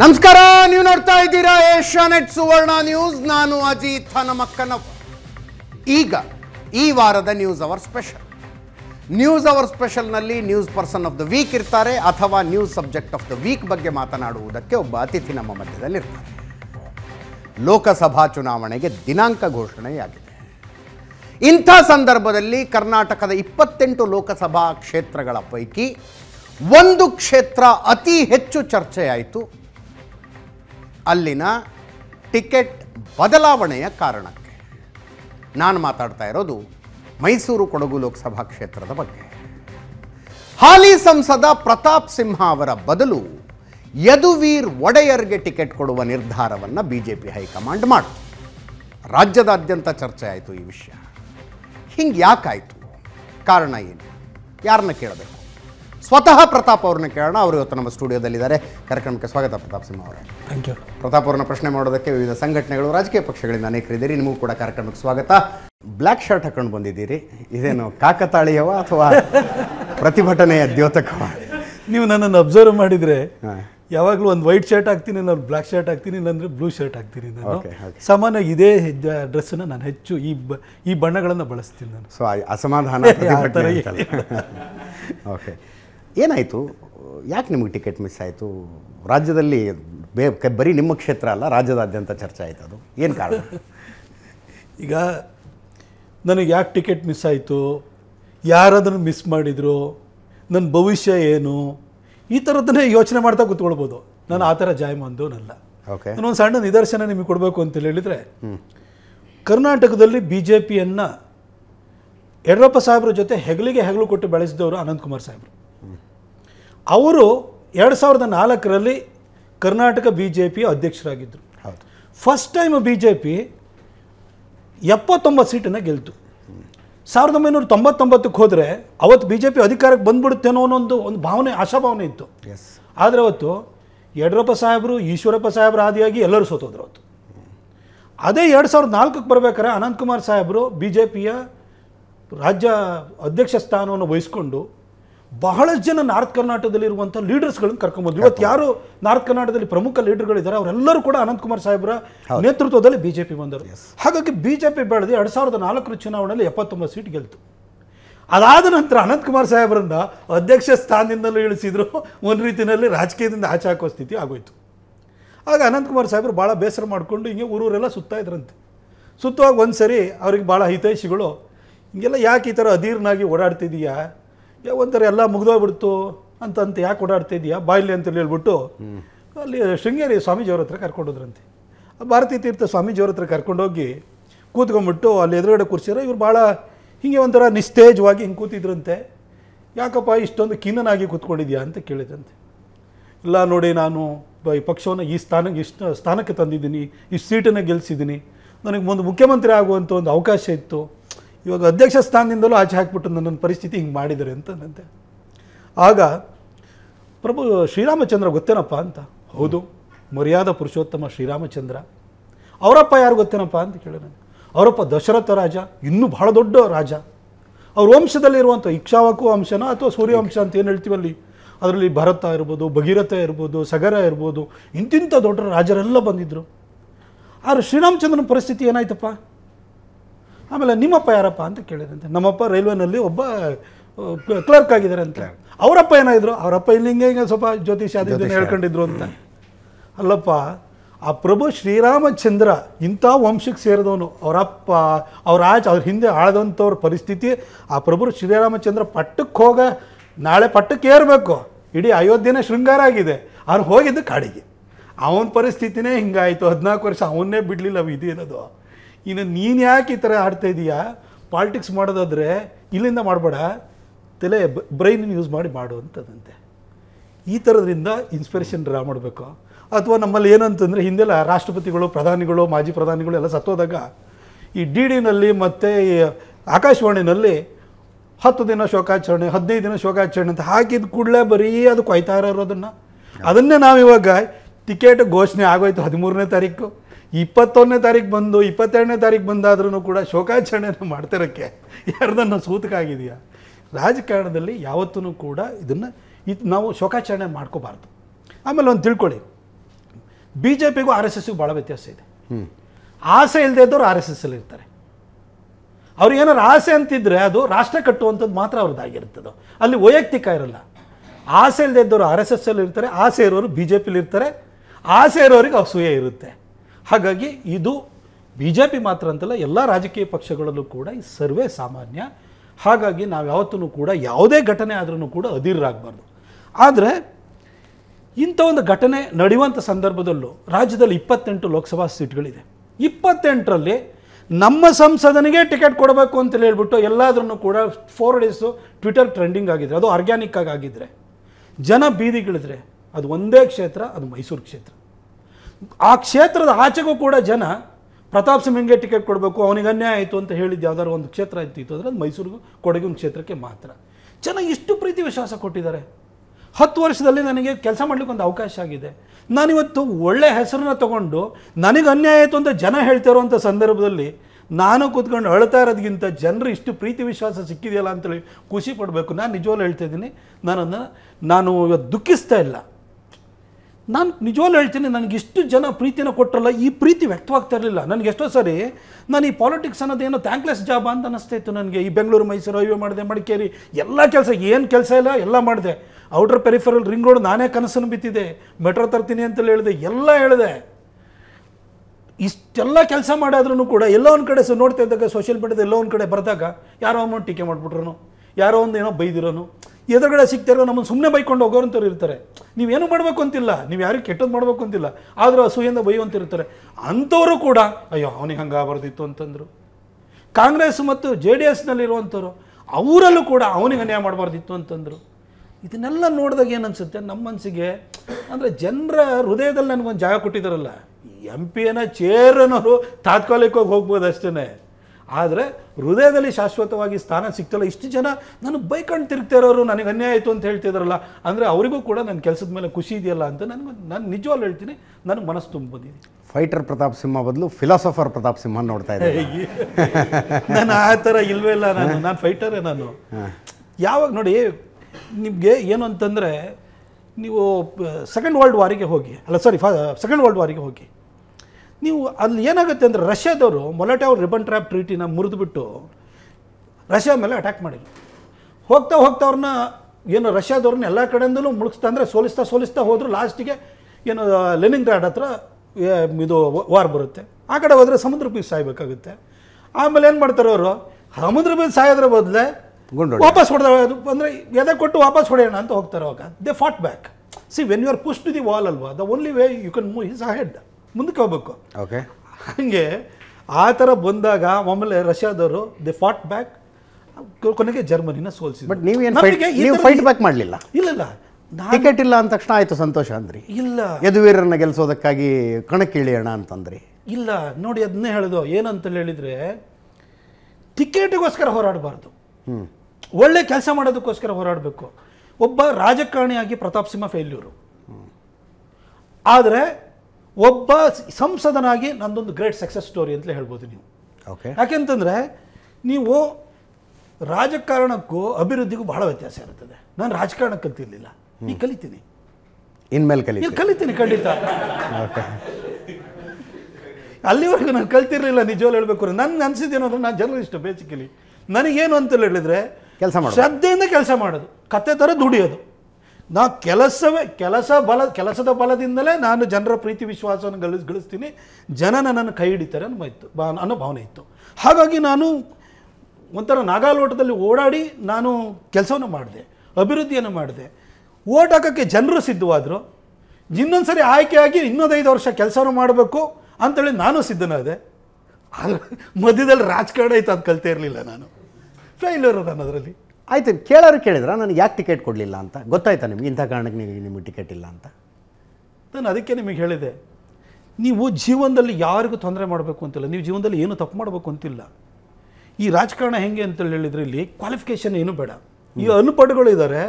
ನಮಸ್ಕಾರ ನೀವು ನೋಡ್ತಾ ಇದ್ದೀರಾ ಏಷ್ಯಾ ನೆಟ್ ಸುವರ್ಣ ನ್ಯೂಸ್ ನಾನು ಅಜಿತ್ ನಮ್ಮಕ್ಕನ ಈಗ ಈ ವಾರದ news hour special news hour ಸ್ಪೆಷಲ್ನಲ್ಲಿ news person of the week ಇರ್ತಾರೆ ಅಥವಾ news subject of the week ಬಗ್ಗೆ ಮಾತನಾಡುವುದಕ್ಕೆ ಒಬ್ಬ ಅತಿಥಿ ನಮ್ಮ ಮಧ್ಯದಲ್ಲಿರ್ತಾರೆ ಲೋಕಸಭಾ ಚುನಾವಣೆಗೆ ದಿನಾಂಕ ಘೋಷಣೆಯಾಗಿದೆ ಇಂಥ ಸಂದರ್ಭದಲ್ಲಿ ಕರ್ನಾಟಕದ ಇಪ್ಪತ್ತೆಂಟು ಲೋಕಸಭಾ ಕ್ಷೇತ್ರಗಳ ಪೈಕಿ ಒಂದು ಕ್ಷೇತ್ರ ಅತಿ ಹೆಚ್ಚು ಚರ್ಚೆಯಾಯಿತು ಅಲ್ಲಿನ ಟಿಕೆಟ್ ಬದಲಾವಣೆಯ ಕಾರಣಕ್ಕೆ ನಾನು ಮಾತಾಡ್ತಾ ಇರೋದು ಮೈಸೂರು ಕೊಡಗು ಲೋಕಸಭಾ ಕ್ಷೇತ್ರದ ಬಗ್ಗೆ ಹಾಲಿ ಸಂಸದ ಪ್ರತಾಪ್ ಸಿಂಹ ಅವರ ಬದಲು ಯದುವೀರ್ ಒಡೆಯರ್ಗೆ ಟಿಕೆಟ್ ಕೊಡುವ ನಿರ್ಧಾರವನ್ನು ಬಿ ಜೆ ಪಿ ಹೈಕಮಾಂಡ್ ಮಾಡಿತು ರಾಜ್ಯದಾದ್ಯಂತ ಚರ್ಚೆ ಆಯಿತು ಈ ವಿಷಯ ಹಿಂಗೆ ಯಾಕಾಯಿತು ಕಾರಣ ಏನು ಯಾರನ್ನ ಕೇಳಬೇಕು ಸ್ವತಃ ಪ್ರತಾಪ್ ಅವ್ರನ್ನ ಕೇಳೋಣ ಅವರು ಇವತ್ತು ನಮ್ಮ ಸ್ಟುಡಿಯೋದಲ್ಲಿದ್ದಾರೆ ಕಾರ್ಯಕ್ರಮಕ್ಕೆ ಸ್ವಾಗತ ಪ್ರತಾಪ್ ಸಿಂಹ ಅವರೇ ಥ್ಯಾಂಕ್ ಯು ಪ್ರತಾಪ್ ಅವ್ರನ್ನ ಪ್ರಶ್ನೆ ಮಾಡೋದಕ್ಕೆ ವಿವಿಧ ಸಂಘಟನೆಗಳು ರಾಜಕೀಯ ಪಕ್ಷಗಳಿಂದ ಅನೇಕರಿದ್ದೀರಿ ನಿಮಗೂ ಕೂಡ ಕಾರ್ಯಕ್ರಮಕ್ಕೆ ಸ್ವಾಗತ ಬ್ಲ್ಯಾಕ್ ಶರ್ಟ್ ಹಾಕೊಂಡು ಬಂದಿದ್ದೀರಿ ಇದೇನು ಕಾಕತಾಳೀಯವ ಅಥವಾ ಪ್ರತಿಭಟನೆಯ ದ್ಯೋತಕವ ನೀವು ನನ್ನನ್ನು ಅಬ್ಸರ್ವ್ ಮಾಡಿದರೆ ಯಾವಾಗಲೂ ಒಂದು ವೈಟ್ ಶರ್ಟ್ ಹಾಕ್ತೀನಿ ನಾನು ಬ್ಲ್ಯಾಕ್ ಶರ್ಟ್ ಹಾಕ್ತೀನಿ ಇಲ್ಲಾಂದರೆ ಬ್ಲೂ ಶರ್ಟ್ ಹಾಕ್ತೀನಿ ನಾನು ಸಾಮಾನ್ಯವಾಗಿ ಇದೇ ಡ್ರೆಸ್ಸನ್ನು ನಾನು ಹೆಚ್ಚು ಈ ಈ ಬಣ್ಣಗಳನ್ನು ಬಳಸ್ತೀನಿ ನಾನು ಸೊ ಅಸಮಾಧಾನ ಓಕೆ ಏನಾಯಿತು ಯಾಕೆ ನಿಮಗೆ ಟಿಕೆಟ್ ಮಿಸ್ ಆಯಿತು ರಾಜ್ಯದಲ್ಲಿ ಬೇ ಬರೀ ನಿಮ್ಮ ಕ್ಷೇತ್ರ ಅಲ್ಲ ರಾಜ್ಯದಾದ್ಯಂತ ಚರ್ಚೆ ಆಯಿತು ಅದು ಏನು ಕಾರಣ ಈಗ ನನಗೆ ಯಾಕೆ ಟಿಕೆಟ್ ಮಿಸ್ ಆಯಿತು ಯಾರಾದರೂ ಮಿಸ್ ಮಾಡಿದರು ನನ್ನ ಭವಿಷ್ಯ ಏನು ಈ ಥರದ್ದನ್ನೇ ಯೋಚನೆ ಮಾಡ್ತಾ ಕೂತ್ಕೊಳ್ಬೋದು ನಾನು ಆ ಥರ ಜಾಯಮಾನದವನಲ್ಲ ಓಕೆ ನಾನೊಂದು ಸಣ್ಣ ನಿದರ್ಶನ ನಿಮಗೆ ಕೊಡಬೇಕು ಅಂತ ಹೇಳಿದರೆ ಕರ್ನಾಟಕದಲ್ಲಿ ಬಿ ಜೆ ಪಿಯನ್ನು ಯಡಿಯೂರಪ್ಪ ಸಾಹೇಬ್ರ ಜೊತೆ ಹೆಗಲಿಗೆ ಹೆಗಲು ಕೊಟ್ಟು ಬೆಳೆಸಿದವರು ಅನಂತಕುಮಾರ್ ಸಾಹೇಬರು ಅವರು ಎರಡು ಸಾವಿರದ ನಾಲ್ಕರಲ್ಲಿ ಕರ್ನಾಟಕ ಬಿ ಜೆ ಪಿ ಅಧ್ಯಕ್ಷರಾಗಿದ್ದರು ಹೌದು first time B J P ಎಪ್ಪತ್ತೊಂಬತ್ತು ಸೀಟನ್ನು ಗೆಲ್ತು ಸಾವಿರದ ಒಂಬೈನೂರ ತೊಂಬತ್ತೊಂಬತ್ತಕ್ಕೆ ಹೋದರೆ ಅವತ್ತು ಬಿ ಜೆ ಪಿ ಅಧಿಕಾರಕ್ಕೆ ಬಂದ್ಬಿಡುತ್ತೇನೋ ಅನ್ನೋ ಒಂದು ಭಾವನೆ ಆಶಾಭಾವನೆ ಇತ್ತು ಎಸ್ ಆದರೆ ಅವತ್ತು ಯಡಿಯೂರಪ್ಪ ಸಾಹೇಬರು ಈಶ್ವರಪ್ಪ ಸಾಹೇಬ್ರ ಆದಿಯಾಗಿ ಎಲ್ಲರೂ ಸೋತೋದ್ರು ಅವತ್ತು ಅದೇ ಎರಡು ಸಾವಿರದ ನಾಲ್ಕಕ್ಕೆ ಬರಬೇಕಾದ್ರೆ ಅನಂತಕುಮಾರ್ ಸಾಹೇಬರು ಬಿ ಜೆ ಪಿಯ ರಾಜ್ಯ ಅಧ್ಯಕ್ಷ ಸ್ಥಾನವನ್ನು ವಹಿಸ್ಕೊಂಡು ಬಹಳಷ್ಟು ಜನ ನಾರ್ತ್ ಕರ್ನಾಟಕದಲ್ಲಿ ಕರ್ನಾಟಕದಲ್ಲಿರುವಂಥ ಲೀಡರ್ಸ್ಗಳನ್ನು ಕರ್ಕೊಂಬಂದ್ರು ಇವತ್ತು ಯಾರು ನಾರ್ತ್ ಕರ್ನಾಟಕದಲ್ಲಿ ಪ್ರಮುಖ ಲೀಡರ್ಗಳಿದ್ದಾರೆ ಅವರೆಲ್ಲರೂ ಕೂಡ ಅನಂತಕುಮಾರ್ ಸಾಹೇಬ್ರ ನೇತೃತ್ವದಲ್ಲಿ ಬಿ ಜೆ ಪಿ ಬಂದರು ಹಾಗಾಗಿ ಬಿ ಜೆ ಪಿ ಬೆಳೆದು ಎರಡು ಸಾವಿರದ ನಾಲ್ಕರ ಚುನಾವಣೆಯಲ್ಲಿ ಎಪ್ಪತ್ತೊಂಬತ್ತು ಸೀಟ್ ಗೆಲ್ತು ಅದಾದ ನಂತರ ಅನಂತಕುಮಾರ್ ಸಾಹೇಬರನ್ನ ಅಧ್ಯಕ್ಷ ಸ್ಥಾನದಿಂದಲೂ ಇಳಿಸಿದ್ರು ಒಂದು ರೀತಿಯಲ್ಲಿ ರಾಜಕೀಯದಿಂದ ಆಚೆ ಹಾಕೋ ಸ್ಥಿತಿ ಆಗೋಯ್ತು ಆಗ ಅನಂತಕುಮಾರ್ ಸಾಹೇಬರು ಭಾಳ ಬೇಸರ ಮಾಡಿಕೊಂಡು ಹಿಂಗೆ ಊರೂರೆಲ್ಲ ಸುತ್ತಾ ಇದ್ರಂತೆ ಸುತ್ತುವಾಗ ಒಂದು ಸರಿ ಅವ್ರಿಗೆ ಭಾಳ ಹಿತೈಷಿಗಳು ಹಿಂಗೆಲ್ಲ ಯಾಕೆ ಈ ಥರ ಅಧೀರ್ನಾಗಿ ಓಡಾಡ್ತಿದೀಯಾ ಒಂಥರ ಎಲ್ಲ ಮುಗ್ದೋಗ್ಬಿಡ್ತು ಅಂತ ಅಂತ ಯಾಕೆ ಓಡಾಡ್ತಿದ್ಯಾ ಬಾಯಿಲಿ ಅಂತ ಹೇಳ್ಬಿಟ್ಟು ಅಲ್ಲಿ ಶೃಂಗೇರಿ ಸ್ವಾಮೀಜಿಯವ್ರ ಹತ್ರ ಕರ್ಕೊಂಡೋದ್ರಂತೆ ಭಾರತೀ ತೀರ್ಥ ಸ್ವಾಮೀಜಿಯವ್ರ ಹತ್ರ ಕರ್ಕೊಂಡೋಗಿ ಕೂತ್ಕೊಂಡ್ಬಿಟ್ಟು ಅಲ್ಲಿ ಎದುರುಗಡೆ ಕೂರಿಸಿದ್ರೆ ಇವ್ರು ಭಾಳ ಹಿಂಗೆ ಒಂಥರ ನಿಸ್ತೇಜವಾಗಿ ಹಿಂಗೆ ಕೂತಿದ್ರಂತೆ ಯಾಕಪ್ಪ ಇಷ್ಟೊಂದು ಕಿನ್ನನಾಗಿ ಕೂತ್ಕೊಂಡಿದ್ಯಾ ಅಂತ ಕೇಳಿದಂತೆ ಇಲ್ಲ ನೋಡಿ ನಾನು ಈ ಪಕ್ಷವನ್ನು ಈ ಸ್ಥಾನಕ್ಕೆ ಇಷ್ಟು ಸ್ಥಾನಕ್ಕೆ ತಂದಿದ್ದೀನಿ ಇಷ್ಟು ಸೀಟನ್ನು ಗೆಲ್ಲಿಸಿದ್ದೀನಿ ನನಗೆ ಒಂದು ಮುಖ್ಯಮಂತ್ರಿ ಆಗುವಂಥ ಒಂದು ಅವಕಾಶ ಇತ್ತು ಇವಾಗ ಅಧ್ಯಕ್ಷ ಸ್ಥಾನದಿಂದಲೂ ಆಚೆ ಹಾಕಿಬಿಟ್ಟು ನನ್ನ ಪರಿಸ್ಥಿತಿ ಹಿಂಗೆ ಮಾಡಿದರೆ ಅಂತ ನಂತೆ ಆಗ ಪ್ರಭು ಶ್ರೀರಾಮಚಂದ್ರ ಗೊತ್ತೇನಪ್ಪ ಅಂತ ಹೌದು ಮರ್ಯಾದ ಪುರುಷೋತ್ತಮ ಶ್ರೀರಾಮಚಂದ್ರ ಅವರಪ್ಪ ಯಾರು ಗೊತ್ತೇನಪ್ಪ ಅಂತ ಕೇಳಿದೆ ನಾನು ಅವರಪ್ಪ ದಶರಥ ರಾಜ ಇನ್ನೂ ಬಹಳ ದೊಡ್ಡ ರಾಜ ಅವ್ರ ವಂಶದಲ್ಲಿರುವಂಥ ಇಕ್ಷಾವಕು ವಂಶನ ಅಥವಾ ಸೂರ್ಯವಂಶ ಅಂತ ಏನು ಹೇಳ್ತೀವಲ್ಲಿ ಅದರಲ್ಲಿ ಭರತ ಇರ್ಬೋದು ಭಗೀರಥ ಇರ್ಬೋದು ಸಗರ ಇರ್ಬೋದು ಇಂತಿಂಥ ದೊಡ್ಡ ರಾಜರೆಲ್ಲ ಬಂದಿದ್ದರು ಆದರೆ ಶ್ರೀರಾಮಚಂದ್ರನ ಪರಿಸ್ಥಿತಿ ಏನಾಯ್ತಪ್ಪ ಆಮೇಲೆ ನಿಮ್ಮಪ್ಪ ಯಾರಪ್ಪ ಅಂತ ಕೇಳಿದಂತೆ ನಮ್ಮಪ್ಪ ರೈಲ್ವೆನಲ್ಲಿ ಒಬ್ಬ ಕ್ಲರ್ಕ್ ಆಗಿದ್ದಾರೆ ಅವರಪ್ಪ ಏನಾದ್ರು ಅವರಪ್ಪ ಇಲ್ಲಿ ಹಿಂಗೆ ಹಿಂಗೆ ಸ್ವಲ್ಪ ಜ್ಯೋತಿಷ್ ಅದನ್ನು ಹೇಳ್ಕೊಂಡಿದ್ರು ಅಂತ ಅಲ್ಲಪ್ಪ ಆ ಪ್ರಭು ಶ್ರೀರಾಮಚಂದ್ರ ಇಂಥ ವಂಶಕ್ಕೆ ಸೇರಿದವನು ಅವರಪ್ಪ ಅವ್ರ ಆಚೆ ಅವ್ರ ಹಿಂದೆ ಆಳ್ದಂಥವ್ರ ಪರಿಸ್ಥಿತಿ ಆ ಪ್ರಭು ಶ್ರೀರಾಮಚಂದ್ರ ಪಟ್ಟಕ್ಕೆ ಹೋಗ ನಾಳೆ ಪಟ್ಟಕ್ಕೆ ಏರಬೇಕು ಇಡೀ ಅಯೋಧ್ಯೆನೇ ಶೃಂಗಾರ ಆಗಿದೆ ಅವ್ರು ಹೋಗಿದ್ದು ಕಾಡಿಗೆ ಅವನ ಪರಿಸ್ಥಿತಿನೇ ಹಿಂಗಾಯಿತು ಹದಿನಾಲ್ಕು ವರ್ಷ ಅವನ್ನೇ ಬಿಡಲಿಲ್ಲ ವಿಧಿ ಅನ್ನೋದು ಇನ್ನು ನೀನು ಯಾಕೆ ಈ ಥರ ಆಡ್ತಾ ಇದೀಯಾ ಪಾಲಿಟಿಕ್ಸ್ ಮಾಡೋದಾದರೆ ಇಲ್ಲಿಂದ ಮಾಡಬೇಡ ತಲೆ ಬ್ರೈನ್ ಯೂಸ್ ಮಾಡಿ ಮಾಡು ಅಂತದಂತೆ ಈ ಥರದ್ರಿಂದ ಇನ್ಸ್ಪಿರೇಷನ್ ಡ್ರಾ ಮಾಡಬೇಕು ಅಥವಾ ನಮ್ಮಲ್ಲಿ ಏನಂತಂದರೆ ಹಿಂದೆಲ್ಲ ರಾಷ್ಟ್ರಪತಿಗಳು ಪ್ರಧಾನಿಗಳು ಮಾಜಿ ಪ್ರಧಾನಿಗಳು ಎಲ್ಲ ಸತ್ತೋದಾಗ ಈ ಡಿ ಡಿನಲ್ಲಿ ಮತ್ತು ಈ ಆಕಾಶವಾಣಿನಲ್ಲಿ ಹತ್ತು ದಿನ ಶೋಕಾಚರಣೆ ಹದಿನೈದು ದಿನ ಶೋಕಾಚರಣೆ ಅಂತ ಹಾಕಿದ ಕೂಡಲೇ ಬರೀ ಅದು ಕೊಯ್ತಾ ಇರೋದನ್ನು ಅದನ್ನೇ ನಾವಿವಾಗ ಟಿಕೆಟ್ ಘೋಷಣೆ ಆಗೋಯ್ತು ಹದಿಮೂರನೇ ತಾರೀಕು ಇಪ್ಪತ್ತೊಂದನೇ ತಾರೀಕು ಬಂದು ಇಪ್ಪತ್ತೆರಡನೇ ತಾರೀಕು ಬಂದಾದ್ರೂ ಕೂಡ ಶೋಕಾಚರಣೆಯನ್ನು ಮಾಡ್ತಿರೋಕ್ಕೆ ಯಾರ್ದನ್ನು ಆಗಿದೆಯಾ ರಾಜಕಾರಣದಲ್ಲಿ ಯಾವತ್ತೂ ಕೂಡ ಇದನ್ನು ಇದು ನಾವು ಶೋಕಾಚರಣೆ ಮಾಡ್ಕೋಬಾರ್ದು ಆಮೇಲೆ ಒಂದು ತಿಳ್ಕೊಳ್ಳಿ ಬಿ ಜೆ ಪಿಗೂ ಆರ್ ಎಸ್ ಎಸ್ಗೂ ಭಾಳ ವ್ಯತ್ಯಾಸ ಇದೆ ಆಸೆ ಇಲ್ಲದೆ ಇದ್ದವ್ರು ಆರ್ ಎಸ್ ಎಸ್ಸಲ್ಲಿ ಇರ್ತಾರೆ ಅವ್ರು ಏನಾರು ಆಸೆ ಅಂತಿದ್ರೆ ಅದು ರಾಷ್ಟ್ರ ಕಟ್ಟುವಂಥದ್ದು ಮಾತ್ರ ಅವ್ರದ್ದಾಗಿರ್ತದೆ ಅಲ್ಲಿ ವೈಯಕ್ತಿಕ ಇರಲ್ಲ ಆಸೆ ಇಲ್ಲದೆ ಇದ್ದವರು ಆರ್ ಎಸ್ ಎಸ್ಸಲ್ಲಿ ಇರ್ತಾರೆ ಆಸೆ ಇರೋರು ಬಿ ಜೆ ಪಿಲಿ ಇರ್ತಾರೆ ಆಸೆ ಇರೋರಿಗೆ ಅಸೂಯೆ ಇರುತ್ತೆ ಹಾಗಾಗಿ ಇದು ಬಿ ಜೆ ಪಿ ಮಾತ್ರ ಅಂತಲ್ಲ ಎಲ್ಲ ರಾಜಕೀಯ ಪಕ್ಷಗಳಲ್ಲೂ ಕೂಡ ಈ ಸರ್ವೇ ಸಾಮಾನ್ಯ ಹಾಗಾಗಿ ನಾವು ಯಾವತ್ತೂ ಕೂಡ ಯಾವುದೇ ಘಟನೆ ಆದ್ರೂ ಕೂಡ ಅದಿರಾಗಬಾರ್ದು ಆದರೆ ಇಂಥ ಒಂದು ಘಟನೆ ನಡೆಯುವಂಥ ಸಂದರ್ಭದಲ್ಲೂ ರಾಜ್ಯದಲ್ಲಿ ಇಪ್ಪತ್ತೆಂಟು ಲೋಕಸಭಾ ಸೀಟ್ಗಳಿದೆ ಇಪ್ಪತ್ತೆಂಟರಲ್ಲಿ ನಮ್ಮ ಸಂಸದನಿಗೆ ಟಿಕೆಟ್ ಕೊಡಬೇಕು ಅಂತ ಹೇಳಿಬಿಟ್ಟು ಎಲ್ಲಾದ್ರೂ ಕೂಡ ಫೋರ್ ಡೇಸು ಟ್ವಿಟರ್ ಟ್ರೆಂಡಿಂಗ್ ಆಗಿದ್ರೆ ಅದು ಆರ್ಗ್ಯಾನಿಕ್ ಆಗಿದ್ರೆ ಆಗಿದ್ದರೆ ಜನ ಬೀದಿಗಿಳಿದ್ರೆ ಅದು ಒಂದೇ ಕ್ಷೇತ್ರ ಅದು ಮೈಸೂರು ಕ್ಷೇತ್ರ ಆ ಕ್ಷೇತ್ರದ ಆಚೆಗೂ ಕೂಡ ಜನ ಪ್ರತಾಪ್ ಹಿಂಗೆ ಟಿಕೆಟ್ ಕೊಡಬೇಕು ಅವನಿಗೆ ಅನ್ಯಾಯ ಆಯಿತು ಅಂತ ಹೇಳಿದ್ದು ಯಾವ್ದಾದ್ರು ಒಂದು ಕ್ಷೇತ್ರ ಇತ್ತು ಅಂದರೆ ಮೈಸೂರು ಕೊಡಗಿನ ಕ್ಷೇತ್ರಕ್ಕೆ ಮಾತ್ರ ಜನ ಇಷ್ಟು ಪ್ರೀತಿ ವಿಶ್ವಾಸ ಕೊಟ್ಟಿದ್ದಾರೆ ಹತ್ತು ವರ್ಷದಲ್ಲಿ ನನಗೆ ಕೆಲಸ ಮಾಡಲಿಕ್ಕೆ ಒಂದು ಅವಕಾಶ ಆಗಿದೆ ನಾನಿವತ್ತು ಒಳ್ಳೆ ಹೆಸರನ್ನ ತಗೊಂಡು ನನಗೆ ಅನ್ಯಾಯ ಆಯಿತು ಅಂತ ಜನ ಹೇಳ್ತಾ ಸಂದರ್ಭದಲ್ಲಿ ನಾನು ಕೂತ್ಕೊಂಡು ಅಳ್ತಾ ಇರೋದಕ್ಕಿಂತ ಜನರು ಇಷ್ಟು ಪ್ರೀತಿ ವಿಶ್ವಾಸ ಸಿಕ್ಕಿದೆಯಲ್ಲ ಅಂತೇಳಿ ಖುಷಿ ಪಡಬೇಕು ನಾನು ನಿಜವಾಗ್ಲೂ ಹೇಳ್ತಾ ಇದ್ದೀನಿ ನಾನು ನಾನು ಇವತ್ತು ದುಃಖಿಸ್ತಾ ಇಲ್ಲ ನಾನು ನಿಜವಾಗ್ಲೂ ಹೇಳ್ತೀನಿ ನನಗೆ ಇಷ್ಟು ಜನ ಪ್ರೀತಿನ ಕೊಟ್ಟರಲ್ಲ ಈ ಪ್ರೀತಿ ವ್ಯಕ್ತವಾಗ್ತಾ ಇರಲಿಲ್ಲ ನನಗೆ ಎಷ್ಟೋ ಸರಿ ನಾನು ಈ ಪಾಲಿಟಿಕ್ಸ್ ಅನ್ನೋದೇನೋ ಥ್ಯಾಂಕ್ಲೆಸ್ ಜಾಬ್ ಅಂತ ಅನ್ನಿಸ್ತಾ ಇತ್ತು ನನಗೆ ಈ ಬೆಂಗಳೂರು ಮೈಸೂರು ಹೈವೇ ಮಾಡಿದೆ ಮಡಿಕೇರಿ ಎಲ್ಲ ಕೆಲಸ ಏನು ಕೆಲಸ ಇಲ್ಲ ಎಲ್ಲ ಮಾಡಿದೆ ಔಟರ್ ಪೆರಿಫರಲ್ ರಿಂಗ್ ರೋಡ್ ನಾನೇ ಕನಸನ್ನು ಬಿತ್ತಿದೆ ಮೆಟ್ರೋ ತರ್ತೀನಿ ಅಂತೇಳಿ ಹೇಳಿದೆ ಎಲ್ಲ ಹೇಳಿದೆ ಇಷ್ಟೆಲ್ಲ ಕೆಲಸ ಮಾಡಾದ್ರೂ ಕೂಡ ಎಲ್ಲೋ ಒಂದು ಕಡೆ ಸೊ ನೋಡ್ತಾ ಇದ್ದಾಗ ಸೋಷಿಯಲ್ ಮೀಡಿಯಾದ ಎಲ್ಲೋ ಒಂದು ಕಡೆ ಬರೆದಾಗ ಯಾರೋ ಅಮೌಂಟ್ ಟೀಕೆ ಮಾಡಿಬಿಟ್ರು ಯಾರೋ ಒಂದು ಏನೋ ಬೈದಿರೋನು ಎದುರುಗಡೆ ಸಿಗ್ತಿರೋ ನಮ್ಮನ್ನು ಸುಮ್ಮನೆ ಬೈಕೊಂಡು ಹೋಗೋರಂತವ್ರು ಇರ್ತಾರೆ ನೀವೇನು ಮಾಡಬೇಕು ಅಂತಿಲ್ಲ ನೀವು ಯಾರಿಗೆ ಕೆಟ್ಟದ್ದು ಮಾಡಬೇಕು ಅಂತಿಲ್ಲ ಆದರೂ ಅಸೂಯಿಂದ ಬೈಯುವಂತಿರ್ತಾರೆ ಅಂಥವರು ಕೂಡ ಅಯ್ಯೋ ಅವನಿಗೆ ಹಂಗೆ ಆಗಬಾರ್ದಿತ್ತು ಅಂತಂದರು ಕಾಂಗ್ರೆಸ್ ಮತ್ತು ಜೆ ಡಿ ಎಸ್ನಲ್ಲಿರುವಂಥವ್ರು ಅವರಲ್ಲೂ ಕೂಡ ಅವನಿಗೆ ಅನ್ಯಾಯ ಮಾಡಬಾರ್ದಿತ್ತು ಅಂತಂದರು ಇದನ್ನೆಲ್ಲ ನೋಡಿದಾಗ ಏನು ಅನಿಸುತ್ತೆ ನಮ್ಮ ಮನಸ್ಸಿಗೆ ಅಂದರೆ ಜನರ ಹೃದಯದಲ್ಲಿ ನನಗೊಂದು ಜಾಗ ಕೊಟ್ಟಿದ್ದಾರಲ್ಲ ಎಂ ಪಿ ಎನ ಚೇರನವರು ತಾತ್ಕಾಲಿಕವಾಗಿ ಹೋಗ್ಬೋದು ಅಷ್ಟೇ ಆದರೆ ಹೃದಯದಲ್ಲಿ ಶಾಶ್ವತವಾಗಿ ಸ್ಥಾನ ಸಿಗ್ತಲ್ಲ ಇಷ್ಟು ಜನ ನಾನು ಬೈಕೊಂಡು ತಿರುಗ್ತಾ ಇರೋರು ನನಗೆ ಅನ್ಯಾಯ ಆಯಿತು ಅಂತ ಹೇಳ್ತಿದ್ರಲ್ಲ ಅಂದರೆ ಅವರಿಗೂ ಕೂಡ ನನ್ನ ಕೆಲಸದ ಮೇಲೆ ಖುಷಿ ಇದೆಯಲ್ಲ ಅಂತ ನನಗೆ ನಾನು ನಿಜವಾಗ್ಲೂ ಹೇಳ್ತೀನಿ ನನಗೆ ಮನಸ್ಸು ತುಂಬ ಫೈಟರ್ ಪ್ರತಾಪ್ ಸಿಂಹ ಬದಲು ಫಿಲಾಸಫರ್ ಪ್ರತಾಪ್ ಸಿಂಹ ನೋಡ್ತಾ ಇದ್ದೆ ನಾನು ಆ ಥರ ಇಲ್ವೇ ಇಲ್ಲ ನಾನು ನಾನು ಫೈಟರೇ ನಾನು ಯಾವಾಗ ನೋಡಿ ನಿಮಗೆ ಏನು ಅಂತಂದರೆ ನೀವು ಸೆಕೆಂಡ್ ವರ್ಲ್ಡ್ ವಾರಿಗೆ ಹೋಗಿ ಅಲ್ಲ ಸಾರಿ ಫ ಸೆಕೆಂಡ್ ವರ್ಲ್ಡ್ ವಾರಿಗೆ ಹೋಗಿ ನೀವು ಅಲ್ಲಿ ಏನಾಗುತ್ತೆ ಅಂದರೆ ರಷ್ಯಾದವರು ಮೊಲಟೆ ರಿಬನ್ ಟ್ರ್ಯಾಪ್ ಟ್ರೀಟಿನ ಮುರಿದುಬಿಟ್ಟು ರಷ್ಯಾ ಮೇಲೆ ಅಟ್ಯಾಕ್ ಮಾಡಿದ್ರು ಹೋಗ್ತಾ ಹೋಗ್ತಾ ಅವ್ರನ್ನ ಏನು ರಷ್ಯಾದವ್ರನ್ನ ಎಲ್ಲ ಕಡೆಯಿಂದಲೂ ಮುಳುಗಿಸ್ತಾ ಅಂದರೆ ಸೋಲಿಸ್ತಾ ಸೋಲಿಸ್ತಾ ಹೋದ್ರು ಲಾಸ್ಟಿಗೆ ಏನು ಲೆನಿನ್ ಗ್ರಾಡ್ ಹತ್ರ ಇದು ವಾರ್ ಬರುತ್ತೆ ಆ ಕಡೆ ಹೋದರೆ ಸಮುದ್ರ ಪೀಸ್ ಸಾಯಬೇಕಾಗುತ್ತೆ ಆಮೇಲೆ ಏನು ಮಾಡ್ತಾರೆ ಅವರು ಸಮುದ್ರ ಪೀಸ್ ಸಾಯೋದ್ರ ಬದಲೇ ವಾಪಸ್ ಅದು ಅಂದರೆ ಎದೆ ಕೊಟ್ಟು ವಾಪಸ್ ಹೊಡೆಯೋಣ ಅಂತ ಹೋಗ್ತಾರೆ ಅವಾಗ they fought back see when you are push to the wall ಅಲ್ವಾ the only way you can move is ahead ಮುಂದಕ್ಕೆ ಹೋಗ್ಬೇಕು ಓಕೆ ಹಾಗೆ ಆ ಥರ ಬಂದಾಗ ಒಮ್ಮೆಲೆ ರಷ್ಯಾದವರು ದಿ ಫಾಟ್ ಬ್ಯಾಕ್ ಕೊನೆಗೆ ಜರ್ಮನಿನ ಸೋಲಿಸಿದ್ರು ಬಟ್ ನೀವು ಫೈಟ್ ಬ್ಯಾಕ್ ಮಾಡಲಿಲ್ಲ ಇಲ್ಲ ಇಲ್ಲ ಟಿಕೆಟ್ ಇಲ್ಲ ಅಂದ ತಕ್ಷಣ ಆಯಿತು ಸಂತೋಷ ಅಂದ್ರಿ ಇಲ್ಲ ಯದುವೀರನ್ನ ಗೆಲ್ಸೋದಕ್ಕಾಗಿ ಕಣಕ್ಕೆ ಇಳಿಯೋಣ ಅಂತಂದ್ರಿ ಇಲ್ಲ ನೋಡಿ ಅದನ್ನೇ ಹೇಳೋದು ಏನಂತ ಹೇಳಿದ್ರೆ ಟಿಕೆಟ್ಗೋಸ್ಕರ ಹೋರಾಡಬಾರ್ದು ಒಳ್ಳೆ ಕೆಲಸ ಮಾಡೋದಕ್ಕೋಸ್ಕರ ಹೋರಾಡಬೇಕು ಒಬ್ಬ ರಾಜಕಾರಣಿಯಾಗಿ ಪ್ರತಾಪ್ ಸಿಂಹ ಫೇಲ್ಯೂರು ಆದರೆ ಒಬ್ಬ ಸಂಸದನಾಗಿ ನಂದೊಂದು ಗ್ರೇಟ್ ಸಕ್ಸಸ್ ಸ್ಟೋರಿ ಅಂತಲೇ ಹೇಳ್ಬೋದು ನೀವು ಓಕೆ ಯಾಕೆಂತಂದರೆ ನೀವು ರಾಜಕಾರಣಕ್ಕೂ ಅಭಿವೃದ್ಧಿಗೂ ಬಹಳ ವ್ಯತ್ಯಾಸ ಇರುತ್ತದೆ ನಾನು ರಾಜಕಾರಣ ಕಲ್ತಿರ್ಲಿಲ್ಲ ನೀ ಕಲಿತೀನಿ ಇನ್ಮೇಲೆ ಕಲಿ ಕಲಿತೀನಿ ಖಂಡಿತ ಅಲ್ಲಿವರೆಗೂ ನಾನು ಕಲ್ತಿರ್ಲಿಲ್ಲ ನಿಜವಾಗ್ಲೂ ಹೇಳಬೇಕು ನನ್ನ ಅನಿಸಿದ್ದೇನು ನಾನು ಜರ್ನಲಿಸ್ಟ್ ಬೇಸಿಕಲಿ ನನಗೇನು ಅಂತ ಹೇಳಿದರೆ ಕೆಲಸ ಶ್ರದ್ಧೆಯಿಂದ ಕೆಲಸ ಮಾಡೋದು ಕತೆ ಥರ ದುಡಿಯೋದು ನಾ ಕೆಲಸವೇ ಕೆಲಸ ಬಲ ಕೆಲಸದ ಬಲದಿಂದಲೇ ನಾನು ಜನರ ಪ್ರೀತಿ ವಿಶ್ವಾಸವನ್ನು ಗಳಿಸ್ ಗಳಿಸ್ತೀನಿ ಜನ ನನ್ನನ್ನು ಕೈ ಹಿಡಿತಾರೆ ಅನ್ನೋ ಇತ್ತು ಅನ್ನೋ ಭಾವನೆ ಇತ್ತು ಹಾಗಾಗಿ ನಾನು ಒಂಥರ ನಾಗಾಲೋಟದಲ್ಲಿ ಓಡಾಡಿ ನಾನು ಕೆಲಸವನ್ನು ಮಾಡಿದೆ ಅಭಿವೃದ್ಧಿಯನ್ನು ಮಾಡಿದೆ ಓಟ್ ಹಾಕೋಕ್ಕೆ ಜನರು ಸಿದ್ಧವಾದರು ಇನ್ನೊಂದು ಸರಿ ಆಯ್ಕೆಯಾಗಿ ಇನ್ನೊಂದೈದು ವರ್ಷ ಕೆಲಸವನ್ನು ಮಾಡಬೇಕು ಅಂತೇಳಿ ನಾನು ಸಿದ್ಧನಾದೆ ಆದರೆ ಮಧ್ಯದಲ್ಲಿ ರಾಜಕಾರಣ ಇತ್ತು ಅದು ಕಲಿತೇ ಇರಲಿಲ್ಲ ನಾನು ಫೇಲ್ಯೂರ್ ಅದರಲ್ಲಿ ಆಯ್ತು ಕೇಳೋರು ಕೇಳಿದ್ರೆ ನನಗೆ ಯಾಕೆ ಟಿಕೆಟ್ ಕೊಡಲಿಲ್ಲ ಅಂತ ಗೊತ್ತಾಯ್ತಾ ನಿಮಗೆ ಇಂಥ ಕಾರಣಕ್ಕೆ ನಿಮಗೆ ನಿಮಗೆ ಟಿಕೆಟ್ ಇಲ್ಲ ಅಂತ ನಾನು ಅದಕ್ಕೆ ನಿಮಗೆ ಹೇಳಿದೆ ನೀವು ಜೀವನದಲ್ಲಿ ಯಾರಿಗೂ ತೊಂದರೆ ಮಾಡಬೇಕು ಅಂತಿಲ್ಲ ನೀವು ಜೀವನದಲ್ಲಿ ಏನು ತಪ್ಪು ಮಾಡಬೇಕು ಅಂತಿಲ್ಲ ಈ ರಾಜಕಾರಣ ಹೆಂಗೆ ಅಂತೇಳಿ ಹೇಳಿದ್ರೆ ಇಲ್ಲಿ ಕ್ವಾಲಿಫಿಕೇಷನ್ ಏನು ಬೇಡ ಈ ಇದ್ದಾರೆ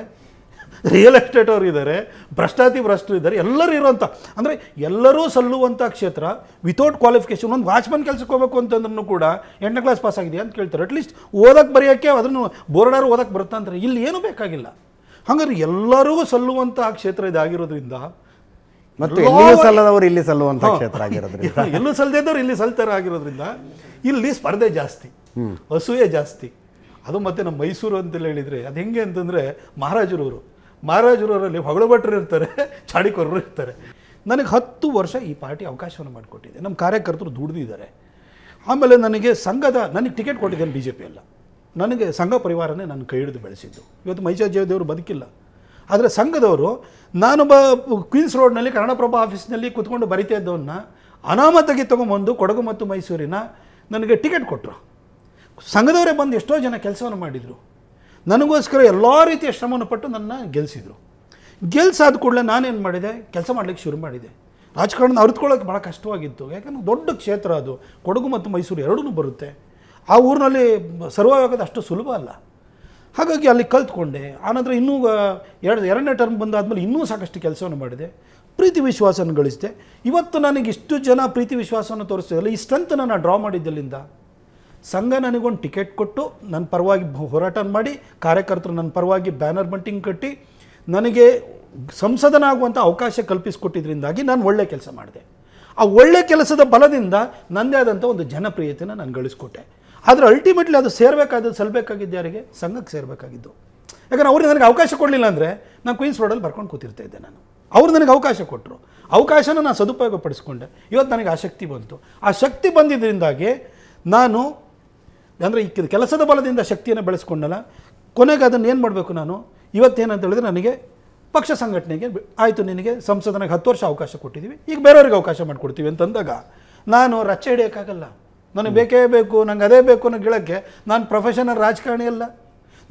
ರಿಯಲ್ ಎಸ್ಟೇಟ್ ಅವರು ಇದ್ದಾರೆ ಭ್ರಷ್ಟಾತಿ ಭ್ರಷ್ಟರು ಇದ್ದಾರೆ ಎಲ್ಲರೂ ಇರೋಂಥ ಅಂದರೆ ಎಲ್ಲರೂ ಸಲ್ಲುವಂಥ ಕ್ಷೇತ್ರ ವಿತೌಟ್ ಕ್ವಾಲಿಫಿಕೇಶನ್ ಒಂದು ವಾಚ್ಮನ್ ಕೆಲಸಕ್ಕೆ ಹೋಗಬೇಕು ಅಂತಂದ್ರೂ ಕೂಡ ಎಂಟನೇ ಕ್ಲಾಸ್ ಪಾಸ್ ಆಗಿದೆಯಾ ಅಂತ ಕೇಳ್ತಾರೆ ಅಟ್ಲೀಸ್ಟ್ ಓದಕ್ಕೆ ಬರೆಯೋಕ್ಕೆ ಅದನ್ನು ಬೋರ್ಡಾರು ಓದಕ್ಕೆ ಬರುತ್ತಾ ಅಂದರೆ ಇಲ್ಲಿ ಏನೂ ಬೇಕಾಗಿಲ್ಲ ಹಾಗಾದ್ರೆ ಎಲ್ಲರಿಗೂ ಸಲ್ಲುವಂಥ ಕ್ಷೇತ್ರ ಇದಾಗಿರೋದ್ರಿಂದ ಮತ್ತು ಎಲ್ಲೂ ಸಲ್ಲದವರು ಇಲ್ಲಿ ಸಲ್ಲುವಂಥ ಕ್ಷೇತ್ರ ಆಗಿರೋದ್ರಿಂದ ಎಲ್ಲೂ ಸಲ್ಲದಿದ್ದವ್ರು ಇಲ್ಲಿ ಸಲ್ತಾರೆ ಆಗಿರೋದ್ರಿಂದ ಇಲ್ಲಿ ಸ್ಪರ್ಧೆ ಜಾಸ್ತಿ ಅಸೂಯೆ ಜಾಸ್ತಿ ಅದು ಮತ್ತೆ ನಮ್ಮ ಮೈಸೂರು ಅಂತೇಳಿ ಹೇಳಿದರೆ ಅದು ಹೆಂಗೆ ಅಂತಂದರೆ ಮಹಾರಾಜರವರು ಮಹಾರಾಜರವರಲ್ಲಿ ಭಟ್ರು ಇರ್ತಾರೆ ಚಾಡಿಕೋರರು ಇರ್ತಾರೆ ನನಗೆ ಹತ್ತು ವರ್ಷ ಈ ಪಾರ್ಟಿ ಅವಕಾಶವನ್ನು ಮಾಡಿಕೊಟ್ಟಿದೆ ನಮ್ಮ ಕಾರ್ಯಕರ್ತರು ದುಡಿದಿದ್ದಾರೆ ಆಮೇಲೆ ನನಗೆ ಸಂಘದ ನನಗೆ ಟಿಕೆಟ್ ಕೊಟ್ಟಿದ್ದೇನೆ ಬಿ ಜೆ ಪಿ ಎಲ್ಲ ನನಗೆ ಸಂಘ ಪರಿವಾರನೇ ನನ್ನ ಕೈ ಹಿಡಿದು ಬೆಳೆಸಿದ್ದು ಇವತ್ತು ಮೈಸೂರು ದೇವರು ಬದುಕಿಲ್ಲ ಆದರೆ ಸಂಘದವರು ನಾನು ಬ ಕ್ವೀನ್ಸ್ ರೋಡ್ನಲ್ಲಿ ಕನ್ನಡಪ್ರಭ ಆಫೀಸ್ನಲ್ಲಿ ಕುತ್ಕೊಂಡು ಬರಿತಾ ಇದ್ದವನ್ನ ಅನಾಮತಾಗಿ ತೊಗೊಂಬಂದು ಕೊಡಗು ಮತ್ತು ಮೈಸೂರಿನ ನನಗೆ ಟಿಕೆಟ್ ಕೊಟ್ಟರು ಸಂಘದವರೇ ಬಂದು ಎಷ್ಟೋ ಜನ ಕೆಲಸವನ್ನು ಮಾಡಿದರು ನನಗೋಸ್ಕರ ಎಲ್ಲ ರೀತಿಯ ಶ್ರಮವನ್ನು ಪಟ್ಟು ನನ್ನ ಗೆಲ್ಲಿಸಿದರು ಗೆಲ್ಸಾದ ಕೂಡಲೇ ನಾನೇನು ಮಾಡಿದೆ ಕೆಲಸ ಮಾಡಲಿಕ್ಕೆ ಶುರು ಮಾಡಿದೆ ರಾಜಕಾರಣ ಅರಿತ್ಕೊಳ್ಳೋಕೆ ಭಾಳ ಕಷ್ಟವಾಗಿತ್ತು ಯಾಕಂದ್ರೆ ದೊಡ್ಡ ಕ್ಷೇತ್ರ ಅದು ಕೊಡಗು ಮತ್ತು ಮೈಸೂರು ಎರಡೂ ಬರುತ್ತೆ ಆ ಊರಿನಲ್ಲಿ ಸರ್ವೈವ್ ಆಗೋದು ಅಷ್ಟು ಸುಲಭ ಅಲ್ಲ ಹಾಗಾಗಿ ಅಲ್ಲಿ ಕಲ್ತ್ಕೊಂಡೆ ಆನಂತರ ಇನ್ನೂ ಎರಡು ಎರಡನೇ ಟರ್ಮ್ ಬಂದಾದಮೇಲೆ ಇನ್ನೂ ಸಾಕಷ್ಟು ಕೆಲಸವನ್ನು ಮಾಡಿದೆ ಪ್ರೀತಿ ವಿಶ್ವಾಸವನ್ನು ಗಳಿಸಿದೆ ಇವತ್ತು ನನಗೆ ಇಷ್ಟು ಜನ ಪ್ರೀತಿ ವಿಶ್ವಾಸವನ್ನು ತೋರಿಸ್ತಿದ್ದಲ್ಲ ಈ ಸ್ಟ್ರೆಂತ್ ನಾನು ಡ್ರಾ ಮಾಡಿದ್ದಲ್ಲಿಂದ ಸಂಘ ನನಗೊಂದು ಟಿಕೆಟ್ ಕೊಟ್ಟು ನನ್ನ ಪರವಾಗಿ ಹೋರಾಟ ಮಾಡಿ ಕಾರ್ಯಕರ್ತರು ನನ್ನ ಪರವಾಗಿ ಬ್ಯಾನರ್ ಬಂಟಿಂಗ್ ಕಟ್ಟಿ ನನಗೆ ಸಂಸದನಾಗುವಂಥ ಅವಕಾಶ ಕಲ್ಪಿಸಿಕೊಟ್ಟಿದ್ರಿಂದಾಗಿ ನಾನು ಒಳ್ಳೆ ಕೆಲಸ ಮಾಡಿದೆ ಆ ಒಳ್ಳೆ ಕೆಲಸದ ಬಲದಿಂದ ನನ್ನದೇ ಆದಂಥ ಒಂದು ಜನಪ್ರಿಯತೆಯನ್ನು ನಾನು ಗಳಿಸ್ಕೊಟ್ಟೆ ಆದರೆ ಅಲ್ಟಿಮೇಟ್ಲಿ ಅದು ಸೇರಬೇಕಾದ ಸಲ್ಲಬೇಕಾಗಿದ್ದು ಯಾರಿಗೆ ಸಂಘಕ್ಕೆ ಸೇರಬೇಕಾಗಿದ್ದು ಯಾಕಂದರೆ ಅವ್ರಿಗೆ ನನಗೆ ಅವಕಾಶ ಕೊಡಲಿಲ್ಲ ಅಂದರೆ ನಾನು ಕ್ವೀನ್ಸ್ ರೋಡಲ್ಲಿ ಬರ್ಕೊಂಡು ಕೂತಿರ್ತಾ ಇದ್ದೆ ನಾನು ಅವ್ರು ನನಗೆ ಅವಕಾಶ ಕೊಟ್ಟರು ಅವಕಾಶನ ನಾನು ಸದುಪಯೋಗ ಪಡಿಸ್ಕೊಂಡೆ ಇವತ್ತು ನನಗೆ ಆ ಶಕ್ತಿ ಬಂತು ಆ ಶಕ್ತಿ ಬಂದಿದ್ದರಿಂದಾಗಿ ನಾನು ಅಂದರೆ ಈ ಕೆಲಸದ ಬಲದಿಂದ ಶಕ್ತಿಯನ್ನು ಬೆಳೆಸ್ಕೊಂಡಲ್ಲ ಕೊನೆಗೆ ಅದನ್ನು ಏನು ಮಾಡಬೇಕು ನಾನು ಇವತ್ತೇನಂತ ಹೇಳಿದ್ರೆ ನನಗೆ ಪಕ್ಷ ಸಂಘಟನೆಗೆ ಆಯಿತು ನಿನಗೆ ಸಂಸದನಿಗೆ ಹತ್ತು ವರ್ಷ ಅವಕಾಶ ಕೊಟ್ಟಿದ್ದೀವಿ ಈಗ ಬೇರೆಯವ್ರಿಗೆ ಅವಕಾಶ ಮಾಡಿಕೊಡ್ತೀವಿ ಅಂತಂದಾಗ ನಾನು ರಚೆ ಹಿಡಿಯೋಕ್ಕಾಗಲ್ಲ ನನಗೆ ಬೇಕೇ ಬೇಕು ನನಗೆ ಅದೇ ಬೇಕು ಅನ್ನೋ ಗಿಳಕ್ಕೆ ನಾನು ಪ್ರೊಫೆಷನಲ್ ರಾಜಕಾರಣಿ ಅಲ್ಲ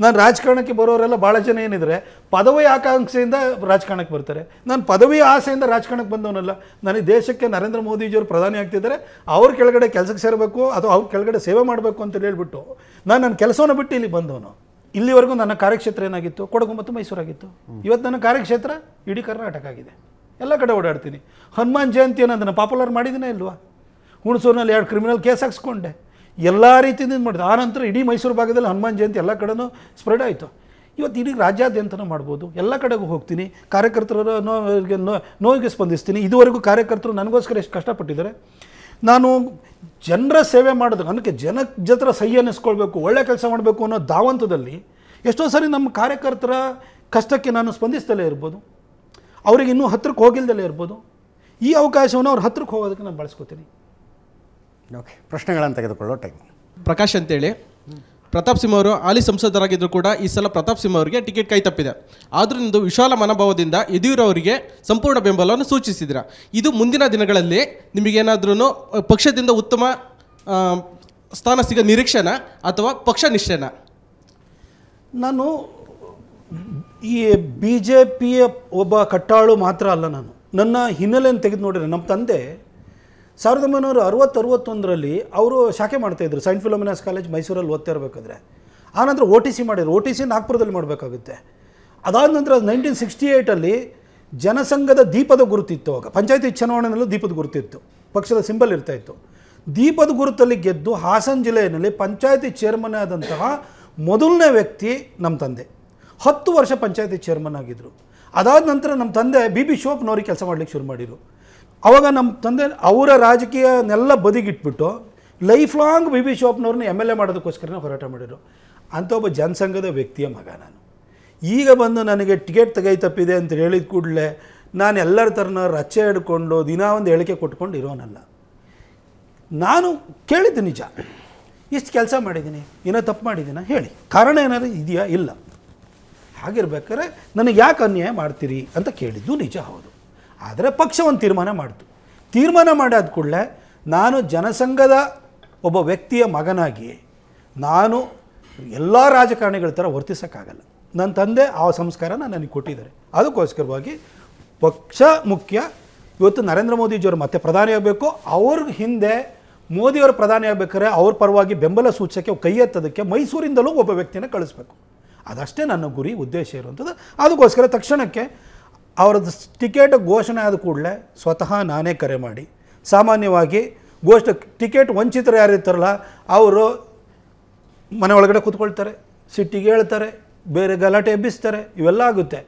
ನಾನು ರಾಜಕಾರಣಕ್ಕೆ ಬರೋರೆಲ್ಲ ಭಾಳ ಜನ ಏನಿದ್ರೆ ಪದವಿ ಆಕಾಂಕ್ಷೆಯಿಂದ ರಾಜಕಾರಣಕ್ಕೆ ಬರ್ತಾರೆ ನಾನು ಪದವಿ ಆಸೆಯಿಂದ ರಾಜಕಾರಣಕ್ಕೆ ಬಂದವನಲ್ಲ ನನಗೆ ದೇಶಕ್ಕೆ ನರೇಂದ್ರ ಮೋದಿಜಿಯವರು ಪ್ರಧಾನಿ ಆಗ್ತಿದ್ದಾರೆ ಅವ್ರ ಕೆಳಗಡೆ ಕೆಲಸಕ್ಕೆ ಸೇರಬೇಕು ಅಥವಾ ಅವ್ರ ಕೆಳಗಡೆ ಸೇವೆ ಮಾಡಬೇಕು ಅಂತ ಹೇಳ್ಬಿಟ್ಟು ನಾನು ನನ್ನ ಕೆಲಸವನ್ನು ಬಿಟ್ಟು ಇಲ್ಲಿ ಬಂದವನು ಇಲ್ಲಿವರೆಗೂ ನನ್ನ ಕಾರ್ಯಕ್ಷೇತ್ರ ಏನಾಗಿತ್ತು ಕೊಡಗು ಮತ್ತು ಮೈಸೂರಾಗಿತ್ತು ಇವತ್ತು ನನ್ನ ಕಾರ್ಯಕ್ಷೇತ್ರ ಇಡೀ ಕರ್ನಾಟಕ ಆಗಿದೆ ಎಲ್ಲ ಕಡೆ ಓಡಾಡ್ತೀನಿ ಹನುಮಾನ್ ಜಯಂತಿ ನಾನು ಪಾಪ್ಯುಲರ್ ಮಾಡಿದ್ದೀನೇ ಇಲ್ವಾ ಹುಣಸೂರಿನಲ್ಲಿ ಎರಡು ಕ್ರಿಮಿನಲ್ ಕೇಸ್ ಹಾಕ್ಸ್ಕೊಂಡೆ ಎಲ್ಲ ರೀತಿಯಿಂದ ಮಾಡಿದ್ರು ಆ ನಂತರ ಇಡೀ ಮೈಸೂರು ಭಾಗದಲ್ಲಿ ಹನುಮಾನ್ ಜಯಂತಿ ಎಲ್ಲ ಕಡೆನೂ ಸ್ಪ್ರೆಡ್ ಆಯಿತು ಇವತ್ತು ಇಡೀ ರಾಜ್ಯಾದ್ಯಂತನೂ ಮಾಡ್ಬೋದು ಎಲ್ಲ ಕಡೆಗೂ ಹೋಗ್ತೀನಿ ಕಾರ್ಯಕರ್ತರ ನೋವಿಗೆ ನೋವಿಗೆ ಸ್ಪಂದಿಸ್ತೀನಿ ಇದುವರೆಗೂ ಕಾರ್ಯಕರ್ತರು ನನಗೋಸ್ಕರ ಎಷ್ಟು ಕಷ್ಟಪಟ್ಟಿದ್ದಾರೆ ನಾನು ಜನರ ಸೇವೆ ಮಾಡಿದ್ರೆ ನನಗೆ ಜನ ಜತ್ರ ಸಹಿ ಅನ್ನಿಸ್ಕೊಳ್ಬೇಕು ಒಳ್ಳೆ ಕೆಲಸ ಮಾಡಬೇಕು ಅನ್ನೋ ದಾವಂತದಲ್ಲಿ ಎಷ್ಟೋ ಸಾರಿ ನಮ್ಮ ಕಾರ್ಯಕರ್ತರ ಕಷ್ಟಕ್ಕೆ ನಾನು ಸ್ಪಂದಿಸ್ತಲೇ ಇರ್ಬೋದು ಅವ್ರಿಗೆ ಇನ್ನೂ ಹತ್ತಿರಕ್ಕೆ ಹೋಗಿಲ್ದಲ್ಲೇ ಇರ್ಬೋದು ಈ ಅವಕಾಶವನ್ನು ಅವ್ರ ಹತ್ತಿರಕ್ಕೆ ಹೋಗೋದಕ್ಕೆ ನಾನು ಬಳಸ್ಕೋತೀನಿ ಓಕೆ ಪ್ರಶ್ನೆಗಳನ್ನು ತೆಗೆದುಕೊಳ್ಳೋ ಟೈಮ್ ಪ್ರಕಾಶ್ ಅಂತೇಳಿ ಪ್ರತಾಪ್ ಸಿಂಹ ಅವರು ಹಾಲಿ ಸಂಸದರಾಗಿದ್ದರೂ ಕೂಡ ಈ ಸಲ ಪ್ರತಾಪ್ ಸಿಂಹ ಅವರಿಗೆ ಟಿಕೆಟ್ ಕೈ ತಪ್ಪಿದೆ ಆದ್ರಿಂದ ವಿಶಾಲ ಮನೋಭಾವದಿಂದ ಅವರಿಗೆ ಸಂಪೂರ್ಣ ಬೆಂಬಲವನ್ನು ಸೂಚಿಸಿದಿರ ಇದು ಮುಂದಿನ ದಿನಗಳಲ್ಲಿ ನಿಮಗೇನಾದ್ರೂ ಪಕ್ಷದಿಂದ ಉತ್ತಮ ಸ್ಥಾನ ಸಿಗೋ ನಿರೀಕ್ಷೆನ ಅಥವಾ ಪಕ್ಷ ನಿಷ್ಠೆನ ನಾನು ಈ ಬಿ ಜೆ ಪಿಯ ಒಬ್ಬ ಕಟ್ಟಾಳು ಮಾತ್ರ ಅಲ್ಲ ನಾನು ನನ್ನ ಹಿನ್ನೆಲೆಯನ್ನು ತೆಗೆದು ನೋಡಿದ್ರೆ ನಮ್ಮ ತಂದೆ ಸಾವಿರದ ಒಂಬೈನೂರ ಅರವತ್ತು ಅರವತ್ತೊಂದರಲ್ಲಿ ಅವರು ಶಾಖೆ ಮಾಡ್ತಾಯಿದ್ರು ಸೈಂಟ್ ಫಿಲೋಮಿನಾಸ್ ಕಾಲೇಜ್ ಮೈಸೂರಲ್ಲಿ ಓದ್ತಾ ಇರಬೇಕಾದ್ರೆ ಆನಂತರ ಓ ಟಿ ಸಿ ಮಾಡಿದ್ರು ಓ ಟಿ ಸಿ ನಾಗ್ಪುರದಲ್ಲಿ ಮಾಡಬೇಕಾಗುತ್ತೆ ಅದಾದ ನಂತರ ನೈನ್ಟೀನ್ ಸಿಕ್ಸ್ಟಿ ಏಯ್ಟಲ್ಲಿ ಜನಸಂಘದ ದೀಪದ ಗುರುತಿತ್ತು ಆಗ ಪಂಚಾಯತಿ ಚುನಾವಣೆಯಲ್ಲೂ ದೀಪದ ಗುರುತಿತ್ತು ಪಕ್ಷದ ಸಿಂಬಲ್ ಇತ್ತು ದೀಪದ ಗುರುತಲ್ಲಿ ಗೆದ್ದು ಹಾಸನ ಜಿಲ್ಲೆಯಲ್ಲಿ ಪಂಚಾಯತಿ ಚೇರ್ಮನ್ ಆದಂತಹ ಮೊದಲನೇ ವ್ಯಕ್ತಿ ನಮ್ಮ ತಂದೆ ಹತ್ತು ವರ್ಷ ಪಂಚಾಯತಿ ಚೇರ್ಮನ್ ಆಗಿದ್ದರು ಅದಾದ ನಂತರ ನಮ್ಮ ತಂದೆ ಬಿ ಬಿ ಶೋಪ್ನವ್ರಿಗೆ ಕೆಲಸ ಮಾಡಲಿಕ್ಕೆ ಶುರು ಮಾಡಿದರು ಅವಾಗ ನಮ್ಮ ತಂದೆ ಅವರ ರಾಜಕೀಯನೆಲ್ಲ ಬದಿಗಿಟ್ಬಿಟ್ಟು ಲೈಫ್ ಲಾಂಗ್ ವಿ ವಿ ಶೋಪ್ನವ್ರನ್ನ ಎಮ್ ಎಲ್ ಎ ಮಾಡೋದಕ್ಕೋಸ್ಕರನೇ ಹೋರಾಟ ಮಾಡಿದರು ಅಂಥ ಒಬ್ಬ ಜನಸಂಘದ ವ್ಯಕ್ತಿಯ ಮಗ ನಾನು ಈಗ ಬಂದು ನನಗೆ ಟಿಕೆಟ್ ತೆಗೈ ತಪ್ಪಿದೆ ಅಂತ ಹೇಳಿದ ಕೂಡಲೇ ನಾನು ಎಲ್ಲರ ಥರನ ರಚ್ಚೆ ಹಿಡ್ಕೊಂಡು ದಿನ ಒಂದು ಹೇಳಿಕೆ ಕೊಟ್ಕೊಂಡು ಇರೋನಲ್ಲ ನಾನು ಕೇಳಿದ್ದು ನಿಜ ಇಷ್ಟು ಕೆಲಸ ಮಾಡಿದ್ದೀನಿ ಏನೋ ತಪ್ಪು ಮಾಡಿದ್ದೀನ ಹೇಳಿ ಕಾರಣ ಏನಾದರೂ ಇದೆಯಾ ಇಲ್ಲ ಹಾಗಿರ್ಬೇಕಾದ್ರೆ ನನಗೆ ಯಾಕೆ ಅನ್ಯಾಯ ಮಾಡ್ತೀರಿ ಅಂತ ಕೇಳಿದ್ದು ನಿಜ ಹೌದು ಆದರೆ ಪಕ್ಷ ಒಂದು ತೀರ್ಮಾನ ಮಾಡಿತು ತೀರ್ಮಾನ ಮಾಡಾದ ಕೂಡಲೇ ನಾನು ಜನಸಂಘದ ಒಬ್ಬ ವ್ಯಕ್ತಿಯ ಮಗನಾಗಿ ನಾನು ಎಲ್ಲ ರಾಜಕಾರಣಿಗಳ ಥರ ವರ್ತಿಸೋಕ್ಕಾಗಲ್ಲ ನನ್ನ ತಂದೆ ಆ ಸಂಸ್ಕಾರನ ನನಗೆ ಕೊಟ್ಟಿದ್ದಾರೆ ಅದಕ್ಕೋಸ್ಕರವಾಗಿ ಪಕ್ಷ ಮುಖ್ಯ ಇವತ್ತು ನರೇಂದ್ರ ಮೋದಿಜಿಯವರು ಮತ್ತೆ ಪ್ರಧಾನಿ ಆಗಬೇಕು ಅವ್ರ ಹಿಂದೆ ಮೋದಿಯವರು ಪ್ರಧಾನಿ ಆಗಬೇಕಾದ್ರೆ ಅವ್ರ ಪರವಾಗಿ ಬೆಂಬಲ ಸೂಚಕ್ಕೆ ಕೈ ಎತ್ತೋದಕ್ಕೆ ಮೈಸೂರಿಂದಲೂ ಒಬ್ಬ ವ್ಯಕ್ತಿಯನ್ನು ಕಳಿಸ್ಬೇಕು ಅದಷ್ಟೇ ನನ್ನ ಗುರಿ ಉದ್ದೇಶ ಇರುವಂಥದ್ದು ಅದಕ್ಕೋಸ್ಕರ ತಕ್ಷಣಕ್ಕೆ ಅವರದ್ದು ಟಿಕೆಟ್ ಘೋಷಣೆ ಆದ ಕೂಡಲೇ ಸ್ವತಃ ನಾನೇ ಕರೆ ಮಾಡಿ ಸಾಮಾನ್ಯವಾಗಿ ಗೋಷ್ಠ ಟಿಕೆಟ್ ವಂಚಿತರು ಯಾರಿರ್ತಾರಲ್ಲ ಅವರು ಮನೆ ಒಳಗಡೆ ಕೂತ್ಕೊಳ್ತಾರೆ ಸಿಟ್ಟಿಗೆ ಹೇಳ್ತಾರೆ ಬೇರೆ ಗಲಾಟೆ ಎಬ್ಬಿಸ್ತಾರೆ ಇವೆಲ್ಲ ಆಗುತ್ತೆ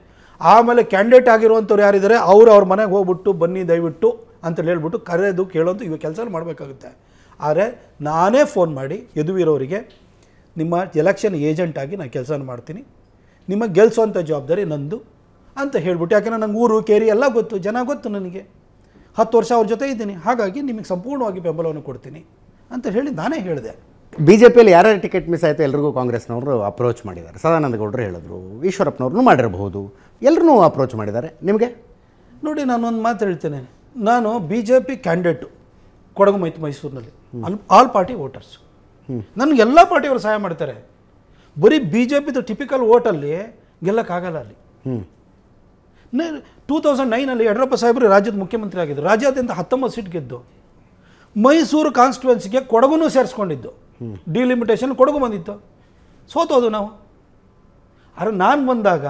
ಆಮೇಲೆ ಕ್ಯಾಂಡಿಡೇಟ್ ಆಗಿರುವಂಥವ್ರು ಯಾರಿದ್ದಾರೆ ಅವರು ಅವ್ರ ಮನೆಗೆ ಹೋಗ್ಬಿಟ್ಟು ಬನ್ನಿ ದಯವಿಟ್ಟು ಅಂತೇಳಿ ಹೇಳ್ಬಿಟ್ಟು ಕರೆದು ಕೇಳೋದು ಇವಾಗ ಕೆಲಸ ಮಾಡಬೇಕಾಗುತ್ತೆ ಆದರೆ ನಾನೇ ಫೋನ್ ಮಾಡಿ ಯದುವೀರವರಿಗೆ ನಿಮ್ಮ ಎಲೆಕ್ಷನ್ ಏಜೆಂಟಾಗಿ ನಾನು ಕೆಲಸ ಮಾಡ್ತೀನಿ ನಿಮ್ಮ ಗೆಲ್ಲಿಸುವಂಥ ಜವಾಬ್ದಾರಿ ನಂದು ಅಂತ ಹೇಳ್ಬಿಟ್ಟು ಯಾಕೆಂದ್ರೆ ನಂಗೆ ಊರು ಕೇರಿ ಎಲ್ಲ ಗೊತ್ತು ಜನ ಗೊತ್ತು ನನಗೆ ಹತ್ತು ವರ್ಷ ಅವ್ರ ಜೊತೆ ಇದ್ದೀನಿ ಹಾಗಾಗಿ ನಿಮಗೆ ಸಂಪೂರ್ಣವಾಗಿ ಬೆಂಬಲವನ್ನು ಕೊಡ್ತೀನಿ ಅಂತ ಹೇಳಿ ನಾನೇ ಹೇಳಿದೆ ಬಿ ಜೆ ಪಿಯಲ್ಲಿ ಯಾರ್ಯಾರು ಟಿಕೆಟ್ ಮಿಸ್ ಆಯಿತು ಎಲ್ರಿಗೂ ಕಾಂಗ್ರೆಸ್ನವರು ಅಪ್ರೋಚ್ ಮಾಡಿದ್ದಾರೆ ಸದಾನಂದ ಗೌಡರು ಹೇಳಿದ್ರು ಈಶ್ವರಪ್ಪನವ್ರನ್ನೂ ಮಾಡಿರಬಹುದು ಎಲ್ಲರೂ ಅಪ್ರೋಚ್ ಮಾಡಿದ್ದಾರೆ ನಿಮಗೆ ನೋಡಿ ನಾನು ಒಂದು ಮಾತು ಹೇಳ್ತೇನೆ ನಾನು B J P candidate Kodagu ಮೈತ್ ಮೈಸೂರಿನಲ್ಲಿ ಅಲ್ಲಿ ಆಲ್ ಪಾರ್ಟಿ ವೋಟರ್ಸ್ ನನಗೆ ಎಲ್ಲ ಪಾರ್ಟಿಯವರು ಸಹಾಯ ಮಾಡ್ತಾರೆ ಬರೀ ಬಿ ಜೆ ಪಿದು ಟಿಪಿಕಲ್ ವೋಟಲ್ಲಿ ಗೆಲ್ಲಕ್ಕಾಗಲ್ಲ ಅಲ್ಲಿ ಟೂ ತೌಸಂಡ್ ನೈನಲ್ಲಿ ಯಡಿಯೂರಪ್ಪ ಸಾಹೇಬರು ರಾಜ್ಯದ ಮುಖ್ಯಮಂತ್ರಿ ಆಗಿದ್ದರು ರಾಜ್ಯಾದ್ಯಂತ ಹತ್ತೊಂಬತ್ತು ಸೀಟ್ ಗೆದ್ದು ಮೈಸೂರು ಕಾನ್ಸ್ಟಿಟ್ಯುವೆನ್ಸಿಗೆ ಕೊಡಗುನೂ ಸೇರಿಸ್ಕೊಂಡಿದ್ದು ಡಿಲಿಮಿಟೇಷನ್ ಕೊಡಗು ಬಂದಿತ್ತು ಸೋತೋದು ನಾವು ಆದರೆ ನಾನು ಬಂದಾಗ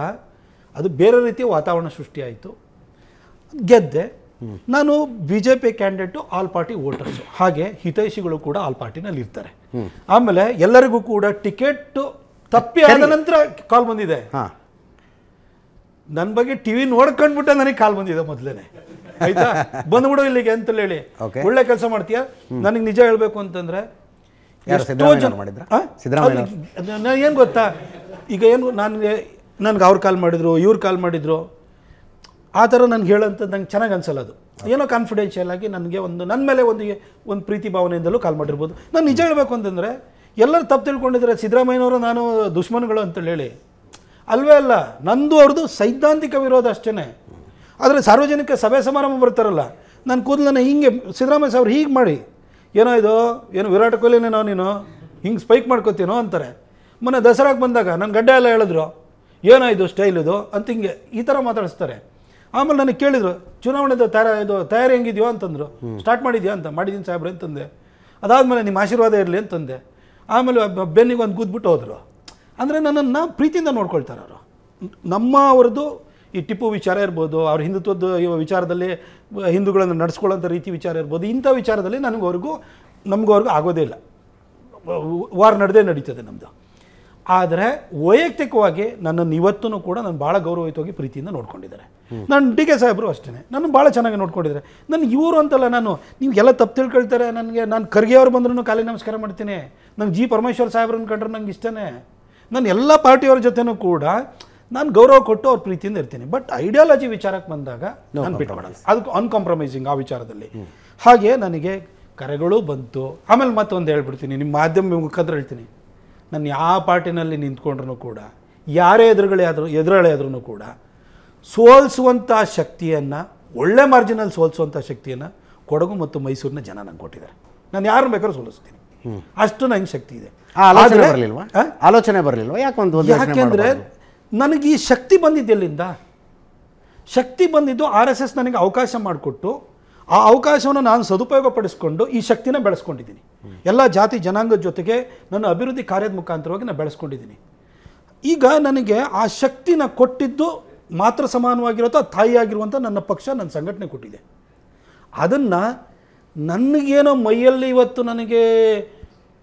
ಅದು ಬೇರೆ ರೀತಿಯ ವಾತಾವರಣ ಸೃಷ್ಟಿಯಾಯಿತು ಗೆದ್ದೆ ನಾನು B J P candidate all party voters ಹಾಗೆ ಹಿತೈಷಿಗಳು ಕೂಡ ಆಲ್ ಪಾರ್ಟಿನಲ್ಲಿ ಇರ್ತಾರೆ ಆಮೇಲೆ ಎಲ್ಲರಿಗೂ ಕೂಡ ಟಿಕೆಟ್ ತಪ್ಪಿ ಆದ ನಂತರ ಕಾಲ್ ಬಂದಿದೆ ನನ್ನ ಬಗ್ಗೆ ಟಿ ವಿ ನೋಡ್ಕೊಂಡ್ಬಿಟ್ಟೆ ನನಗೆ ಕಾಲ್ ಬಂದಿದೆ ಮೊದಲೇನೆ ಆಯ್ತಾ ಬಂದ್ಬಿಡು ಇಲ್ಲಿಗೆ ಅಂತ ಹೇಳಿ ಒಳ್ಳೆ ಕೆಲಸ ಮಾಡ್ತೀಯಾ ನನಗೆ ನಿಜ ಹೇಳಬೇಕು ಅಂತಂದ್ರೆ ಏನು ಗೊತ್ತಾ ಈಗ ಏನು ನನಗೆ ನನಗೆ ಅವ್ರು ಕಾಲ್ ಮಾಡಿದ್ರು ಇವ್ರು ಕಾಲ್ ಮಾಡಿದ್ರು ಆ ಥರ ನನಗೆ ಹೇಳಂತ ನಂಗೆ ಚೆನ್ನಾಗಿ ಅನ್ಸಲ್ಲ ಅದು ಏನೋ ಕಾನ್ಫಿಡೆನ್ಷಿಯಲ್ ಆಗಿ ನನಗೆ ಒಂದು ನನ್ನ ಮೇಲೆ ಒಂದು ಒಂದು ಪ್ರೀತಿ ಭಾವನೆಯಿಂದಲೂ ಕಾಲ್ ಮಾಡಿರ್ಬೋದು ನಾನು ನಿಜ ಹೇಳಬೇಕು ಅಂತಂದರೆ ಎಲ್ಲರೂ ತಪ್ಪು ತಿಳ್ಕೊಂಡಿದ್ರೆ ಸಿದ್ದರಾಮಯ್ಯನವರು ನಾನು ದುಶ್ಮನ್ಗಳು ಅಂತೇಳಿ ಹೇಳಿ ಅಲ್ವೇ ಅಲ್ಲ ನಂದು ಅವ್ರದ್ದು ಸೈದ್ಧಾಂತಿಕ ವಿರೋಧ ಅಷ್ಟೇ ಆದರೆ ಸಾರ್ವಜನಿಕ ಸಭೆ ಸಮಾರಂಭ ಬರ್ತಾರಲ್ಲ ನನ್ನ ಕೂದಲನ್ನ ಹೀಗೆ ಸಿದ್ದರಾಮಯ್ಯ ಸಾವ್ರು ಹೀಗೆ ಮಾಡಿ ಏನೋ ಇದು ಏನು ವಿರಾಟ್ ಕೊಹ್ಲಿನೇನೋ ನೀನು ಹಿಂಗೆ ಸ್ಪೈಕ್ ಮಾಡ್ಕೋತೀನೋ ಅಂತಾರೆ ಮೊನ್ನೆ ದಸರಾಗೆ ಬಂದಾಗ ನನ್ನ ಗಡ್ಡೆ ಎಲ್ಲ ಹೇಳಿದ್ರು ಏನೋ ಇದು ಸ್ಟೈಲ್ ಇದು ಅಂತ ಹಿಂಗೆ ಈ ಥರ ಮಾತಾಡಿಸ್ತಾರೆ ಆಮೇಲೆ ನನಗೆ ಕೇಳಿದರು ಚುನಾವಣೆದು ತಯಾರ ಇದು ತಯಾರಿ ಹೆಂಗಿದೆಯೋ ಅಂತಂದರು ಸ್ಟಾರ್ಟ್ ಮಾಡಿದ್ಯಾ ಅಂತ ಮಾಡಿದ್ದೀನಿ ಸಾಹೇಬ್ರೆ ಅಂತಂದೆ ಅದಾದಮೇಲೆ ನಿಮ್ಮ ಆಶೀರ್ವಾದ ಇರಲಿ ಅಂತಂದೆ ಆಮೇಲೆ ಬೆನ್ನಿಗೆ ಒಂದು ಕೂದ್ಬಿಟ್ಟು ಹೋದರು ಅಂದರೆ ನನ್ನನ್ನು ಪ್ರೀತಿಯಿಂದ ನೋಡ್ಕೊಳ್ತಾರೆ ಅವರು ನಮ್ಮ ಅವ್ರದ್ದು ಈ ಟಿಪ್ಪು ವಿಚಾರ ಇರ್ಬೋದು ಅವ್ರ ಹಿಂದುತ್ವದ ವಿಚಾರದಲ್ಲಿ ಹಿಂದೂಗಳನ್ನು ನಡೆಸ್ಕೊಳ್ಳೋಂಥ ರೀತಿ ವಿಚಾರ ಇರ್ಬೋದು ಇಂಥ ವಿಚಾರದಲ್ಲಿ ನನಗವ್ರಿಗೂ ನಮಗವ್ರಿಗೂ ಆಗೋದೇ ಇಲ್ಲ ವಾರ್ ನಡೆದೇ ನಡೀತದೆ ನಮ್ಮದು ಆದರೆ ವೈಯಕ್ತಿಕವಾಗಿ ನನ್ನನ್ನು ಇವತ್ತೂ ಕೂಡ ನಾನು ಭಾಳ ಗೌರವಯುತವಾಗಿ ಪ್ರೀತಿಯಿಂದ ನೋಡ್ಕೊಂಡಿದ್ದಾರೆ ನಾನು ಡಿ ಕೆ ಸಾಹೇಬರು ಅಷ್ಟೇ ನಾನು ಭಾಳ ಚೆನ್ನಾಗಿ ನೋಡ್ಕೊಂಡಿದ್ದಾರೆ ನಾನು ಇವರು ಅಂತಲ್ಲ ನಾನು ನೀವು ಎಲ್ಲ ತಪ್ಪು ತಿಳ್ಕೊಳ್ತಾರೆ ನನಗೆ ನಾನು ಖರ್ಗೆ ಅವ್ರು ಬಂದ್ರೂ ಖಾಲಿ ನಮಸ್ಕಾರ ಮಾಡ್ತೀನಿ ನಂಗೆ ಜಿ ಪರಮೇಶ್ವರ್ ಸಾಹೇಬ್ರನ್ನ ಕಂಡ್ರೆ ನಂಗೆ ಇಷ್ಟನೇ ನಾನು ಎಲ್ಲ ಪಾರ್ಟಿಯವರ ಜೊತೆನೂ ಕೂಡ ನಾನು ಗೌರವ ಕೊಟ್ಟು ಅವ್ರ ಪ್ರೀತಿಯಿಂದ ಇರ್ತೀನಿ ಬಟ್ ಐಡಿಯಾಲಜಿ ವಿಚಾರಕ್ಕೆ ಬಂದಾಗ ನಾನು ಮಾಡಲ್ಲ ಅದಕ್ಕೆ ಅನ್ಕಾಂಪ್ರಮೈಸಿಂಗ್ ಆ ವಿಚಾರದಲ್ಲಿ ಹಾಗೆ ನನಗೆ ಕರೆಗಳು ಬಂತು ಆಮೇಲೆ ಮತ್ತೊಂದು ಹೇಳ್ಬಿಡ್ತೀನಿ ನಿಮ್ಮ ಮಾಧ್ಯಮ ಮುಖಾಂತರ ಹೇಳ್ತೀನಿ ನಾನು ಯಾವ ಪಾರ್ಟಿನಲ್ಲಿ ನಿಂತ್ಕೊಂಡ್ರೂ ಕೂಡ ಯಾರೇ ಎದುರುಗಳೇ ಆದರೂ ಎದುರುಗಡೆ ಆದ್ರೂ ಕೂಡ ಸೋಲಿಸುವಂಥ ಶಕ್ತಿಯನ್ನು ಒಳ್ಳೆ ಮಾರ್ಜಿನಲ್ಲಿ ಸೋಲಿಸುವಂಥ ಶಕ್ತಿಯನ್ನು ಕೊಡಗು ಮತ್ತು ಮೈಸೂರಿನ ಜನ ನಂಗೆ ಕೊಟ್ಟಿದ್ದಾರೆ ನಾನು ಯಾರನ್ನು ಬೇಕಾದ್ರೂ ಸೋಲಿಸ್ತೀನಿ ಅಷ್ಟು ನನಗೆ ಶಕ್ತಿ ಇದೆ ಆಲೋಚನೆ ಬರಲಿಲ್ವಾ ಆಲೋಚನೆ ಬರಲಿಲ್ವಾ ಯಾಕೊಂದು ಯಾಕೆಂದರೆ ನನಗೆ ಈ ಶಕ್ತಿ ಬಂದಿದ್ದೆಲ್ಲಿಂದ ಶಕ್ತಿ ಬಂದಿದ್ದು ಆರ್ ಎಸ್ ಎಸ್ ನನಗೆ ಅವಕಾಶ ಮಾಡಿಕೊಟ್ಟು ಆ ಅವಕಾಶವನ್ನು ನಾನು ಸದುಪಯೋಗ ಪಡಿಸ್ಕೊಂಡು ಈ ಶಕ್ತಿನ ಬೆಳೆಸ್ಕೊಂಡಿದ್ದೀನಿ ಎಲ್ಲ ಜಾತಿ ಜನಾಂಗದ ಜೊತೆಗೆ ನನ್ನ ಅಭಿವೃದ್ಧಿ ಕಾರ್ಯದ ಮುಖಾಂತರವಾಗಿ ನಾನು ಬೆಳೆಸ್ಕೊಂಡಿದ್ದೀನಿ ಈಗ ನನಗೆ ಆ ಶಕ್ತಿನ ಕೊಟ್ಟಿದ್ದು ಮಾತ್ರ ಸಮಾನವಾಗಿರೋದು ತಾಯಿಯಾಗಿರುವಂಥ ನನ್ನ ಪಕ್ಷ ನನ್ನ ಸಂಘಟನೆ ಕೊಟ್ಟಿದೆ ಅದನ್ನು ನನಗೇನೋ ಮೈಯಲ್ಲಿ ಇವತ್ತು ನನಗೆ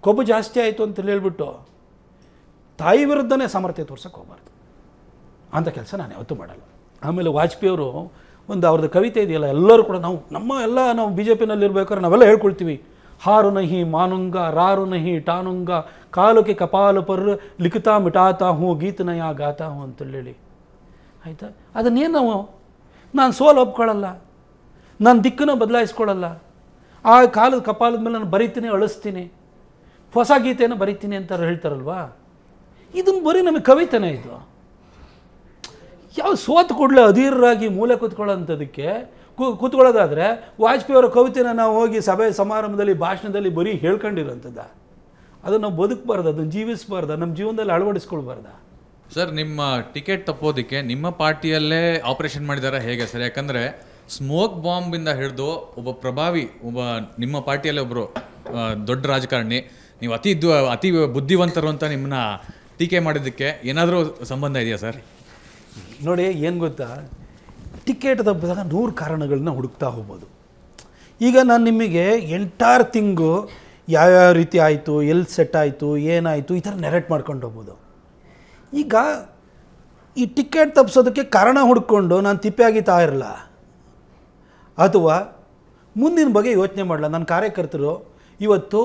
ಕೊಬ್ಬು ಜಾಸ್ತಿ ಆಯಿತು ಅಂತೇಳಿ ಹೇಳ್ಬಿಟ್ಟು ತಾಯಿ ವಿರುದ್ಧನೇ ಸಾಮರ್ಥ್ಯ ತೋರ್ಸಕ್ಕೆ ಹೋಗಬಾರ್ದು ಅಂತ ಕೆಲಸ ನಾನು ಯಾವತ್ತೂ ಮಾಡಲ್ಲ ಆಮೇಲೆ ಅವರು ಒಂದು ಅವ್ರದ್ದು ಕವಿತೆ ಇದೆಯಲ್ಲ ಎಲ್ಲರೂ ಕೂಡ ನಾವು ನಮ್ಮ ಎಲ್ಲ ನಾವು ಬಿ ಜೆ ಪಿನಲ್ಲಿರ್ಬೇಕಾದ್ರೆ ನಾವೆಲ್ಲ ಹೇಳ್ಕೊಳ್ತೀವಿ ಹಾರು ನಹಿ ಮಾನುಂಗ ರಾರು ನಹಿ ಟಾನುಂಗ ಕಾಲುಕೆ ಕಪಾಲು ಪರ್ ಲಿಖಿತಾ ಮಿಟಾತಾ ಹೂ ಗೀತನಯ ಗಾತಾ ಹೂ ಅಂತೇಳಿ ಆಯಿತಾ ಅದನ್ನೇನು ನಾವು ನಾನು ಸೋಲು ಒಪ್ಕೊಳ್ಳಲ್ಲ ನಾನು ದಿಕ್ಕನ್ನು ಬದಲಾಯಿಸ್ಕೊಳ್ಳಲ್ಲ ಆ ಕಾಲದ ಕಪಾಲದ ಮೇಲೆ ನಾನು ಬರಿತೀನಿ ಅಳಿಸ್ತೀನಿ ಹೊಸ ಗೀತೆಯನ್ನು ಬರಿತೀನಿ ಅಂತ ಹೇಳ್ತಾರಲ್ವಾ ಇದನ್ನು ಬರೀ ನಮಗೆ ಕವಿತನೇ ಇದು ಯಾವ ಸೋತು ಕೂಡಲೇ ಅಧೀರರಾಗಿ ಮೂಲೆ ಕೂತ್ಕೊಳ್ಳೋಂಥದಕ್ಕೆ ಕೂತ್ಕೊಳ್ಳೋದಾದರೆ ವಾಜಪೇಯಿ ಅವರ ಕವಿತೆನ ನಾವು ಹೋಗಿ ಸಭೆ ಸಮಾರಂಭದಲ್ಲಿ ಭಾಷಣದಲ್ಲಿ ಬರೀ ಹೇಳ್ಕೊಂಡಿರೋಂಥದ್ದು ಅದನ್ನು ನಾವು ಬದುಕಬಾರ್ದು ಅದನ್ನು ಜೀವಿಸಬಾರ್ದು ನಮ್ಮ ಜೀವನದಲ್ಲಿ ಅಳವಡಿಸ್ಕೊಳ್ಬಾರ್ದ ಸರ್ ನಿಮ್ಮ ಟಿಕೆಟ್ ತಪ್ಪೋದಕ್ಕೆ ನಿಮ್ಮ ಪಾರ್ಟಿಯಲ್ಲೇ ಆಪರೇಷನ್ ಮಾಡಿದ್ದಾರೆ ಹೇಗೆ ಸರ್ ಯಾಕಂದರೆ ಸ್ಮೋಕ್ ಬಾಂಬಿಂದ ಹಿಡಿದು ಒಬ್ಬ ಪ್ರಭಾವಿ ಒಬ್ಬ ನಿಮ್ಮ ಪಾರ್ಟಿಯಲ್ಲೇ ಒಬ್ಬರು ದೊಡ್ಡ ರಾಜಕಾರಣಿ ನೀವು ಅತಿ ದ್ವ ಅತಿ ಬುದ್ಧಿವಂತರು ಅಂತ ನಿಮ್ಮನ್ನ ಟೀಕೆ ಮಾಡಿದ್ದಕ್ಕೆ ಏನಾದರೂ ಸಂಬಂಧ ಇದೆಯಾ ಸರ್ ನೋಡಿ ಏನು ಗೊತ್ತಾ ಟಿಕೆಟ್ ತಪ್ಪಿದಾಗ ನೂರು ಕಾರಣಗಳನ್ನ ಹುಡುಕ್ತಾ ಹೋಗ್ಬೋದು ಈಗ ನಾನು ನಿಮಗೆ ಎಂಟೈರ್ ತಿಂಗು ಯಾವ್ಯಾವ ರೀತಿ ಆಯಿತು ಎಲ್ಲಿ ಸೆಟ್ ಆಯಿತು ಏನಾಯಿತು ಈ ಥರ ನೆರೆಟ್ ಮಾಡ್ಕೊಂಡು ಹೋಗ್ಬೋದು ಈಗ ಈ ಟಿಕೆಟ್ ತಪ್ಪಿಸೋದಕ್ಕೆ ಕಾರಣ ಹುಡ್ಕೊಂಡು ನಾನು ತಿಪ್ಪೆ ತಾ ಇರಲ್ಲ ಅಥವಾ ಮುಂದಿನ ಬಗ್ಗೆ ಯೋಚನೆ ಮಾಡಲ್ಲ ನನ್ನ ಕಾರ್ಯಕರ್ತರು ಇವತ್ತು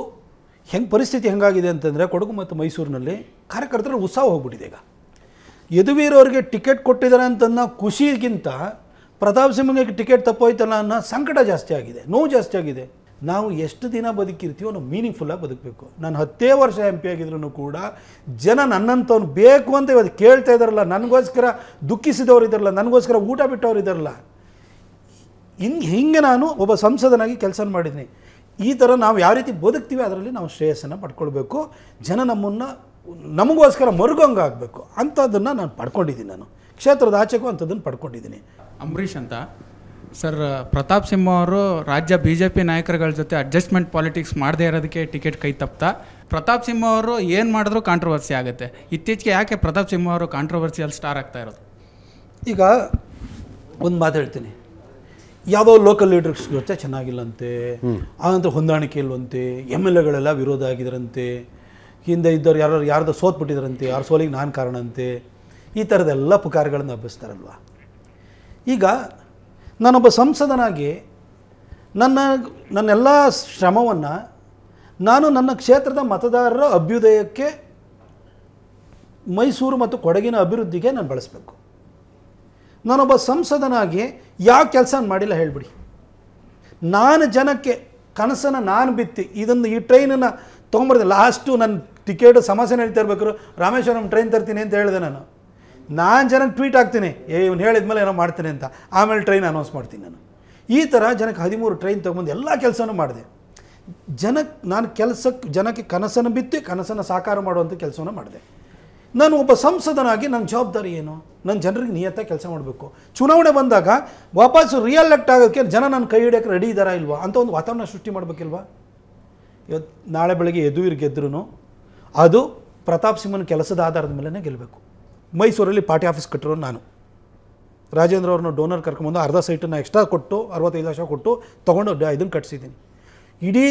ಹೆಂಗೆ ಪರಿಸ್ಥಿತಿ ಹೆಂಗಾಗಿದೆ ಅಂತಂದರೆ ಕೊಡಗು ಮತ್ತು ಮೈಸೂರಿನಲ್ಲಿ ಕಾರ್ಯಕರ್ತರು ಉತ್ಸಾಹ ಹೋಗ್ಬಿಟ್ಟಿದೆ ಈಗ ಯದುವೀರವ್ರಿಗೆ ಟಿಕೆಟ್ ಕೊಟ್ಟಿದ್ದಾರೆ ಅಂತನ್ನೋ ಖುಷಿಗಿಂತ ಪ್ರತಾಪ್ ಸಿಂಹನಿಗೆ ಟಿಕೆಟ್ ತಪ್ಪೋಯ್ತಲ್ಲ ಅನ್ನೋ ಸಂಕಟ ಜಾಸ್ತಿ ಆಗಿದೆ ನೋವು ಜಾಸ್ತಿ ಆಗಿದೆ ನಾವು ಎಷ್ಟು ದಿನ ಬದುಕಿರ್ತೀವೋ ನಾವು ಮೀನಿಂಗ್ಫುಲ್ಲಾಗಿ ಬದುಕಬೇಕು ನಾನು ಹತ್ತೇ ವರ್ಷ ಎಂ ಪಿ ಆಗಿದ್ರು ಕೂಡ ಜನ ನನ್ನಂಥವ್ನು ಬೇಕು ಅಂತ ಇವತ್ತು ಕೇಳ್ತಾ ಇದ್ದಾರಲ್ಲ ನನಗೋಸ್ಕರ ದುಃಖಿಸಿದವರು ಇದ್ದಾರಲ್ಲ ನನಗೋಸ್ಕರ ಊಟ ಬಿಟ್ಟವ್ರು ಇದ್ದಾರಲ್ಲ ಹಿಂಗೆ ಹಿಂಗೆ ನಾನು ಒಬ್ಬ ಸಂಸದನಾಗಿ ಕೆಲಸ ಮಾಡಿದ್ದೀನಿ ಈ ಥರ ನಾವು ಯಾವ ರೀತಿ ಬದುಕ್ತೀವಿ ಅದರಲ್ಲಿ ನಾವು ಶ್ರೇಯಸ್ಸನ್ನು ಪಡ್ಕೊಳ್ಬೇಕು ಜನ ನಮ್ಮನ್ನು ನಮಗೋಸ್ಕರ ಮರುಗಂಗೆ ಆಗಬೇಕು ಅಂಥದ್ದನ್ನು ನಾನು ಪಡ್ಕೊಂಡಿದ್ದೀನಿ ನಾನು ಕ್ಷೇತ್ರದ ಆಚೆಗೂ ಅಂಥದ್ದನ್ನು ಪಡ್ಕೊಂಡಿದ್ದೀನಿ ಅಂಬರೀಷ್ ಅಂತ ಸರ್ ಪ್ರತಾಪ್ ಸಿಂಹ ಅವರು ರಾಜ್ಯ ಬಿ ಜೆ ಪಿ ನಾಯಕರುಗಳ ಜೊತೆ ಅಡ್ಜಸ್ಟ್ಮೆಂಟ್ ಪಾಲಿಟಿಕ್ಸ್ ಮಾಡದೇ ಇರೋದಕ್ಕೆ ಟಿಕೆಟ್ ಕೈ ತಪ್ತಾ ಪ್ರತಾಪ್ ಸಿಂಹ ಅವರು ಏನು ಮಾಡಿದ್ರೂ ಕಾಂಟ್ರವರ್ಸಿ ಆಗುತ್ತೆ ಇತ್ತೀಚೆಗೆ ಯಾಕೆ ಪ್ರತಾಪ್ ಸಿಂಹ ಅವರು ಕಾಂಟ್ರವರ್ಸಿಯಲ್ಲಿ ಸ್ಟಾರ್ ಆಗ್ತಾ ಇರೋದು ಈಗ ಒಂದು ಮಾತು ಹೇಳ್ತೀನಿ ಯಾವುದೋ ಲೋಕಲ್ ಲೀಡರ್ಸ್ ಜೊತೆ ಚೆನ್ನಾಗಿಲ್ಲಂತೆ ಆನಂತರ ಹೊಂದಾಣಿಕೆ ಇಲ್ವಂತೆ ಎಮ್ ಎಲ್ ಎಗಳೆಲ್ಲ ವಿರೋಧ ಆಗಿದ್ರಂತೆ ಹಿಂದೆ ಇದ್ದವ್ರು ಯಾರು ಯಾರ್ದು ಸೋತ್ಬಿಟ್ಟಿದ್ರಂತೆ ಯಾರು ಸೋಲಿಗೆ ನಾನು ಕಾರಣ ಅಂತೆ ಈ ಥರದ್ದೆಲ್ಲ ಪುಕಾರಗಳನ್ನು ಹಬ್ಬಿಸ್ತಾರಲ್ವ ಈಗ ನಾನೊಬ್ಬ ಸಂಸದನಾಗಿ ನನ್ನ ನನ್ನೆಲ್ಲ ಶ್ರಮವನ್ನು ನಾನು ನನ್ನ ಕ್ಷೇತ್ರದ ಮತದಾರರ ಅಭ್ಯುದಯಕ್ಕೆ ಮೈಸೂರು ಮತ್ತು ಕೊಡಗಿನ ಅಭಿವೃದ್ಧಿಗೆ ನಾನು ಬಳಸಬೇಕು ನಾನೊಬ್ಬ ಸಂಸದನಾಗಿ ಯಾವ ಕೆಲಸ ಮಾಡಿಲ್ಲ ಹೇಳಿಬಿಡಿ ನಾನು ಜನಕ್ಕೆ ಕನಸನ್ನು ನಾನು ಬಿತ್ತಿ ಇದನ್ನು ಈ ಟ್ರೈನನ್ನು ತೊಗೊಂಬರ್ದೆ ಲಾಸ್ಟು ನನ್ನ ಟಿಕೆಟ್ ಸಮಸ್ಯೆ ಹೇಳ್ತಾ ಇರ್ಬೇಕು ರಾಮೇಶ್ವರಂ ಟ್ರೈನ್ ತರ್ತೀನಿ ಅಂತ ಹೇಳಿದೆ ನಾನು ನಾನು ಜನಕ್ಕೆ ಟ್ವೀಟ್ ಹಾಕ್ತೀನಿ ಏ ಇವ್ನು ಹೇಳಿದ ಮೇಲೆ ಏನೋ ಮಾಡ್ತೀನಿ ಅಂತ ಆಮೇಲೆ ಟ್ರೈನ್ ಅನೌನ್ಸ್ ಮಾಡ್ತೀನಿ ನಾನು ಈ ಥರ ಜನಕ್ಕೆ ಹದಿಮೂರು ಟ್ರೈನ್ ತೊಗೊಂಬಂದು ಎಲ್ಲ ಕೆಲಸನೂ ಮಾಡಿದೆ ಜನಕ್ಕೆ ನಾನು ಕೆಲಸಕ್ಕೆ ಜನಕ್ಕೆ ಕನಸನ್ನು ಬಿತ್ತಿ ಕನಸನ್ನು ಸಾಕಾರ ಮಾಡುವಂಥ ಕೆಲಸವನ್ನು ಮಾಡಿದೆ ನಾನು ಒಬ್ಬ ಸಂಸದನಾಗಿ ನನ್ನ ಜವಾಬ್ದಾರಿ ಏನು ನನ್ನ ಜನರಿಗೆ ನಿಯತ್ತಾಗಿ ಕೆಲಸ ಮಾಡಬೇಕು ಚುನಾವಣೆ ಬಂದಾಗ ವಾಪಸ್ಸು ರಿಯಲೆಕ್ಟ್ ಆಗೋಕ್ಕೆ ಜನ ನನ್ನ ಕೈ ಹಿಡಿಯೋಕ್ಕೆ ರೆಡಿ ಇದ್ದಾರಾ ಇಲ್ವಾ ಅಂತ ಒಂದು ವಾತಾವರಣ ಸೃಷ್ಟಿ ಮಾಡಬೇಕಿಲ್ವಾ ಇವತ್ತು ನಾಳೆ ಬೆಳಗ್ಗೆ ಯದುವೀರ್ ಗೆದ್ರು ಅದು ಪ್ರತಾಪ್ ಸಿಂಹನ ಕೆಲಸದ ಆಧಾರದ ಮೇಲೇ ಗೆಲ್ಲಬೇಕು ಮೈಸೂರಲ್ಲಿ ಪಾರ್ಟಿ ಆಫೀಸ್ ಕಟ್ಟಿರೋ ನಾನು ರಾಜೇಂದ್ರ ಅವ್ರನ್ನ ಡೋನರ್ ಕರ್ಕೊಂಬಂದು ಅರ್ಧ ಸೈಟನ್ನು ಎಕ್ಸ್ಟ್ರಾ ಕೊಟ್ಟು ಅರವತ್ತೈದು ಲಕ್ಷ ಕೊಟ್ಟು ತೊಗೊಂಡು ಇದನ್ನು ಕಟ್ಸಿದ್ದೀನಿ ಇಡೀ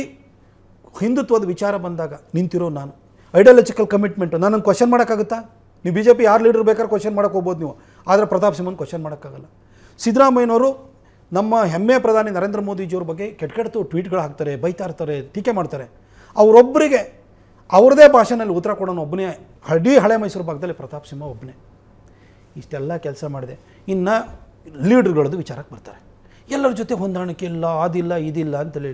ಹಿಂದುತ್ವದ ವಿಚಾರ ಬಂದಾಗ ನಿಂತಿರೋ ನಾನು ಐಡಿಯಾಲಜಿಕಲ್ ಕಮಿಟ್ಮೆಂಟು ನಾನು ನಂಗೆ ಕ್ವಶನ್ ಮಾಡೋಕ್ಕಾಗುತ್ತಾ ನೀವು ಬಿ ಜೆ ಪಿ ಯಾರು ಲೀಡರ್ ಬೇಕಾದ್ರೆ ಕ್ವಶನ್ ಮಾಡೋಕೆ ಹೋಗ್ಬೋದು ನೀವು ಆದರೆ ಪ್ರತಾಪ್ ಸಿಂಹನ್ ಕ್ವಶನ್ ಮಾಡೋಕ್ಕಾಗಲ್ಲ ಸಿದ್ದರಾಮಯ್ಯನವರು ನಮ್ಮ ಹೆಮ್ಮೆ ಪ್ರಧಾನಿ ನರೇಂದ್ರ ಮೋದಿಜಿಯವ್ರ ಬಗ್ಗೆ ಕೆಟ್ಟ ಕೆಟ್ಟು ಟ್ವೀಟ್ಗಳು ಹಾಕ್ತಾರೆ ಬೈತಾ ಇರ್ತಾರೆ ಟೀಕೆ ಮಾಡ್ತಾರೆ ಅವರೊಬ್ಬರಿಗೆ ಅವ್ರದೇ ಭಾಷೆನಲ್ಲಿ ಉತ್ತರ ಕೊಡೋನು ಒಬ್ಬನೇ ಹಡಿ ಹಳೆ ಮೈಸೂರು ಭಾಗದಲ್ಲಿ ಪ್ರತಾಪ್ ಸಿಂಹ ಒಬ್ಬನೇ ಇಷ್ಟೆಲ್ಲ ಕೆಲಸ ಮಾಡಿದೆ ಇನ್ನು ಲೀಡ್ರ್ಗಳದ್ದು ವಿಚಾರಕ್ಕೆ ಬರ್ತಾರೆ ಎಲ್ಲರ ಜೊತೆ ಹೊಂದಾಣಿಕೆ ಇಲ್ಲ ಅದಿಲ್ಲ ಇದಿಲ್ಲ ಅಂತೇಳಿ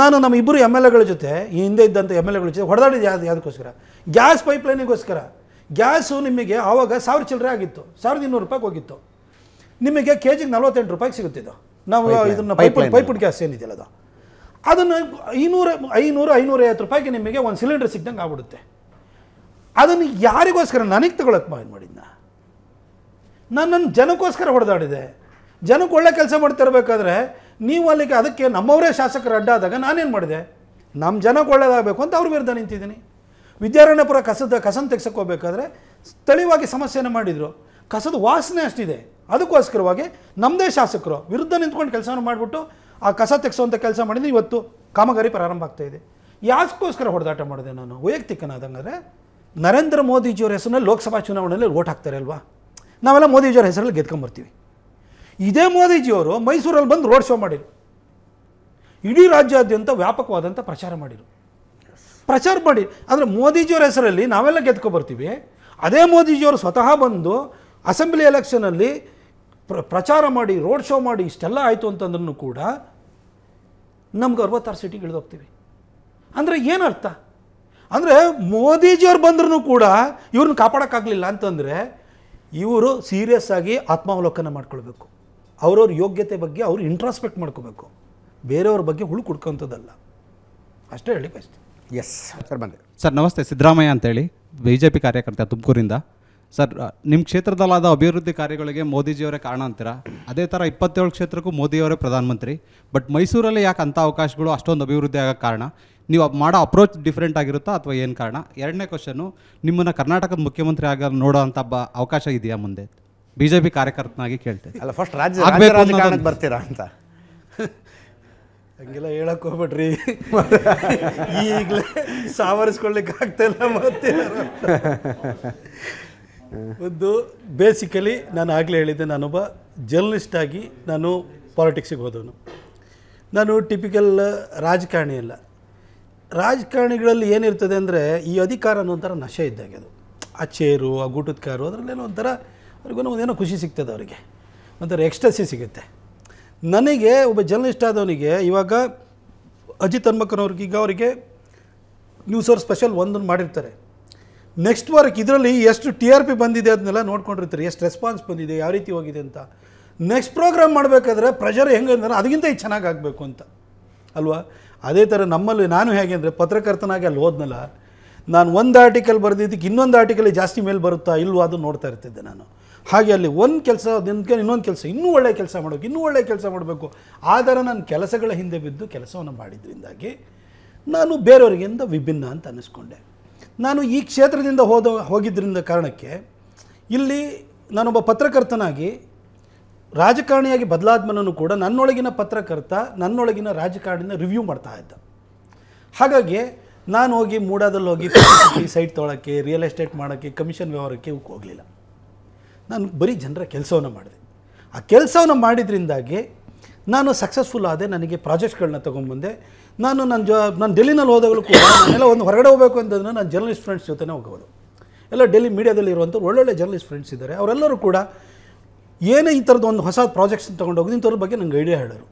ನಾನು ನಮ್ಮ ಇಬ್ಬರು ಎಮ್ ಎಲ್ ಎಗಳ ಜೊತೆ ಈ ಹಿಂದೆ ಇದ್ದಂಥ ಎಮ್ ಎಲ್ ಎಗಳ ಜೊತೆ ಹೊಡೆದಾಡಿದ ಯಾವ ಯಾವುದಕ್ಕೋಸ್ಕರ ಗ್ಯಾಸ್ ಪೈಪ್ಲೈನಿಗೋಸ್ಕರ ಗ್ಯಾಸು ನಿಮಗೆ ಆವಾಗ ಸಾವಿರ ಚಿಲ್ಲರೆ ಆಗಿತ್ತು ಸಾವಿರದ ಇನ್ನೂರು ರೂಪಾಯಿಗೆ ಹೋಗಿತ್ತು ನಿಮಗೆ ಕೆ ಜಿಗೆ ನಲ್ವತ್ತೆಂಟು ರೂಪಾಯಿಗೆ ಸಿಗುತ್ತಿದ್ದು ನಾವು ಇದನ್ನು ಪೈಪ್ ಪೈಪುಡ್ ಗ್ಯಾಸ್ ಏನಿದೆಯಲ್ಲ ಅದು ಅದನ್ನು ಐನೂರ ಐನೂರು ಐವತ್ತು ರೂಪಾಯಿಗೆ ನಿಮಗೆ ಒಂದು ಸಿಲಿಂಡರ್ ಸಿಗ್ದಂಗೆ ಆಗ್ಬಿಡುತ್ತೆ ಅದನ್ನು ಯಾರಿಗೋಸ್ಕರ ನನಗೆ ತಗೊಳಕ್ಕೆ ಮಾಯನ್ ಮಾಡಿದ್ದ ನಾನು ನನ್ನ ಜನಕ್ಕೋಸ್ಕರ ಹೊಡೆದಾಡಿದೆ ಜನಕ್ಕೆ ಒಳ್ಳೆ ಕೆಲಸ ಮಾಡ್ತಿರ್ಬೇಕಾದ್ರೆ ನೀವು ಅಲ್ಲಿಗೆ ಅದಕ್ಕೆ ನಮ್ಮವರೇ ಶಾಸಕರು ಅಡ್ಡಾದಾಗ ನಾನೇನು ಮಾಡಿದೆ ನಮ್ಮ ಜನಕ್ಕೆ ಒಳ್ಳೆಯದಾಗಬೇಕು ಅಂತ ಅವ್ರ ವಿರುದ್ಧ ನಿಂತಿದ್ದೀನಿ ವಿದ್ಯಾರಣ್ಯಪುರ ಕಸದ ಕಸನ ಹೋಗ್ಬೇಕಾದ್ರೆ ಸ್ಥಳೀಯವಾಗಿ ಸಮಸ್ಯೆಯನ್ನು ಮಾಡಿದರು ಕಸದ ವಾಸನೆ ಅಷ್ಟಿದೆ ಅದಕ್ಕೋಸ್ಕರವಾಗಿ ನಮ್ಮದೇ ಶಾಸಕರು ವಿರುದ್ಧ ನಿಂತ್ಕೊಂಡು ಕೆಲಸವನ್ನು ಮಾಡಿಬಿಟ್ಟು ಆ ಕಸ ತೆಗೆಸೋವಂಥ ಕೆಲಸ ಮಾಡಿದ್ರೆ ಇವತ್ತು ಕಾಮಗಾರಿ ಪ್ರಾರಂಭ ಇದೆ ಯಾಕೋಸ್ಕರ ಹೊಡೆದಾಟ ಮಾಡಿದೆ ನಾನು ವೈಯಕ್ತಿಕನಾದಂಗೆ ನರೇಂದ್ರ ಮೋದಿಜಿಯವ್ರ ಹೆಸರಿನಲ್ಲಿ ಲೋಕಸಭಾ ಚುನಾವಣೆಯಲ್ಲಿ ಓಟ್ ಹಾಕ್ತಾರೆ ಅಲ್ವಾ ನಾವೆಲ್ಲ ಮೋದಿಜಿಯವ್ರ ಹೆಸರಲ್ಲಿ ಗೆದ್ಕೊಂಬರ್ತೀವಿ ಇದೇ ಮೋದಿಜಿಯವರು ಮೈಸೂರಲ್ಲಿ ಬಂದು ರೋಡ್ ಶೋ ಮಾಡಿದರು ಇಡೀ ರಾಜ್ಯಾದ್ಯಂತ ವ್ಯಾಪಕವಾದಂಥ ಪ್ರಚಾರ ಮಾಡಿದರು ಪ್ರಚಾರ ಮಾಡಿ ಅಂದರೆ ಮೋದಿಜಿಯವರ ಹೆಸರಲ್ಲಿ ನಾವೆಲ್ಲ ಗೆದ್ಕೊಬರ್ತೀವಿ ಅದೇ ಮೋದಿಜಿಯವರು ಸ್ವತಃ ಬಂದು ಅಸೆಂಬ್ಲಿ ಎಲೆಕ್ಷನಲ್ಲಿ ಪ್ರ ಪ್ರಚಾರ ಮಾಡಿ ರೋಡ್ ಶೋ ಮಾಡಿ ಇಷ್ಟೆಲ್ಲ ಆಯಿತು ಅಂತಂದ್ರೂ ಕೂಡ ನಮ್ಗೆ ಅರವತ್ತಾರು ಸೀಟಿಗೆ ಇಳಿದೋಗ್ತೀವಿ ಅಂದರೆ ಏನರ್ಥ ಅಂದರೆ ಮೋದಿಜಿಯವ್ರು ಬಂದ್ರೂ ಕೂಡ ಇವ್ರನ್ನ ಕಾಪಾಡೋಕ್ಕಾಗಲಿಲ್ಲ ಅಂತಂದರೆ ಇವರು ಸೀರಿಯಸ್ ಆಗಿ ಆತ್ಮಾವಲೋಕನ ಮಾಡ್ಕೊಳ್ಬೇಕು ಅವ್ರವ್ರ ಯೋಗ್ಯತೆ ಬಗ್ಗೆ ಅವ್ರು ಇಂಟ್ರಾಸ್ಪೆಕ್ಟ್ ಮಾಡ್ಕೋಬೇಕು ಬೇರೆಯವ್ರ ಬಗ್ಗೆ ಹುಳು ಕುಡ್ಕೊಂಥದ್ದಲ್ಲ ಅಷ್ಟೇ ಹೇಳಿ ಬೆಸ್ಟ್ ಎಸ್ ಸರ್ ಬಂದೆ ಸರ್ ನಮಸ್ತೆ ಸಿದ್ದರಾಮಯ್ಯ ಅಂತೇಳಿ ಬಿ ಜೆ ಪಿ ಕಾರ್ಯಕರ್ತ ತುಮಕೂರಿಂದ ಸರ್ ನಿಮ್ಮ ಕ್ಷೇತ್ರದಲ್ಲಾದ ಅಭಿವೃದ್ಧಿ ಕಾರ್ಯಗಳಿಗೆ ಮೋದಿಜಿಯವರೇ ಕಾರಣ ಅಂತೀರಾ ಅದೇ ಥರ ಇಪ್ಪತ್ತೇಳು ಕ್ಷೇತ್ರಕ್ಕೂ ಮೋದಿಯವರೇ ಪ್ರಧಾನಮಂತ್ರಿ ಬಟ್ ಮೈಸೂರಲ್ಲಿ ಯಾಕೆ ಅಂಥ ಅವಕಾಶಗಳು ಅಷ್ಟೊಂದು ಅಭಿವೃದ್ಧಿ ಆಗೋ ಕಾರಣ ನೀವು ಮಾಡೋ ಅಪ್ರೋಚ್ ಡಿಫ್ರೆಂಟ್ ಆಗಿರುತ್ತಾ ಅಥವಾ ಏನು ಕಾರಣ ಎರಡನೇ ಕ್ವಶನು ನಿಮ್ಮನ್ನು ಕರ್ನಾಟಕದ ಮುಖ್ಯಮಂತ್ರಿ ಆಗ ನೋಡೋ ಅಂಥ ಬ ಅವಕಾಶ ಇದೆಯಾ ಮುಂದೆ ಬಿಜೆಪಿ ಕಾರ್ಯಕರ್ತನಾಗಿ ಕೇಳ್ತೇನೆ ಅಲ್ಲ ಫಸ್ಟ್ ರಾಜ್ಯ ರಾಜಕಾರಣಕ್ಕೆ ಬರ್ತೀರಾ ಅಂತ ಹಂಗೆಲ್ಲ ಹೇಳಕ್ ಹೋಗ್ಬಿಡ್ರಿ ಈಗಲೇ ಸಾವರಿಸ್ಕೊಳ್ಲಿಕ್ಕೆ ಆಗ್ತಾ ಇಲ್ಲ ಮತ್ತೆ ಒಂದು ಬೇಸಿಕಲಿ ನಾನು ಆಗಲೇ ಹೇಳಿದ್ದೆ ನಾನೊಬ್ಬ ಜರ್ನಲಿಸ್ಟಾಗಿ ನಾನು ಪಾಲಿಟಿಕ್ಸಿಗೆ ಹೋದವನು ನಾನು ಟಿಪಿಕಲ್ ರಾಜಕಾರಣಿ ಅಲ್ಲ ರಾಜಕಾರಣಿಗಳಲ್ಲಿ ಏನಿರ್ತದೆ ಅಂದರೆ ಈ ಅಧಿಕಾರ ಅನ್ನೋ ಒಂಥರ ನಶೆ ಇದ್ದಾಗೆ ಅದು ಆ ಚೇರು ಆ ಗೂಟದ ಕಾರು ಅದರಲ್ಲೇನೋ ಒಂಥರ ಅವ್ರಿಗೂ ಒಂದೇನೋ ಖುಷಿ ಸಿಗ್ತದೆ ಅವರಿಗೆ ಒಂಥರ ಎಕ್ಸ್ಟ್ರೆಸ್ಸಿ ಸಿಗುತ್ತೆ ನನಗೆ ಒಬ್ಬ ಜರ್ನಲಿಸ್ಟ್ ಆದವನಿಗೆ ಇವಾಗ ಅಜಿತ್ ಹನ್ಮಕ್ಕನವ್ರಿಗೆ ಈಗ ಅವರಿಗೆ ನ್ಯೂಸ್ ಅವ್ರ ಸ್ಪೆಷಲ್ ಒಂದನ್ನು ಮಾಡಿರ್ತಾರೆ ನೆಕ್ಸ್ಟ್ ವರ್ಕ್ ಇದರಲ್ಲಿ ಎಷ್ಟು ಟಿ ಆರ್ ಪಿ ಬಂದಿದೆ ಅದನ್ನೆಲ್ಲ ನೋಡ್ಕೊಂಡಿರ್ತಾರೆ ಎಷ್ಟು ರೆಸ್ಪಾನ್ಸ್ ಬಂದಿದೆ ಯಾವ ರೀತಿ ಹೋಗಿದೆ ಅಂತ ನೆಕ್ಸ್ಟ್ ಪ್ರೋಗ್ರಾಮ್ ಮಾಡಬೇಕಾದ್ರೆ ಪ್ರೆಷರ್ ಹೆಂಗೆ ಅಂದರೆ ಅದಕ್ಕಿಂತ ಈ ಚೆನ್ನಾಗಿ ಆಗಬೇಕು ಅಂತ ಅಲ್ವಾ ಅದೇ ಥರ ನಮ್ಮಲ್ಲಿ ನಾನು ಹೇಗೆ ಅಂದರೆ ಪತ್ರಕರ್ತನಾಗಿ ಅಲ್ಲಿ ಹೋದ್ನಲ್ಲ ನಾನು ಒಂದು ಆರ್ಟಿಕಲ್ ಬರೆದಿದ್ದಕ್ಕೆ ಇನ್ನೊಂದು ಆರ್ಟಿಕಲ್ ಜಾಸ್ತಿ ಮೇಲೆ ಬರುತ್ತಾ ಇಲ್ವೋ ಅದು ನೋಡ್ತಾ ಇರ್ತಿದ್ದೆ ನಾನು ಹಾಗೆ ಅಲ್ಲಿ ಒಂದು ಕೆಲಸ ನಿಂತ್ಕೊಂಡು ಇನ್ನೊಂದು ಕೆಲಸ ಇನ್ನೂ ಒಳ್ಳೆಯ ಕೆಲಸ ಮಾಡಬೇಕು ಇನ್ನೂ ಒಳ್ಳೆಯ ಕೆಲಸ ಮಾಡಬೇಕು ಆದರೆ ನನ್ನ ಕೆಲಸಗಳ ಹಿಂದೆ ಬಿದ್ದು ಕೆಲಸವನ್ನು ಮಾಡಿದ್ರಿಂದಾಗಿ ನಾನು ಬೇರೆಯವರಿಗಿಂತ ವಿಭಿನ್ನ ಅಂತ ಅನ್ನಿಸ್ಕೊಂಡೆ ನಾನು ಈ ಕ್ಷೇತ್ರದಿಂದ ಹೋದ ಹೋಗಿದ್ದರಿಂದ ಕಾರಣಕ್ಕೆ ಇಲ್ಲಿ ನಾನೊಬ್ಬ ಪತ್ರಕರ್ತನಾಗಿ ರಾಜಕಾರಣಿಯಾಗಿ ಮನೂ ಕೂಡ ನನ್ನೊಳಗಿನ ಪತ್ರಕರ್ತ ನನ್ನೊಳಗಿನ ರಾಜಕಾರಣಿನ ರಿವ್ಯೂ ಮಾಡ್ತಾ ಇದ್ದ ಹಾಗಾಗಿ ನಾನು ಹೋಗಿ ಮೂಡಾದಲ್ಲಿ ಹೋಗಿ ಸೈಟ್ ತೊಳಕ್ಕೆ ರಿಯಲ್ ಎಸ್ಟೇಟ್ ಮಾಡೋಕ್ಕೆ ಕಮಿಷನ್ ವ್ಯವಹಾರಕ್ಕೆ ಹೋಗಲಿಲ್ಲ ನಾನು ಬರೀ ಜನರ ಕೆಲಸವನ್ನು ಮಾಡಿದೆ ಆ ಕೆಲಸವನ್ನು ಮಾಡಿದ್ರಿಂದಾಗಿ ನಾನು ಸಕ್ಸಸ್ಫುಲ್ ಆದೆ ನನಗೆ ಪ್ರಾಜೆಕ್ಟ್ಗಳನ್ನ ತೊಗೊಂಬಂದೆ ನಾನು ನನ್ನ ಜ ನಾನು ಡೆಲ್ಲಿನಲ್ಲಿ ಹೋದಾಗಲೂ ಕೂಡ ನಾನೆಲ್ಲ ಒಂದು ಹೊರಗಡೆ ಹೋಗಬೇಕು ಅಂತಂದ್ರೆ ನಾನು ಜರ್ನಲಿಸ್ಟ್ ಫ್ರೆಂಡ್ಸ್ ಜೊತೆನೇ ಹೋಗೋದು ಎಲ್ಲ ಡೆಲ್ಲಿ ಮೀಡಿಯಾದಲ್ಲಿ ಇರುವಂಥ ಒಳ್ಳೊಳ್ಳೆ ಜರ್ನಲಿಸ್ಟ್ ಫ್ರೆಂಡ್ಸ್ ಇದ್ದಾರೆ ಅವರೆಲ್ಲರೂ ಕೂಡ ಏನೇ ಈ ಥರದ್ದು ಒಂದು ಹೊಸ ಪ್ರಾಜೆಕ್ಟ್ಸ್ ತೊಗೊಂಡು ಹೋಗಿ ಬಗ್ಗೆ ನನಗೆ ಐಡಿಯಾ ಹೇಳೋರು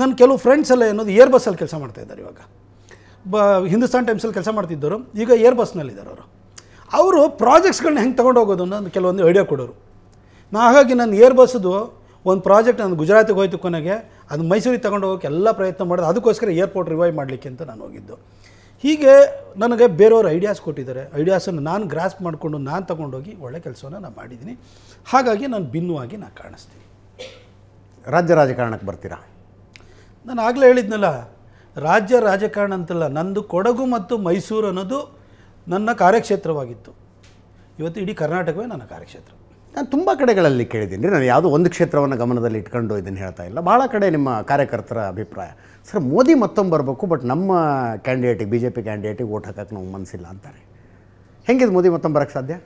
ನನ್ನ ಕೆಲವು ಫ್ರೆಂಡ್ಸ್ ಎಲ್ಲ ಏನೋದು ಏರ್ ಬಸ್ಸಲ್ಲಿ ಕೆಲಸ ಇದ್ದಾರೆ ಇವಾಗ ಬ ಹಿಂದೂಸ್ತಾನ್ ಟೈಮ್ಸಲ್ಲಿ ಕೆಲಸ ಮಾಡ್ತಿದ್ದರು ಈಗ ಏರ್ ಬಸ್ನಲ್ಲಿದ್ದಾರೆ ಅವರು ಅವರು ಪ್ರಾಜೆಕ್ಟ್ಸ್ಗಳನ್ನ ಹೆಂಗೆ ತೊಗೊಂಡು ಹೋಗೋದು ಅನ್ನೋ ಕೆಲವೊಂದು ಐಡಿಯಾ ಕೊಡೋರು ನಾ ಹಾಗಾಗಿ ನಾನು ಏರ್ ಬಸ್ದು ಒಂದು ಪ್ರಾಜೆಕ್ಟ್ ನಾನು ಗುಜರಾತಿಗೆ ಹೋಯ್ತು ಕೊನೆಗೆ ಅದು ಮೈಸೂರಿಗೆ ತಗೊಂಡು ಹೋಗೋಕ್ಕೆ ಎಲ್ಲ ಪ್ರಯತ್ನ ಮಾಡೋದು ಅದಕ್ಕೋಸ್ಕರ ಏರ್ಪೋರ್ಟ್ ರಿವೈವ್ ಮಾಡಲಿಕ್ಕೆ ಅಂತ ನಾನು ಹೋಗಿದ್ದು ಹೀಗೆ ನನಗೆ ಬೇರೆಯವರು ಐಡಿಯಾಸ್ ಕೊಟ್ಟಿದ್ದಾರೆ ಐಡಿಯಾಸನ್ನು ನಾನು ಗ್ರಾಸ್ಪ್ ಮಾಡಿಕೊಂಡು ನಾನು ತಗೊಂಡೋಗಿ ಒಳ್ಳೆ ಕೆಲಸವನ್ನು ನಾನು ಮಾಡಿದ್ದೀನಿ ಹಾಗಾಗಿ ನಾನು ಭಿನ್ನವಾಗಿ ನಾನು ಕಾಣಿಸ್ತೀನಿ ರಾಜ್ಯ ರಾಜಕಾರಣಕ್ಕೆ ಬರ್ತೀರಾ ನಾನು ಆಗಲೇ ಹೇಳಿದ್ನಲ್ಲ ರಾಜ್ಯ ರಾಜಕಾರಣ ಅಂತಲ್ಲ ನಂದು ಕೊಡಗು ಮತ್ತು ಮೈಸೂರು ಅನ್ನೋದು ನನ್ನ ಕಾರ್ಯಕ್ಷೇತ್ರವಾಗಿತ್ತು ಇವತ್ತು ಇಡೀ ಕರ್ನಾಟಕವೇ ನನ್ನ ಕಾರ್ಯಕ್ಷೇತ್ರ ನಾನು ತುಂಬ ಕಡೆಗಳಲ್ಲಿ ಕೇಳಿದ್ದೀನಿ ನಾನು ಯಾವುದೋ ಒಂದು ಕ್ಷೇತ್ರವನ್ನು ಗಮನದಲ್ಲಿ ಇಟ್ಕೊಂಡು ಇದನ್ನು ಹೇಳ್ತಾ ಇಲ್ಲ ಭಾಳ ಕಡೆ ನಿಮ್ಮ ಕಾರ್ಯಕರ್ತರ ಅಭಿಪ್ರಾಯ ಸರ್ ಮೋದಿ ಮತ್ತೊಂದು ಬರಬೇಕು ಬಟ್ ನಮ್ಮ ಕ್ಯಾಂಡಿಡೇಟಿಗೆ ಬಿ ಜೆ ಪಿ ಕ್ಯಾಂಡಿಡೇಟಿಗೆ ಓಟ್ ಹಾಕಕ್ಕೆ ನಮ್ಗೆ ಮನಸ್ಸಿಲ್ಲ ಅಂತಾರೆ ಹೆಂಗಿದೆ ಮೋದಿ ಮತ್ತೊಮ್ಮೆ ಬರೋಕ್ಕೆ ಸಾಧ್ಯ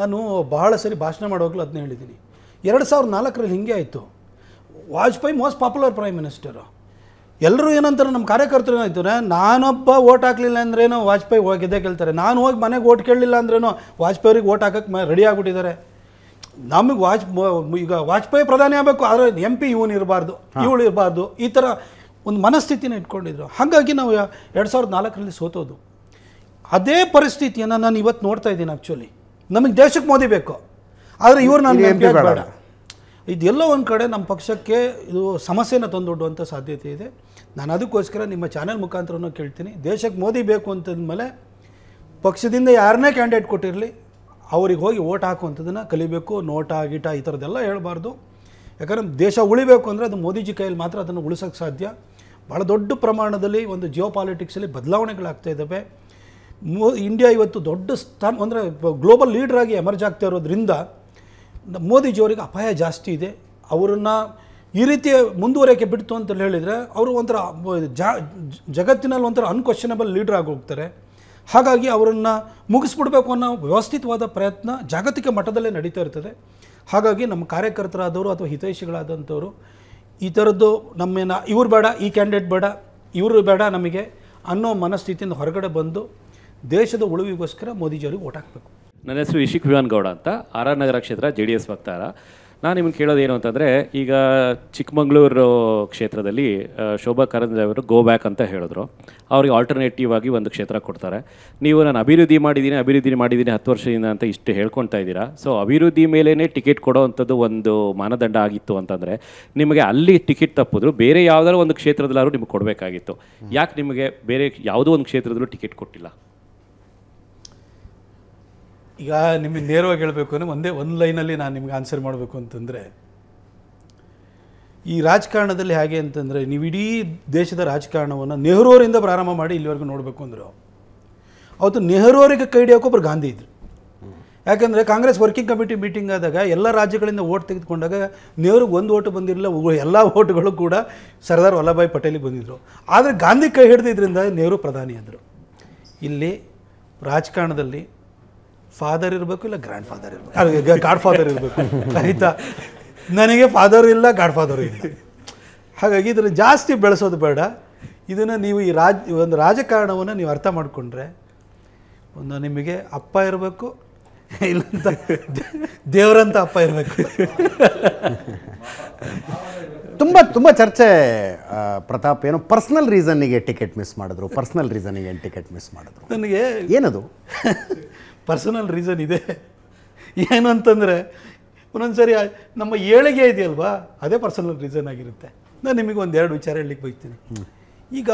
ನಾನು ಬಹಳ ಸರಿ ಭಾಷಣ ಮಾಡೋವಾಗಲೂ ಅದನ್ನ ಹೇಳಿದ್ದೀನಿ ಎರಡು ಸಾವಿರದ ನಾಲ್ಕರಲ್ಲಿ ಹೀಗೆ ಆಯಿತು Vajpayee most popular prime minister ಎಲ್ಲರೂ ಏನಂತಾರೆ ನಮ್ಮ ಕಾರ್ಯಕರ್ತರು ಏನಾಯ್ತಾರೆ ನಾನೊಬ್ಬ ಓಟ್ ಹಾಕಲಿಲ್ಲ ಅಂದ್ರೇನು ವಾಜಪೇಯಿ ಹೋಗಿ ಹೋಗಿದ್ದೆ ಕೇಳ್ತಾರೆ ನಾನು ಹೋಗಿ ಮನೆಗೆ ಓಟ್ ಕೇಳಲಿಲ್ಲ ಅಂದ್ರೇನು ವಾಜಪೇಯಿ ಅವ್ರಿಗೆ ಓಟ್ ಹಾಕಕ್ಕೆ ರೆಡಿ ಆಗಿಬಿಟ್ಟಿದ್ದಾರೆ ನಮಗೆ ವಾಜ್ ಈಗ ವಾಜಪೇಯಿ ಪ್ರಧಾನಿ ಆಗಬೇಕು ಆದರೆ ಎಂ ಪಿ ಇವನು ಇರಬಾರ್ದು ಇವಳು ಇರಬಾರ್ದು ಈ ಥರ ಒಂದು ಮನಸ್ಥಿತಿನ ಇಟ್ಕೊಂಡಿದ್ರು ಹಾಗಾಗಿ ನಾವು ಎರಡು ಸಾವಿರದ ನಾಲ್ಕರಲ್ಲಿ ಸೋತೋದು ಅದೇ ಪರಿಸ್ಥಿತಿಯನ್ನು ನಾನು ಇವತ್ತು ನೋಡ್ತಾ ಇದ್ದೀನಿ ಆ್ಯಕ್ಚುಲಿ ನಮಗೆ ದೇಶಕ್ಕೆ ಮೋದಿ ಬೇಕು ಆದರೆ ಇವರು ನಾನು ಎಂ ಪಿ ಬೇಡ ಇದೆಲ್ಲೋ ಒಂದು ಕಡೆ ನಮ್ಮ ಪಕ್ಷಕ್ಕೆ ಇದು ಸಮಸ್ಯೆನ ತಂದೊಡ್ಡುವಂಥ ಸಾಧ್ಯತೆ ಇದೆ ನಾನು ಅದಕ್ಕೋಸ್ಕರ ನಿಮ್ಮ ಚಾನೆಲ್ ಮುಖಾಂತರನೂ ಕೇಳ್ತೀನಿ ದೇಶಕ್ಕೆ ಮೋದಿ ಬೇಕು ಅಂತಂದ ಮೇಲೆ ಪಕ್ಷದಿಂದ ಯಾರನ್ನೇ ಕ್ಯಾಂಡಿಡೇಟ್ ಕೊಟ್ಟಿರಲಿ ಅವ್ರಿಗೆ ಹೋಗಿ ಓಟ್ ಹಾಕುವಂಥದ್ದನ್ನು ಕಲಿಬೇಕು ನೋಟ ಗೀಟ ಈ ಥರದ್ದೆಲ್ಲ ಹೇಳಬಾರ್ದು ಯಾಕಂದರೆ ದೇಶ ಉಳಿಬೇಕು ಅಂದರೆ ಅದು ಮೋದಿಜಿ ಕೈಯಲ್ಲಿ ಮಾತ್ರ ಅದನ್ನು ಉಳಿಸೋಕ್ಕೆ ಸಾಧ್ಯ ಭಾಳ ದೊಡ್ಡ ಪ್ರಮಾಣದಲ್ಲಿ ಒಂದು ಜಿಯೋ ಪಾಲಿಟಿಕ್ಸಲ್ಲಿ ಬದಲಾವಣೆಗಳಾಗ್ತಾ ಇದ್ದಾವೆ ಮೋ ಇಂಡಿಯಾ ಇವತ್ತು ದೊಡ್ಡ ಸ್ಥಾನ ಅಂದರೆ ಗ್ಲೋಬಲ್ ಲೀಡ್ರಾಗಿ ಎಮರ್ಜ್ ಆಗ್ತಾ ಇರೋದ್ರಿಂದ ಮೋದಿಜಿಯವರಿಗೆ ಅಪಾಯ ಜಾಸ್ತಿ ಇದೆ ಅವರನ್ನು ಈ ರೀತಿ ಮುಂದುವರಿಕೆ ಬಿಡ್ತು ಅಂತ ಹೇಳಿದರೆ ಅವರು ಒಂಥರ ಜಗತ್ತಿನಲ್ಲಿ ಒಂಥರ ಅನ್ಕ್ವಶನಬಲ್ ಲೀಡರ್ ಆಗಿ ಹೋಗ್ತಾರೆ ಹಾಗಾಗಿ ಅವರನ್ನು ಮುಗಿಸ್ಬಿಡ್ಬೇಕು ಅನ್ನೋ ವ್ಯವಸ್ಥಿತವಾದ ಪ್ರಯತ್ನ ಜಾಗತಿಕ ಮಟ್ಟದಲ್ಲೇ ನಡೀತಾ ಇರ್ತದೆ ಹಾಗಾಗಿ ನಮ್ಮ ಕಾರ್ಯಕರ್ತರಾದವರು ಅಥವಾ ಹಿತೈಷಿಗಳಾದಂಥವರು ಈ ಥರದ್ದು ನಮ್ಮೇನ ಇವ್ರು ಬೇಡ ಈ ಕ್ಯಾಂಡಿಡೇಟ್ ಬೇಡ ಇವರು ಬೇಡ ನಮಗೆ ಅನ್ನೋ ಮನಸ್ಥಿತಿಯಿಂದ ಹೊರಗಡೆ ಬಂದು ದೇಶದ ಉಳಿವಿಗೋಸ್ಕರ ಮೋದಿಜಿಯವರಿಗೆ ಓಟ್ ಹಾಕಬೇಕು ನನ್ನ ಹೆಸರು ಇಶಿಕ್ ಗೌಡ ಅಂತ ಆರ್ ಆರ್ ನಗರ ಕ್ಷೇತ್ರ ಜೆ ಡಿ ಎಸ್ ವಕ್ತಾರ ನಾನು ನಿಮ್ಗೆ ಏನು ಅಂತಂದರೆ ಈಗ ಚಿಕ್ಕಮಗಳೂರು ಕ್ಷೇತ್ರದಲ್ಲಿ ಶೋಭಾ ಅವರು ಗೋ ಬ್ಯಾಕ್ ಅಂತ ಹೇಳಿದ್ರು ಅವ್ರಿಗೆ ಆಲ್ಟರ್ನೇಟಿವ್ ಆಗಿ ಒಂದು ಕ್ಷೇತ್ರ ಕೊಡ್ತಾರೆ ನೀವು ನಾನು ಅಭಿವೃದ್ಧಿ ಮಾಡಿದ್ದೀನಿ ಅಭಿವೃದ್ಧಿ ಮಾಡಿದ್ದೀನಿ ಹತ್ತು ವರ್ಷದಿಂದ ಅಂತ ಇಷ್ಟು ಹೇಳ್ಕೊಳ್ತಾ ಇದ್ದೀರಾ ಸೊ ಅಭಿವೃದ್ಧಿ ಮೇಲೇ ಟಿಕೆಟ್ ಕೊಡೋ ಅಂಥದ್ದು ಒಂದು ಮಾನದಂಡ ಆಗಿತ್ತು ಅಂತಂದರೆ ನಿಮಗೆ ಅಲ್ಲಿ ಟಿಕೆಟ್ ತಪ್ಪಿದ್ರು ಬೇರೆ ಯಾವುದಾದ್ರು ಒಂದು ಕ್ಷೇತ್ರದಲ್ಲಾದ್ರೂ ನಿಮಗೆ ಕೊಡಬೇಕಾಗಿತ್ತು ಯಾಕೆ ನಿಮಗೆ ಬೇರೆ ಯಾವುದೋ ಒಂದು ಕ್ಷೇತ್ರದಲ್ಲೂ ಟಿಕೆಟ್ ಕೊಟ್ಟಿಲ್ಲ ಈಗ ನಿಮಗೆ ನೇರವಾಗಿ ಹೇಳಬೇಕು ಅಂದರೆ ಒಂದೇ ಒಂದು ಲೈನಲ್ಲಿ ನಾನು ನಿಮ್ಗೆ ಆನ್ಸರ್ ಮಾಡಬೇಕು ಅಂತಂದರೆ ಈ ರಾಜಕಾರಣದಲ್ಲಿ ಹೇಗೆ ಅಂತಂದರೆ ನೀವು ಇಡೀ ದೇಶದ ರಾಜಕಾರಣವನ್ನು ನೆಹರೂರಿಂದ ಪ್ರಾರಂಭ ಮಾಡಿ ಇಲ್ಲಿವರೆಗೂ ನೋಡಬೇಕು ಅಂದರು ಅವತ್ತು ನೆಹರೂರಿಗೆ ಕೈ ಒಬ್ಬರು ಗಾಂಧಿ ಇದ್ರು ಯಾಕಂದರೆ ಕಾಂಗ್ರೆಸ್ ವರ್ಕಿಂಗ್ ಕಮಿಟಿ ಮೀಟಿಂಗ್ ಆದಾಗ ಎಲ್ಲ ರಾಜ್ಯಗಳಿಂದ ಓಟ್ ತೆಗೆದುಕೊಂಡಾಗ ನೆಹರುಗೆ ಒಂದು ಓಟು ಬಂದಿರಲಿಲ್ಲ ಎಲ್ಲ ಓಟ್ಗಳು ಕೂಡ ಸರ್ದಾರ್ ವಲ್ಲಭಾಯ್ ಪಟೇಲಿಗೆ ಬಂದಿದ್ದರು ಆದರೆ ಗಾಂಧಿ ಕೈ ಹಿಡಿದಿದ್ದರಿಂದ ನೆಹರು ಪ್ರಧಾನಿ ಆದರು ಇಲ್ಲಿ ರಾಜಕಾರಣದಲ್ಲಿ ಫಾದರ್ ಇರಬೇಕು ಇಲ್ಲ ಗ್ರ್ಯಾಂಡ್ ಫಾದರ್ ಇರಬೇಕು ಗಾಡ್ ಫಾದರ್ ಇರಬೇಕು ಆಯಿತಾ ನನಗೆ ಫಾದರ್ ಇಲ್ಲ ಗಾಡ್ ಫಾದರ್ ಇಲ್ಲ ಹಾಗಾಗಿ ಇದನ್ನು ಜಾಸ್ತಿ ಬೆಳೆಸೋದು ಬೇಡ ಇದನ್ನು ನೀವು ಈ ರಾಜ್ ಒಂದು ರಾಜಕಾರಣವನ್ನು ನೀವು ಅರ್ಥ ಮಾಡಿಕೊಂಡ್ರೆ ಒಂದು ನಿಮಗೆ ಅಪ್ಪ ಇರಬೇಕು ಇಲ್ಲಂತ ದೇವರಂತ ಅಪ್ಪ ಇರಬೇಕು ತುಂಬ ತುಂಬ ಚರ್ಚೆ ಪ್ರತಾಪ್ ಏನೋ ಪರ್ಸ್ನಲ್ ರೀಸನ್ನಿಗೆ ಟಿಕೆಟ್ ಮಿಸ್ ಮಾಡಿದ್ರು ಪರ್ಸ್ನಲ್ ರೀಸನ್ನಿಗೆ ಟಿಕೆಟ್ ಮಿಸ್ ಮಾಡಿದ್ರು ನನಗೆ ಏನದು ಪರ್ಸನಲ್ ರೀಸನ್ ಇದೆ ಏನು ಅಂತಂದರೆ ಒಂದೊಂದು ಸರಿ ನಮ್ಮ ಏಳಿಗೆ ಇದೆಯಲ್ವಾ ಅದೇ ಪರ್ಸನಲ್ ರೀಸನ್ ಆಗಿರುತ್ತೆ ನಾನು ನಿಮಗೆ ಒಂದು ಎರಡು ವಿಚಾರ ಹೇಳಲಿಕ್ಕೆ ಬೈತೀನಿ ಈಗ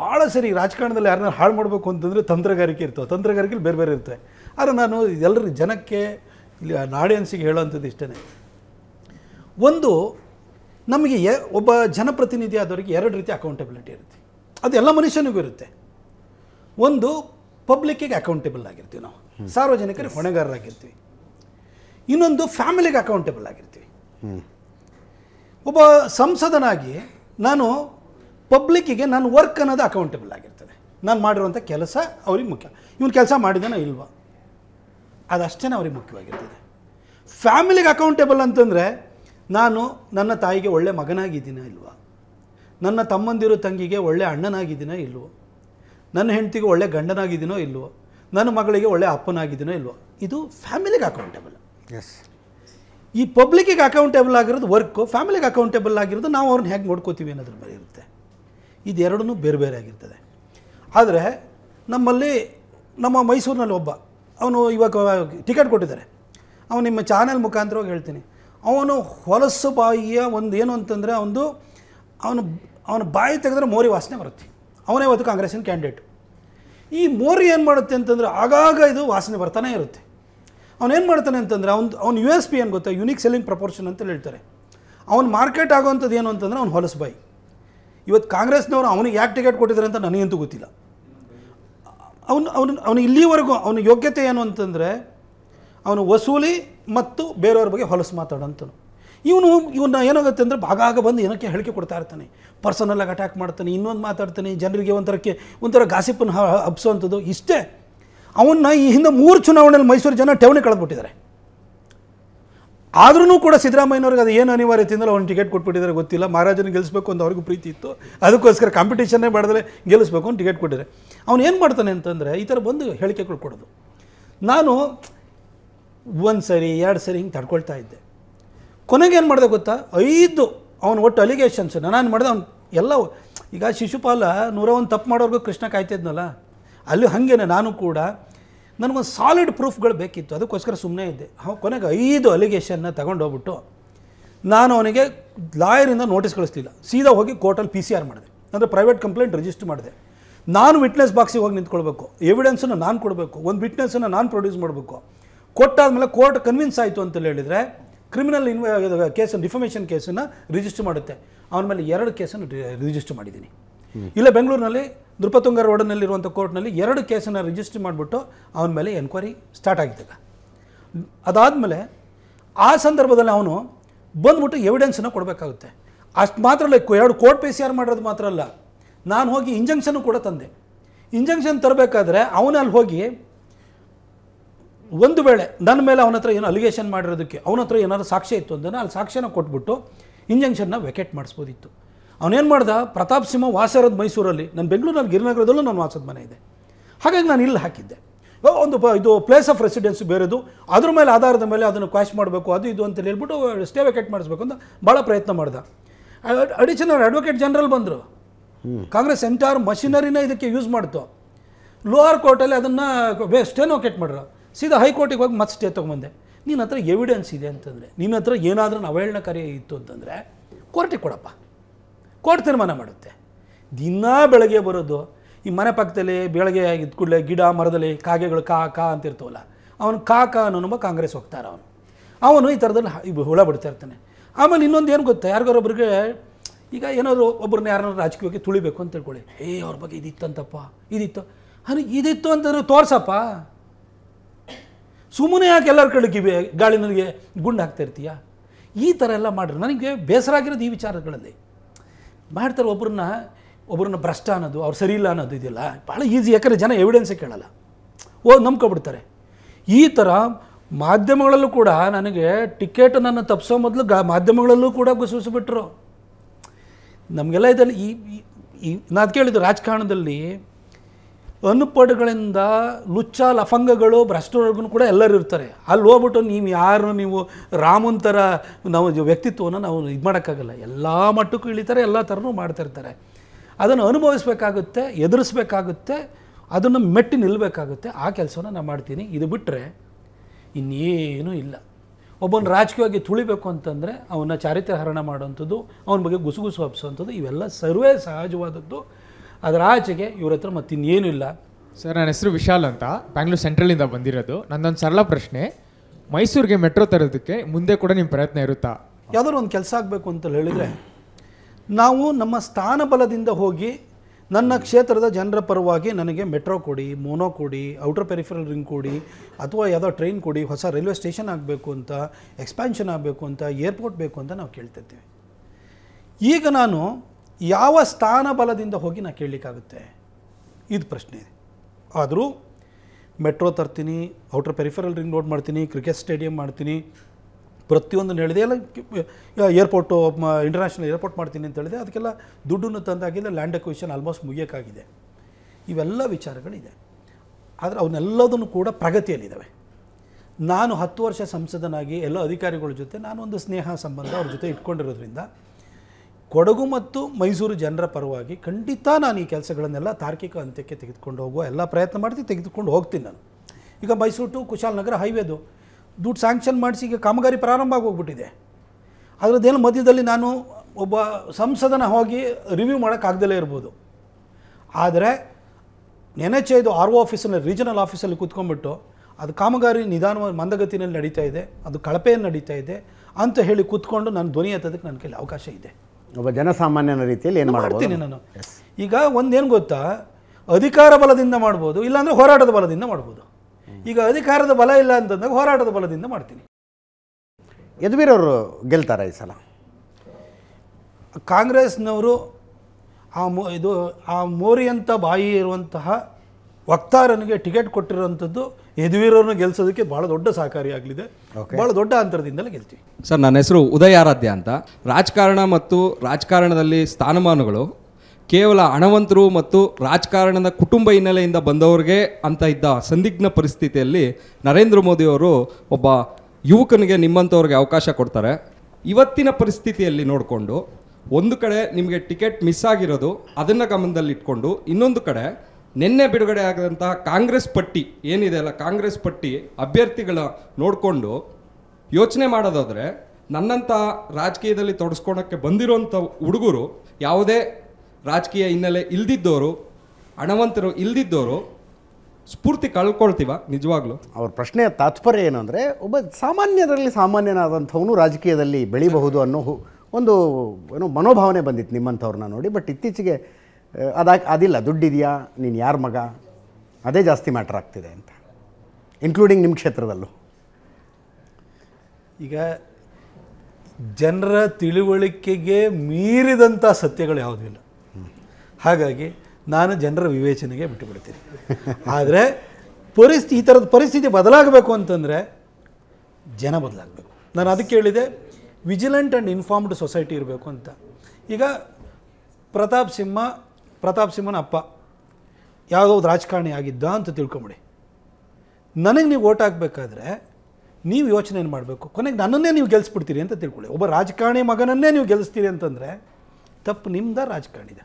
ಭಾಳ ಸರಿ ರಾಜಕಾರಣದಲ್ಲಿ ಯಾರನ್ನ ಹಾಳು ಮಾಡಬೇಕು ಅಂತಂದರೆ ತಂತ್ರಗಾರಿಕೆ ಇರ್ತವೆ ತಂತ್ರಗಾರಿಕೆಲಿ ಬೇರೆ ಬೇರೆ ಇರ್ತವೆ ಆದರೆ ನಾನು ಎಲ್ಲರ ಜನಕ್ಕೆ ಇಲ್ಲಿ ಆಡಿಯನ್ಸಿಗೆ ಹೇಳೋವಂಥದ್ದು ಇಷ್ಟೇ ಒಂದು ನಮಗೆ ಒಬ್ಬ ಜನಪ್ರತಿನಿಧಿ ಆದವರಿಗೆ ಎರಡು ರೀತಿ ಅಕೌಂಟೆಬಿಲಿಟಿ ಇರುತ್ತೆ ಅದು ಎಲ್ಲ ಮನುಷ್ಯನಿಗೂ ಇರುತ್ತೆ ಒಂದು ಪಬ್ಲಿಕ್ಕಿಗೆ ಅಕೌಂಟೆಬಲ್ ಆಗಿರ್ತೀವಿ ನಾವು ಸಾರ್ವಜನಿಕರಿಗೆ ಹೊಣೆಗಾರರಾಗಿರ್ತೀವಿ ಇನ್ನೊಂದು ಫ್ಯಾಮಿಲಿಗೆ ಅಕೌಂಟೇಬಲ್ ಆಗಿರ್ತೀವಿ ಒಬ್ಬ ಸಂಸದನಾಗಿ ನಾನು ಪಬ್ಲಿಕ್ಕಿಗೆ ನಾನು ವರ್ಕ್ ಅನ್ನೋದು ಅಕೌಂಟೇಬಲ್ ಆಗಿರ್ತದೆ ನಾನು ಮಾಡಿರುವಂಥ ಕೆಲಸ ಅವ್ರಿಗೆ ಮುಖ್ಯ ಇವನು ಕೆಲಸ ಮಾಡಿದಾನೋ ಇಲ್ವ ಅದಷ್ಟೇ ಅವ್ರಿಗೆ ಮುಖ್ಯವಾಗಿರ್ತದೆ ಫ್ಯಾಮಿಲಿಗೆ ಅಕೌಂಟೇಬಲ್ ಅಂತಂದರೆ ನಾನು ನನ್ನ ತಾಯಿಗೆ ಒಳ್ಳೆ ಮಗನಾಗಿದ್ದೀನೋ ಇಲ್ವ ನನ್ನ ತಮ್ಮಂದಿರು ತಂಗಿಗೆ ಒಳ್ಳೆ ಅಣ್ಣನಾಗಿದ್ದೀನೋ ಇಲ್ವೋ ನನ್ನ ಹೆಂಡತಿಗೆ ಒಳ್ಳೆ ಗಂಡನಾಗಿದ್ದೀನೋ ಇಲ್ವೋ ನನ್ನ ಮಗಳಿಗೆ ಒಳ್ಳೆ ಅಪ್ಪನಾಗಿದ್ದೀನೋ ಇಲ್ವೋ ಇದು ಫ್ಯಾಮಿಲಿಗೆ ಅಕೌಂಟೇಬಲ್ ಎಸ್ ಈ ಪಬ್ಲಿಕ್ಕಿಗೆ ಅಕೌಂಟೇಬಲ್ ಆಗಿರೋದು ವರ್ಕು ಫ್ಯಾಮಿಲಿಗೆ ಅಕೌಂಟೇಬಲ್ ಆಗಿರೋದು ನಾವು ಅವ್ರನ್ನ ಹೇಗೆ ನೋಡ್ಕೋತೀವಿ ಅನ್ನೋದ್ರ ಮೇಲೆ ಇರುತ್ತೆ ಇದೆರಡೂ ಬೇರೆ ಬೇರೆ ಆಗಿರ್ತದೆ ಆದರೆ ನಮ್ಮಲ್ಲಿ ನಮ್ಮ ಮೈಸೂರಿನಲ್ಲಿ ಒಬ್ಬ ಅವನು ಇವಾಗ ಟಿಕೆಟ್ ಕೊಟ್ಟಿದ್ದಾರೆ ಅವನು ನಿಮ್ಮ ಚಾನೆಲ್ ಮುಖಾಂತರವಾಗಿ ಹೇಳ್ತೀನಿ ಅವನು ಹೊಲಸು ಬಾಯಿಯ ಒಂದು ಏನು ಅಂತಂದರೆ ಅವನು ಅವನು ಅವನ ಬಾಯಿ ತೆಗೆದ್ರೆ ಮೋರಿ ವಾಸನೆ ಬರುತ್ತೆ ಅವನೇ ಇವತ್ತು ಕಾಂಗ್ರೆಸ್ಸಿನ ಕ್ಯಾಂಡಿಡೇಟ್ ಈ ಮೋರಿ ಏನು ಮಾಡುತ್ತೆ ಅಂತಂದರೆ ಆಗಾಗ ಇದು ವಾಸನೆ ಬರ್ತಾನೆ ಇರುತ್ತೆ ಅವನೇನು ಮಾಡ್ತಾನೆ ಅಂತಂದರೆ ಅವ್ನು ಅವ್ನು ಯು ಎಸ್ ಪಿ ಏನು ಗೊತ್ತಾ ಯುನಿಕ್ ಸೆಲ್ಲಿಂಗ್ ಪ್ರಪೋರ್ಷನ್ ಅಂತ ಹೇಳ್ತಾರೆ ಅವ್ನು ಮಾರ್ಕೆಟ್ ಆಗೋವಂಥದ್ದು ಏನು ಅಂತಂದರೆ ಅವ್ನು ಹೊಲಸು ಬಾಯಿ ಇವತ್ತು ಕಾಂಗ್ರೆಸ್ನವರು ಅವನಿಗೆ ಯಾಕೆ ಟಿಕೆಟ್ ಕೊಟ್ಟಿದ್ದಾರೆ ಅಂತ ನನಗಂತೂ ಗೊತ್ತಿಲ್ಲ ಅವನು ಅವನು ಅವನು ಇಲ್ಲಿವರೆಗೂ ಅವನ ಯೋಗ್ಯತೆ ಏನು ಅಂತಂದರೆ ಅವನು ವಸೂಲಿ ಮತ್ತು ಬೇರೆಯವ್ರ ಬಗ್ಗೆ ಹೊಲಸು ಮಾತಾಡೋಂಥನು ಇವನು ಇವನ್ನ ಏನಾಗುತ್ತೆ ಅಂದರೆ ಭಾಗ ಆಗ ಬಂದು ಏನಕ್ಕೆ ಹೇಳಿಕೆ ಕೊಡ್ತಾ ಇರ್ತಾನೆ ಪರ್ಸನಲ್ಲಾಗಿ ಅಟ್ಯಾಕ್ ಮಾಡ್ತಾನೆ ಇನ್ನೊಂದು ಮಾತಾಡ್ತಾನೆ ಜನರಿಗೆ ಒಂಥರಕ್ಕೆ ಒಂಥರ ಗಾಸಿಪ್ಪನ್ನು ಹಬ್ಸೋವಂಥದ್ದು ಇಷ್ಟೇ ಅವನ್ನ ಈ ಹಿಂದೆ ಮೂರು ಚುನಾವಣೆಯಲ್ಲಿ ಮೈಸೂರು ಜನ ಠೇವಣಿ ಕಳೆದ್ಬಿಟ್ಟಿದ್ದಾರೆ ಆದ್ರೂ ಕೂಡ ಸಿದ್ದರಾಮಯ್ಯನವ್ರಿಗೆ ಅದು ಏನು ಅಂದ್ರೆ ಅವ್ನು ಟಿಕೆಟ್ ಕೊಟ್ಬಿಟ್ಟಿದ್ದಾರೆ ಗೊತ್ತಿಲ್ಲ ಮಹಾರಾಜನ ಗೆಲ್ಲಿಸ್ಬೇಕು ಅಂತ ಅವ್ರಿಗೂ ಪ್ರೀತಿ ಇತ್ತು ಅದಕ್ಕೋಸ್ಕರ ಕಾಂಪಿಟೇಷನ್ನೇ ಮಾಡಿದ್ರೆ ಗೆಲ್ಲಿಸ್ಬೇಕು ಅಂತ ಟಿಕೆಟ್ ಕೊಟ್ಟಿದ್ದಾರೆ ಅವನು ಏನು ಮಾಡ್ತಾನೆ ಅಂತಂದರೆ ಈ ಥರ ಬಂದು ಹೇಳಿಕೆಗಳು ಕೊಡೋದು ನಾನು ಒಂದು ಸರಿ ಎರಡು ಸರಿ ಹಿಂಗೆ ತಡ್ಕೊಳ್ತಾ ಇದ್ದೆ ಕೊನೆಗೆ ಏನು ಮಾಡಿದೆ ಗೊತ್ತಾ ಐದು ಅವನು ಒಟ್ಟು ಅಲಿಗೇಷನ್ಸ್ ನಾನು ಮಾಡಿದೆ ಅವ್ನು ಎಲ್ಲ ಈಗ ಶಿಶುಪಾಲ ನೂರ ಒಂದು ತಪ್ಪು ಮಾಡೋರ್ಗು ಕೃಷ್ಣ ಕಾಯ್ತಿದ್ನಲ್ಲ ಅಲ್ಲಿ ಹಾಗೇನೆ ನಾನು ಕೂಡ ನನಗೊಂದು ಸಾಲಿಡ್ ಪ್ರೂಫ್ಗಳು ಬೇಕಿತ್ತು ಅದಕ್ಕೋಸ್ಕರ ಸುಮ್ಮನೆ ಇದ್ದೆ ಅವ್ನು ಕೊನೆಗೆ ಐದು ಅಲಿಗೇಷನ್ನ ತಗೊಂಡೋಗ್ಬಿಟ್ಟು ನಾನು ಅವನಿಗೆ ಲಾಯರಿಂದ ನೋಟಿಸ್ ಕಳಿಸ್ಲಿಲ್ಲ ಸೀದಾ ಹೋಗಿ ಕೋರ್ಟಲ್ಲಿ ಪಿ ಸಿ ಆರ್ ಮಾಡಿದೆ ಅಂದರೆ ಪ್ರೈವೇಟ್ ಕಂಪ್ಲೇಂಟ್ ರಿಜಿಸ್ಟರ್ ಮಾಡಿದೆ ನಾನು ವಿಟ್ನೆಸ್ ಬಾಕ್ಸಿಗೆ ಹೋಗಿ ನಿಂತ್ಕೊಳ್ಬೇಕು ಎವಿಡೆನ್ಸನ್ನು ನಾನು ಕೊಡಬೇಕು ಒಂದು ವಿಟ್ನೆಸ್ಸನ್ನು ನಾನು ಪ್ರೊಡ್ಯೂಸ್ ಮಾಡಬೇಕು ಕೊಟ್ಟಾದಮೇಲೆ ಕೋರ್ಟ್ ಕನ್ವಿನ್ಸ್ ಆಯಿತು ಅಂತೇಳಿ ಹೇಳಿದರೆ ಕ್ರಿಮಿನಲ್ ಇನ್ವ ಕೇಸನ್ನು ಡಿಫಮೇಷನ್ ಕೇಸನ್ನು ರಿಜಿಸ್ಟರ್ ಮಾಡುತ್ತೆ ಅವನ ಮೇಲೆ ಎರಡು ಕೇಸನ್ನು ರಿಜಿಸ್ಟರ್ ಮಾಡಿದ್ದೀನಿ ಇಲ್ಲ ಬೆಂಗಳೂರಿನಲ್ಲಿ ನೃಪತುಂಗ ರೋಡ್ನಲ್ಲಿರುವಂಥ ಕೋರ್ಟ್ನಲ್ಲಿ ಎರಡು ಕೇಸನ್ನು ರಿಜಿಸ್ಟರ್ ಮಾಡಿಬಿಟ್ಟು ಅವನ ಮೇಲೆ ಎನ್ಕ್ವೈರಿ ಸ್ಟಾರ್ಟ್ ಆಗಿದ್ದಾಗ ಅದಾದಮೇಲೆ ಆ ಸಂದರ್ಭದಲ್ಲಿ ಅವನು ಬಂದ್ಬಿಟ್ಟು ಎವಿಡೆನ್ಸನ್ನು ಕೊಡಬೇಕಾಗುತ್ತೆ ಅಷ್ಟು ಮಾತ್ರ ಅಲ್ಲ ಎರಡು ಕೋರ್ಟ್ ಪಿ ಸಿ ಆರ್ ಮಾಡೋದು ಮಾತ್ರ ಅಲ್ಲ ನಾನು ಹೋಗಿ ಇಂಜಂಕ್ಷನ್ನು ಕೂಡ ತಂದೆ ಇಂಜಂಕ್ಷನ್ ತರಬೇಕಾದ್ರೆ ಅವನಲ್ಲಿ ಹೋಗಿ ಒಂದು ವೇಳೆ ನನ್ನ ಮೇಲೆ ಅವನ ಹತ್ರ ಏನು ಅಲಿಗೇಷನ್ ಮಾಡಿರೋದಕ್ಕೆ ಅವನ ಹತ್ರ ಏನಾದರೂ ಸಾಕ್ಷ್ಯ ಇತ್ತು ಅಂದರೆ ಅಲ್ಲಿ ಸಾಕ್ಷ್ಯನ ಕೊಟ್ಬಿಟ್ಟು ಇಂಜೆಕ್ಷನ್ನ ವೆಕೆಟ್ ಮಾಡಿಸ್ಬೋದಿತ್ತು ಅವನೇನು ಮಾಡ್ದ ಪ್ರತಾಪ್ ಸಿಂಹ ವಾಸ ಇರೋದು ಮೈಸೂರಲ್ಲಿ ನನ್ನ ಬೆಂಗಳೂರಲ್ಲಿ ಗಿರಿನಗರದಲ್ಲೂ ನಾನು ವಾಸದ ಮನೆ ಇದೆ ಹಾಗಾಗಿ ನಾನು ಇಲ್ಲಿ ಹಾಕಿದ್ದೆ ಒಂದು ಇದು ಪ್ಲೇಸ್ ಆಫ್ ರೆಸಿಡೆನ್ಸ್ ಬೇರೆದು ಅದ್ರ ಮೇಲೆ ಆಧಾರದ ಮೇಲೆ ಅದನ್ನು ಕ್ವಾಶ್ ಮಾಡಬೇಕು ಅದು ಇದು ಅಂತ ಹೇಳ್ಬಿಟ್ಟು ಸ್ಟೇ ವೆಕೆಟ್ ಮಾಡಿಸ್ಬೇಕು ಅಂತ ಭಾಳ ಪ್ರಯತ್ನ ಮಾಡ್ದೆ ಅಡಿಷನಲ್ ಅಡ್ವೊಕೇಟ್ ಜನರಲ್ ಬಂದರು ಕಾಂಗ್ರೆಸ್ ಎಂಟಾರ್ ಮಷಿನರಿನ ಇದಕ್ಕೆ ಯೂಸ್ ಮಾಡ್ತು ಲೋವರ್ ಕೋರ್ಟಲ್ಲಿ ಅದನ್ನು ಸ್ಟೇನ್ ವೆಕೆಟ್ ಮಾಡ್ರು ಸೀದಾ ಹೈಕೋರ್ಟಿಗೆ ಹೋಗಿ ಮತ್ತೆ ಸ್ಟೇ ತೊಗೊಂಬಂದೆ ನಿನ್ನ ಹತ್ರ ಎವಿಡೆನ್ಸ್ ಇದೆ ಅಂತಂದರೆ ನಿನ್ನ ಹತ್ರ ಏನಾದರೂ ಕರೆ ಇತ್ತು ಅಂತಂದರೆ ಕೋರ್ಟಿಗೆ ಕೊಡಪ್ಪ ಕೋರ್ಟ್ ತೀರ್ಮಾನ ಮಾಡುತ್ತೆ ದಿನ ಬೆಳಗ್ಗೆ ಬರೋದು ಈ ಮನೆ ಪಕ್ಕದಲ್ಲಿ ಬೆಳಗ್ಗೆ ಇದ್ ಕೂಡಲೇ ಗಿಡ ಮರದಲ್ಲಿ ಕಾಗೆಗಳು ಕಾ ಕಾ ಅಂತಿರ್ತವಲ್ಲ ಅವನು ಕಾ ಕಾ ಅನ್ನೋ ಕಾಂಗ್ರೆಸ್ ಹೋಗ್ತಾರೆ ಅವನು ಅವನು ಈ ಥರದಲ್ಲಿ ಹುಳ ಬಿಡ್ತಾ ಇರ್ತಾನೆ ಆಮೇಲೆ ಇನ್ನೊಂದು ಏನು ಗೊತ್ತಾ ಒಬ್ರಿಗೆ ಈಗ ಏನಾದರೂ ಒಬ್ಬರನ್ನ ಯಾರನ್ನ ರಾಜಕೀಯಕ್ಕೆ ತುಳಿಬೇಕು ಅಂತ ತಿಳ್ಕೊಳ್ಳಿ ಏ ಅವ್ರ ಬಗ್ಗೆ ಇದಿತ್ತಂತಪ್ಪ ಇದಿತ್ತು ನನಗೆ ಇದಿತ್ತು ಅಂತಂದ್ರೆ ತೋರ್ಸಪ್ಪ ಸುಮ್ಮನೆ ಯಾಕೆ ಎಲ್ಲರ ಕಡೆ ಗಾಳಿ ನನಗೆ ಗುಂಡು ಹಾಕ್ತಾ ಇರ್ತೀಯ ಈ ಥರ ಎಲ್ಲ ಮಾಡ್ರಿ ನನಗೆ ಬೇಸರ ಆಗಿರೋದು ಈ ವಿಚಾರಗಳಲ್ಲಿ ಮಾಡ್ತಾರೆ ಒಬ್ಬರನ್ನ ಒಬ್ಬರನ್ನ ಭ್ರಷ್ಟ ಅನ್ನೋದು ಅವ್ರು ಸರಿ ಇಲ್ಲ ಅನ್ನೋದು ಇದೆಯಲ್ಲ ಭಾಳ ಈಸಿ ಯಾಕಂದರೆ ಜನ ಎವಿಡೆನ್ಸೇ ಕೇಳಲ್ಲ ಓ ನಂಬ್ಕೊಬಿಡ್ತಾರೆ ಈ ಥರ ಮಾಧ್ಯಮಗಳಲ್ಲೂ ಕೂಡ ನನಗೆ ಟಿಕೆಟ್ ನನ್ನ ತಪ್ಪಿಸೋ ಮೊದಲು ಗಾ ಮಾಧ್ಯಮಗಳಲ್ಲೂ ಕೂಡ ಗುಸಿಬಿಟ್ರು ನಮಗೆಲ್ಲ ಇದರಲ್ಲಿ ಈ ನಾನು ಕೇಳಿದ್ದು ರಾಜಕಾರಣದಲ್ಲಿ ಅನುಪಡುಗಳಿಂದ ಲುಚ್ಚ ಲಫಂಗಗಳು ಭ್ರಷ್ಟರೊಳಗೂ ಕೂಡ ಎಲ್ಲರೂ ಇರ್ತಾರೆ ಅಲ್ಲಿ ಹೋಗ್ಬಿಟ್ಟು ನೀವು ಯಾರು ನೀವು ಥರ ನಾವು ವ್ಯಕ್ತಿತ್ವವನ್ನು ನಾವು ಇದು ಮಾಡೋಕ್ಕಾಗಲ್ಲ ಎಲ್ಲ ಮಟ್ಟಕ್ಕೂ ಇಳಿತಾರೆ ಎಲ್ಲ ಥರನೂ ಇರ್ತಾರೆ ಅದನ್ನು ಅನುಭವಿಸ್ಬೇಕಾಗುತ್ತೆ ಎದುರಿಸ್ಬೇಕಾಗುತ್ತೆ ಅದನ್ನು ಮೆಟ್ಟಿ ನಿಲ್ಲಬೇಕಾಗುತ್ತೆ ಆ ಕೆಲಸನ ನಾನು ಮಾಡ್ತೀನಿ ಇದು ಬಿಟ್ಟರೆ ಇನ್ನೇನೂ ಇಲ್ಲ ಒಬ್ಬನ ರಾಜಕೀಯವಾಗಿ ತುಳಿಬೇಕು ಅಂತಂದರೆ ಅವನ್ನ ಚಾರಿತ್ರ್ಯ ಹರಣ ಮಾಡುವಂಥದ್ದು ಅವನ ಬಗ್ಗೆ ಗುಸುಗುಸು ಹಬ್ಸೋವಂಥದ್ದು ಇವೆಲ್ಲ ಸರ್ವೇ ಸಹಜವಾದದ್ದು ಅದರ ಆಚೆಗೆ ಇವ್ರ ಹತ್ರ ಮತ್ತಿನ್ನೇನೂ ಇಲ್ಲ ಸರ್ ನನ್ನ ಹೆಸರು ವಿಶಾಲ್ ಅಂತ ಬ್ಯಾಂಗ್ಳೂರು ಸೆಂಟ್ರಲಿಂದ ಬಂದಿರೋದು ನನ್ನೊಂದು ಸರಳ ಪ್ರಶ್ನೆ ಮೈಸೂರಿಗೆ ಮೆಟ್ರೋ ತರೋದಕ್ಕೆ ಮುಂದೆ ಕೂಡ ನಿಮ್ಮ ಪ್ರಯತ್ನ ಇರುತ್ತಾ ಯಾವುದಾದ್ರು ಒಂದು ಕೆಲಸ ಆಗಬೇಕು ಅಂತ ಹೇಳಿದರೆ ನಾವು ನಮ್ಮ ಸ್ಥಾನಬಲದಿಂದ ಹೋಗಿ ನನ್ನ ಕ್ಷೇತ್ರದ ಜನರ ಪರವಾಗಿ ನನಗೆ ಮೆಟ್ರೋ ಕೊಡಿ ಮೋನೋ ಕೊಡಿ ಔಟರ್ ಪೆರಿಫರಲ್ ರಿಂಗ್ ಕೊಡಿ ಅಥವಾ ಯಾವುದೋ ಟ್ರೈನ್ ಕೊಡಿ ಹೊಸ ರೈಲ್ವೆ ಸ್ಟೇಷನ್ ಆಗಬೇಕು ಅಂತ ಎಕ್ಸ್ಪ್ಯಾನ್ಷನ್ ಆಗಬೇಕು ಅಂತ ಏರ್ಪೋರ್ಟ್ ಬೇಕು ಅಂತ ನಾವು ಕೇಳ್ತಿರ್ತೀವಿ ಈಗ ನಾನು ಯಾವ ಸ್ಥಾನ ಬಲದಿಂದ ಹೋಗಿ ನಾ ಕೇಳಲಿಕ್ಕಾಗುತ್ತೆ ಇದು ಪ್ರಶ್ನೆ ಇದೆ ಆದರೂ ಮೆಟ್ರೋ ತರ್ತೀನಿ ಔಟರ್ ಪೆರಿಫರಲ್ ರಿಂಗ್ ರೋಡ್ ಮಾಡ್ತೀನಿ ಕ್ರಿಕೆಟ್ ಸ್ಟೇಡಿಯಂ ಮಾಡ್ತೀನಿ ಪ್ರತಿಯೊಂದನ್ನು ಹೇಳಿದೆ ಎಲ್ಲ ಏರ್ಪೋರ್ಟು ಇಂಟರ್ನ್ಯಾಷನಲ್ ಏರ್ಪೋರ್ಟ್ ಮಾಡ್ತೀನಿ ಅಂತ ಹೇಳಿದೆ ಅದಕ್ಕೆಲ್ಲ ದುಡ್ಡನ್ನು ತಂದಾಗಿದೆ ಲ್ಯಾಂಡ್ ಅಕ್ವಿಷನ್ ಆಲ್ಮೋಸ್ಟ್ ಮುಗಿಯೋಕ್ಕಾಗಿದೆ ಇವೆಲ್ಲ ವಿಚಾರಗಳಿದೆ ಆದರೆ ಅವನ್ನೆಲ್ಲದನ್ನು ಕೂಡ ಪ್ರಗತಿಯಲ್ಲಿದ್ದಾವೆ ನಾನು ಹತ್ತು ವರ್ಷ ಸಂಸದನಾಗಿ ಎಲ್ಲ ಅಧಿಕಾರಿಗಳ ಜೊತೆ ನಾನೊಂದು ಸ್ನೇಹ ಸಂಬಂಧ ಅವ್ರ ಜೊತೆ ಇಟ್ಕೊಂಡಿರೋದ್ರಿಂದ ಕೊಡಗು ಮತ್ತು ಮೈಸೂರು ಜನರ ಪರವಾಗಿ ಖಂಡಿತ ನಾನು ಈ ಕೆಲಸಗಳನ್ನೆಲ್ಲ ತಾರ್ಕಿಕ ಅಂತ್ಯಕ್ಕೆ ತೆಗೆದುಕೊಂಡು ಹೋಗುವ ಎಲ್ಲ ಪ್ರಯತ್ನ ಮಾಡ್ತೀನಿ ತೆಗೆದುಕೊಂಡು ಹೋಗ್ತೀನಿ ನಾನು ಈಗ ಮೈಸೂರು ಟು ನಗರ ಹೈವೇದು ದುಡ್ಡು ಸ್ಯಾಂಕ್ಷನ್ ಮಾಡಿಸಿ ಈಗ ಕಾಮಗಾರಿ ಪ್ರಾರಂಭ ಆಗೋಗ್ಬಿಟ್ಟಿದೆ ಅದರದ್ದೇನು ಮಧ್ಯದಲ್ಲಿ ನಾನು ಒಬ್ಬ ಸಂಸದನ ಹೋಗಿ ರಿವ್ಯೂ ಮಾಡೋಕ್ಕಾಗ್ದಲೇ ಇರ್ಬೋದು ಆದರೆ ನೆನೆಚೆ ಇದು ಆರ್ ಒ ಆಫೀಸಲ್ಲಿ ರೀಜನಲ್ ಆಫೀಸಲ್ಲಿ ಕೂತ್ಕೊಂಡ್ಬಿಟ್ಟು ಅದು ಕಾಮಗಾರಿ ನಿಧಾನವಾಗಿ ಮಂದಗತಿಯಲ್ಲಿ ನಡೀತಾ ಇದೆ ಅದು ಕಳಪೆಯನ್ನು ನಡೀತಾ ಇದೆ ಅಂತ ಹೇಳಿ ಕೂತ್ಕೊಂಡು ನಾನು ಧ್ವನಿ ಹತ್ತೋದಕ್ಕೆ ನನ್ನ ಕೈಲಿ ಅವಕಾಶ ಇದೆ ಒಬ್ಬ ಜನಸಾಮಾನ್ಯನ ರೀತಿಯಲ್ಲಿ ಏನು ಮಾಡ್ತೀನಿ ನಾನು ಈಗ ಒಂದೇನು ಗೊತ್ತಾ ಅಧಿಕಾರ ಬಲದಿಂದ ಮಾಡ್ಬೋದು ಇಲ್ಲಾಂದರೆ ಹೋರಾಟದ ಬಲದಿಂದ ಮಾಡ್ಬೋದು ಈಗ ಅಧಿಕಾರದ ಬಲ ಇಲ್ಲ ಅಂತಂದಾಗ ಹೋರಾಟದ ಬಲದಿಂದ ಮಾಡ್ತೀನಿ ಯದುವೀರವರು ಗೆಲ್ತಾರೆ ಈ ಸಲ ಕಾಂಗ್ರೆಸ್ನವರು ಆ ಮೋ ಇದು ಆ ಮೋರಿಯಂಥ ಬಾಯಿ ಇರುವಂತಹ ವಕ್ತಾರನಿಗೆ ಟಿಕೆಟ್ ಕೊಟ್ಟಿರುವಂಥದ್ದು ಯದುವೀರವ್ರನ್ನ ಗೆಲ್ಸೋದಕ್ಕೆ ಬಹಳ ದೊಡ್ಡ ಸಹಕಾರಿಯಾಗಲಿದೆ ಬಹಳ ದೊಡ್ಡ ಅಂತರದಿಂದಲೇ ಗೆಲ್ತೀವಿ ಸರ್ ನನ್ನ ಹೆಸರು ಉದಯ ಆರಾಧ್ಯ ಅಂತ ರಾಜಕಾರಣ ಮತ್ತು ರಾಜಕಾರಣದಲ್ಲಿ ಸ್ಥಾನಮಾನಗಳು ಕೇವಲ ಹಣವಂತರು ಮತ್ತು ರಾಜಕಾರಣದ ಕುಟುಂಬ ಹಿನ್ನೆಲೆಯಿಂದ ಬಂದವರಿಗೆ ಅಂತ ಇದ್ದ ಸಂದಿಗ್ಧ ಪರಿಸ್ಥಿತಿಯಲ್ಲಿ ನರೇಂದ್ರ ಮೋದಿಯವರು ಒಬ್ಬ ಯುವಕನಿಗೆ ನಿಮ್ಮಂಥವ್ರಿಗೆ ಅವಕಾಶ ಕೊಡ್ತಾರೆ ಇವತ್ತಿನ ಪರಿಸ್ಥಿತಿಯಲ್ಲಿ ನೋಡಿಕೊಂಡು ಒಂದು ಕಡೆ ನಿಮಗೆ ಟಿಕೆಟ್ ಮಿಸ್ ಆಗಿರೋದು ಅದನ್ನು ಗಮನದಲ್ಲಿಟ್ಕೊಂಡು ಇನ್ನೊಂದು ಕಡೆ ನಿನ್ನೆ ಬಿಡುಗಡೆ ಆದಂತಹ ಕಾಂಗ್ರೆಸ್ ಪಟ್ಟಿ ಏನಿದೆ ಅಲ್ಲ ಕಾಂಗ್ರೆಸ್ ಪಟ್ಟಿ ಅಭ್ಯರ್ಥಿಗಳ ನೋಡಿಕೊಂಡು ಯೋಚನೆ ಮಾಡೋದಾದರೆ ನನ್ನಂಥ ರಾಜಕೀಯದಲ್ಲಿ ತೊಡಸ್ಕೊಳಕ್ಕೆ ಬಂದಿರೋಂಥ ಹುಡುಗರು ಯಾವುದೇ ರಾಜಕೀಯ ಹಿನ್ನೆಲೆ ಇಲ್ದಿದ್ದವರು ಹಣವಂತರು ಇಲ್ದಿದ್ದವರು ಸ್ಫೂರ್ತಿ ಕಳ್ಕೊಳ್ತೀವ ನಿಜವಾಗ್ಲೂ ಅವ್ರ ಪ್ರಶ್ನೆಯ ತಾತ್ಪರ್ಯ ಏನು ಅಂದರೆ ಒಬ್ಬ ಸಾಮಾನ್ಯರಲ್ಲಿ ಸಾಮಾನ್ಯನಾದಂಥವನು ರಾಜಕೀಯದಲ್ಲಿ ಬೆಳಿಬಹುದು ಅನ್ನೋ ಒಂದು ಏನೋ ಮನೋಭಾವನೆ ಬಂದಿತ್ತು ನಿಮ್ಮಂಥವ್ರನ್ನ ನೋಡಿ ಬಟ್ ಇತ್ತೀಚೆಗೆ ಅದಾಗಿ ಅದಿಲ್ಲ ದುಡ್ಡಿದೆಯಾ ನೀನು ಯಾರ ಮಗ ಅದೇ ಜಾಸ್ತಿ ಮ್ಯಾಟ್ರ್ ಆಗ್ತಿದೆ ಅಂತ ಇನ್ಕ್ಲೂಡಿಂಗ್ ನಿಮ್ಮ ಕ್ಷೇತ್ರದಲ್ಲೂ ಈಗ ಜನರ ತಿಳುವಳಿಕೆಗೆ ಮೀರಿದಂಥ ಸತ್ಯಗಳು ಯಾವುದೂ ಇಲ್ಲ ಹಾಗಾಗಿ ನಾನು ಜನರ ವಿವೇಚನೆಗೆ ಬಿಡ್ತೀನಿ ಆದರೆ ಪರಿಸ್ಥಿತಿ ಈ ಥರದ ಪರಿಸ್ಥಿತಿ ಬದಲಾಗಬೇಕು ಅಂತಂದರೆ ಜನ ಬದಲಾಗಬೇಕು ನಾನು ಅದಕ್ಕೆ ಹೇಳಿದೆ ವಿಜಿಲೆಂಟ್ ಆ್ಯಂಡ್ ಇನ್ಫಾರ್ಮ್ಡ್ ಸೊಸೈಟಿ ಇರಬೇಕು ಅಂತ ಈಗ ಪ್ರತಾಪ್ ಸಿಂಹ ಪ್ರತಾಪ್ ಸಿಂಹನ ಅಪ್ಪ ಯಾವುದೋ ರಾಜಕಾರಣಿ ಆಗಿದ್ದ ಅಂತ ತಿಳ್ಕೊಂಬಿಡಿ ನನಗೆ ನೀವು ಓಟ್ ಹಾಕಬೇಕಾದ್ರೆ ನೀವು ಯೋಚನೆ ಏನು ಮಾಡಬೇಕು ಕೊನೆಗೆ ನನ್ನನ್ನೇ ನೀವು ಗೆಲ್ಲಿಸ್ಬಿಡ್ತೀರಿ ಅಂತ ತಿಳ್ಕೊಳ್ಳಿ ಒಬ್ಬ ರಾಜಕಾರಣಿ ಮಗನನ್ನೇ ನೀವು ಗೆಲ್ಲಿಸ್ತೀರಿ ಅಂತಂದರೆ ತಪ್ಪು ನಿಮ್ದ ರಾಜಕಾರಣಿದ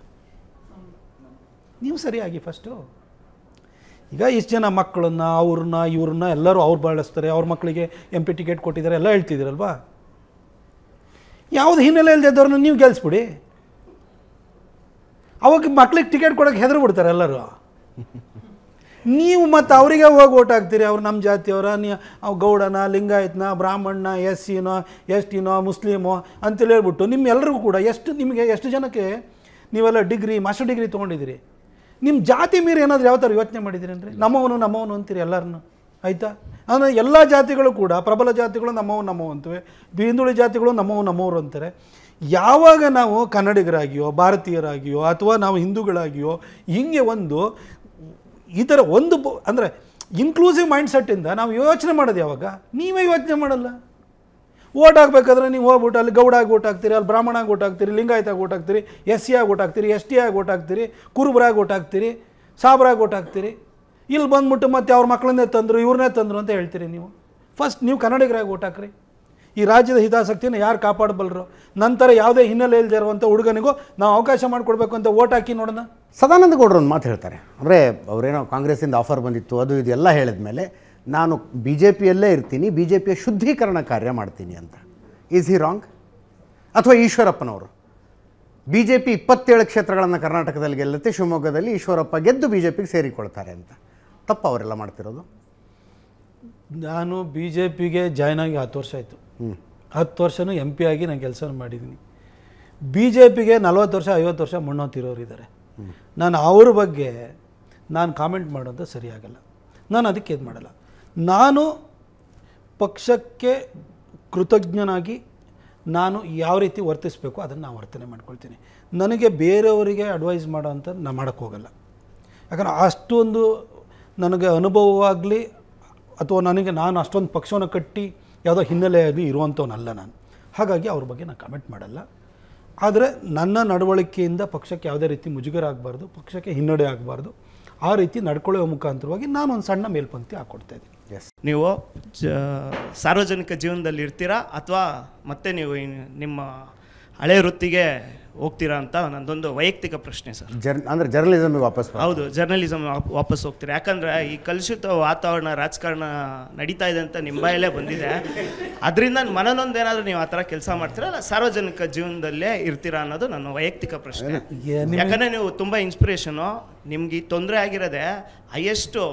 ನೀವು ಸರಿಯಾಗಿ ಫಸ್ಟು ಈಗ ಇಷ್ಟು ಜನ ಮಕ್ಕಳನ್ನು ಅವ್ರನ್ನ ಇವ್ರನ್ನ ಎಲ್ಲರೂ ಅವ್ರು ಬಳಸ್ತಾರೆ ಅವ್ರ ಮಕ್ಕಳಿಗೆ ಎಂ ಪಿ ಟಿಕೆಟ್ ಕೊಟ್ಟಿದ್ದಾರೆ ಎಲ್ಲ ಹೇಳ್ತಿದ್ದೀರಲ್ವಾ ಯಾವುದು ಹಿನ್ನೆಲೆ ಇಲ್ಲದೆ ಇದ್ದವ್ರನ್ನ ನೀವು ಗೆಲ್ಲಿಸ್ಬಿಡಿ ಅವಾಗ ಮಕ್ಳಿಗೆ ಟಿಕೆಟ್ ಕೊಡೋಕೆ ಹೆದರು ಬಿಡ್ತಾರೆ ಎಲ್ಲರೂ ನೀವು ಮತ್ತು ಅವರಿಗೆ ಹೋಗಿ ಓಟ್ ಹಾಕ್ತೀರಿ ಅವ್ರು ನಮ್ಮ ಜಾತಿಯವರ ನೀ ಅವು ಗೌಡನ ಲಿಂಗಾಯತ್ನ ಬ್ರಾಹ್ಮಣ ಎಸ್ ಸಿನೋ ಎಸ್ ಟಿನೋ ಮುಸ್ಲಿಮೋ ಅಂತೇಳಿ ಹೇಳ್ಬಿಟ್ಟು ನಿಮ್ಮೆಲ್ಲರಿಗೂ ಕೂಡ ಎಷ್ಟು ನಿಮಗೆ ಎಷ್ಟು ಜನಕ್ಕೆ ನೀವೆಲ್ಲ ಡಿಗ್ರಿ ಮಾಸ್ಟರ್ ಡಿಗ್ರಿ ತೊಗೊಂಡಿದ್ದೀರಿ ನಿಮ್ಮ ಜಾತಿ ಮೀರಿ ಏನಾದರೂ ಯಾವ ಥರ ಯೋಚನೆ ಮಾಡಿದ್ದೀರಿ ಅಂದರೆ ನಮ್ಮವನು ನಮ್ಮವನು ಅಂತೀರಿ ಎಲ್ಲರನ್ನು ಆಯಿತಾ ಅಂದರೆ ಎಲ್ಲ ಜಾತಿಗಳು ಕೂಡ ಪ್ರಬಲ ಜಾತಿಗಳು ನಮ್ಮವು ನಮ್ಮವು ಅಂತವೆ ಹಿಂದುಳಿ ಜಾತಿಗಳು ನಮ್ಮವು ನಮ್ಮವರು ಅಂತಾರೆ ಯಾವಾಗ ನಾವು ಕನ್ನಡಿಗರಾಗಿಯೋ ಭಾರತೀಯರಾಗಿಯೋ ಅಥವಾ ನಾವು ಹಿಂದೂಗಳಾಗಿಯೋ ಹಿಂಗೆ ಒಂದು ಈ ಥರ ಒಂದು ಅಂದರೆ ಇನ್ಕ್ಲೂಸಿವ್ ಮೈಂಡ್ಸೆಟ್ಟಿಂದ ನಾವು ಯೋಚನೆ ಮಾಡೋದು ಯಾವಾಗ ನೀವೇ ಯೋಚನೆ ಮಾಡಲ್ಲ ಓಟ್ ಹಾಕ್ಬೇಕಾದ್ರೆ ನೀವು ಹೋಗ್ಬಿಟ್ಟು ಅಲ್ಲಿ ಗೌಡಾಗಿ ಓಟ್ ಹಾಕ್ತೀರಿ ಅಲ್ಲಿ ಬ್ರಾಹ್ಮಣಾಗಿ ಓಟ್ ಹಾಕ್ತೀರಿ ಲಿಂಗಾಯತಾಗಿ ಓಟ್ ಹಾಕ್ತೀರಿ ಎಸ್ ಸಿ ಆಗಿ ಓಟ್ ಹಾಕ್ತೀರಿ ಎಸ್ ಟಿ ಆಗಿ ಓಟ್ ಹಾಕ್ತೀರಿ ಕುರುಬರಾಗಿ ಓಟ್ ಹಾಕ್ತೀರಿ ಸಾಬ್ರಾಗಿ ಓಟ್ ಹಾಕ್ತೀರಿ ಇಲ್ಲಿ ಬಂದ್ಬಿಟ್ಟು ಮತ್ತೆ ಅವ್ರ ಮಕ್ಕಳನ್ನೇ ತಂದರು ಇವ್ರನ್ನೇ ತಂದರು ಅಂತ ಹೇಳ್ತೀರಿ ನೀವು ಫಸ್ಟ್ ನೀವು ಕನ್ನಡಿಗರಾಗಿ ಓಟ್ ಹಾಕ್ರಿ ಈ ರಾಜ್ಯದ ಹಿತಾಸಕ್ತಿಯನ್ನು ಯಾರು ಕಾಪಾಡಬಲ್ಲರು ನಂತರ ಯಾವುದೇ ಹಿನ್ನೆಲೆ ಇಲ್ಲದೆ ಇರುವಂಥ ಹುಡುಗನಿಗೂ ನಾವು ಅವಕಾಶ ಮಾಡಿಕೊಡ್ಬೇಕು ಅಂತ ಓಟ್ ಹಾಕಿ ನೋಡೋಣ ಸದಾನಂದ ಗೌಡರು ಒಂದು ಮಾತು ಹೇಳ್ತಾರೆ ಅಂದರೆ ಅವರೇನೋ ಕಾಂಗ್ರೆಸ್ಸಿಂದ ಆಫರ್ ಬಂದಿತ್ತು ಅದು ಇದೆಲ್ಲ ಹೇಳಿದ ಮೇಲೆ ನಾನು ಬಿ ಜೆ ಪಿಯಲ್ಲೇ ಇರ್ತೀನಿ ಬಿ ಜೆ ಪಿಯ ಶುದ್ಧೀಕರಣ ಕಾರ್ಯ ಮಾಡ್ತೀನಿ ಅಂತ ಈಸ್ ಹಿ ರಾಂಗ್ ಅಥವಾ ಈಶ್ವರಪ್ಪನವರು ಬಿ ಜೆ ಪಿ ಇಪ್ಪತ್ತೇಳು ಕ್ಷೇತ್ರಗಳನ್ನು ಕರ್ನಾಟಕದಲ್ಲಿ ಗೆಲ್ಲುತ್ತೆ ಶಿವಮೊಗ್ಗದಲ್ಲಿ ಈಶ್ವರಪ್ಪ ಗೆದ್ದು ಬಿ ಜೆ ಪಿಗೆ ಸೇರಿಕೊಳ್ತಾರೆ ಅಂತ ತಪ್ಪು ಅವರೆಲ್ಲ ಮಾಡ್ತಿರೋದು ನಾನು ಬಿ ಜೆ ಪಿಗೆ ಜಾಯ್ನ್ ಆಗಿ ಹತ್ತು ವರ್ಷ ಆಯಿತು ಹತ್ತು ವರ್ಷನೂ ಎಂ ಪಿ ಆಗಿ ನಾನು ಕೆಲಸ ಮಾಡಿದ್ದೀನಿ ಬಿ ಜೆ ಪಿಗೆ ನಲ್ವತ್ತು ವರ್ಷ ಐವತ್ತು ವರ್ಷ ಮಣ್ಣೋತಿರೋರು ಇದ್ದಾರೆ ನಾನು ಅವ್ರ ಬಗ್ಗೆ ನಾನು ಕಾಮೆಂಟ್ ಮಾಡೋದು ಸರಿಯಾಗಲ್ಲ ನಾನು ಅದಕ್ಕೆ ಇದು ಮಾಡಲ್ಲ ನಾನು ಪಕ್ಷಕ್ಕೆ ಕೃತಜ್ಞನಾಗಿ ನಾನು ಯಾವ ರೀತಿ ವರ್ತಿಸಬೇಕು ಅದನ್ನು ನಾನು ವರ್ತನೆ ಮಾಡ್ಕೊಳ್ತೀನಿ ನನಗೆ ಬೇರೆಯವರಿಗೆ ಅಡ್ವೈಸ್ ಮಾಡೋ ಅಂತ ನಾನು ಮಾಡೋಕ್ಕೋಗಲ್ಲ ಯಾಕಂದರೆ ಅಷ್ಟೊಂದು ನನಗೆ ಅನುಭವವಾಗಲಿ ಅಥವಾ ನನಗೆ ನಾನು ಅಷ್ಟೊಂದು ಪಕ್ಷವನ್ನು ಕಟ್ಟಿ ಯಾವುದೋ ಹಿನ್ನೆಲೆಯಲ್ಲಿ ಇರುವಂಥವನಲ್ಲ ನಾನು ಹಾಗಾಗಿ ಅವ್ರ ಬಗ್ಗೆ ನಾನು ಕಮೆಂಟ್ ಮಾಡಲ್ಲ ಆದರೆ ನನ್ನ ನಡವಳಿಕೆಯಿಂದ ಪಕ್ಷಕ್ಕೆ ಯಾವುದೇ ರೀತಿ ಮುಜುಗರ ಆಗಬಾರ್ದು ಪಕ್ಷಕ್ಕೆ ಹಿನ್ನಡೆ ಆಗಬಾರ್ದು ಆ ರೀತಿ ನಡ್ಕೊಳ್ಳೋ ಮುಖಾಂತರವಾಗಿ ನಾನು ಒಂದು ಸಣ್ಣ ಮೇಲ್ಪಂಕ್ತಿ ಹಾಕ್ಕೊಡ್ತಾ ಇದ್ದೀನಿ ಎಸ್ ನೀವು ಜ ಸಾರ್ವಜನಿಕ ಜೀವನದಲ್ಲಿ ಇರ್ತೀರಾ ಅಥವಾ ಮತ್ತೆ ನೀವು ನಿಮ್ಮ ಹಳೆ ವೃತ್ತಿಗೆ ಹೋಗ್ತೀರಾ ಅಂತ ನಂದೊಂದು ವೈಯಕ್ತಿಕ ಪ್ರಶ್ನೆ ಸರ್ ಜರ್ ಅಂದರೆ ಜರ್ನಲಿಸಮ್ ವಾಪಸ್ ಹೌದು ಜರ್ನಲಿಸಮ್ ವಾಪಸ್ ಹೋಗ್ತೀರಾ ಯಾಕಂದರೆ ಈ ಕಲುಷಿತ ವಾತಾವರಣ ರಾಜಕಾರಣ ನಡೀತಾ ಇದೆ ಅಂತ ನಿಂಬಾಯಲ್ಲೇ ಬಂದಿದೆ ಅದರಿಂದ ಮನನೊಂದೇನಾದರೂ ನೀವು ಆ ಥರ ಕೆಲಸ ಮಾಡ್ತೀರಾ ಅಲ್ಲ ಸಾರ್ವಜನಿಕ ಜೀವನದಲ್ಲೇ ಇರ್ತೀರಾ ಅನ್ನೋದು ನನ್ನ ವೈಯಕ್ತಿಕ ಪ್ರಶ್ನೆ ಯಾಕಂದರೆ ನೀವು ತುಂಬ ಇನ್ಸ್ಪಿರೇಷನು ನಿಮ್ಗೆ ಈ ತೊಂದರೆ ಆಗಿರೋದೆ ಹೈಯೆಸ್ಟು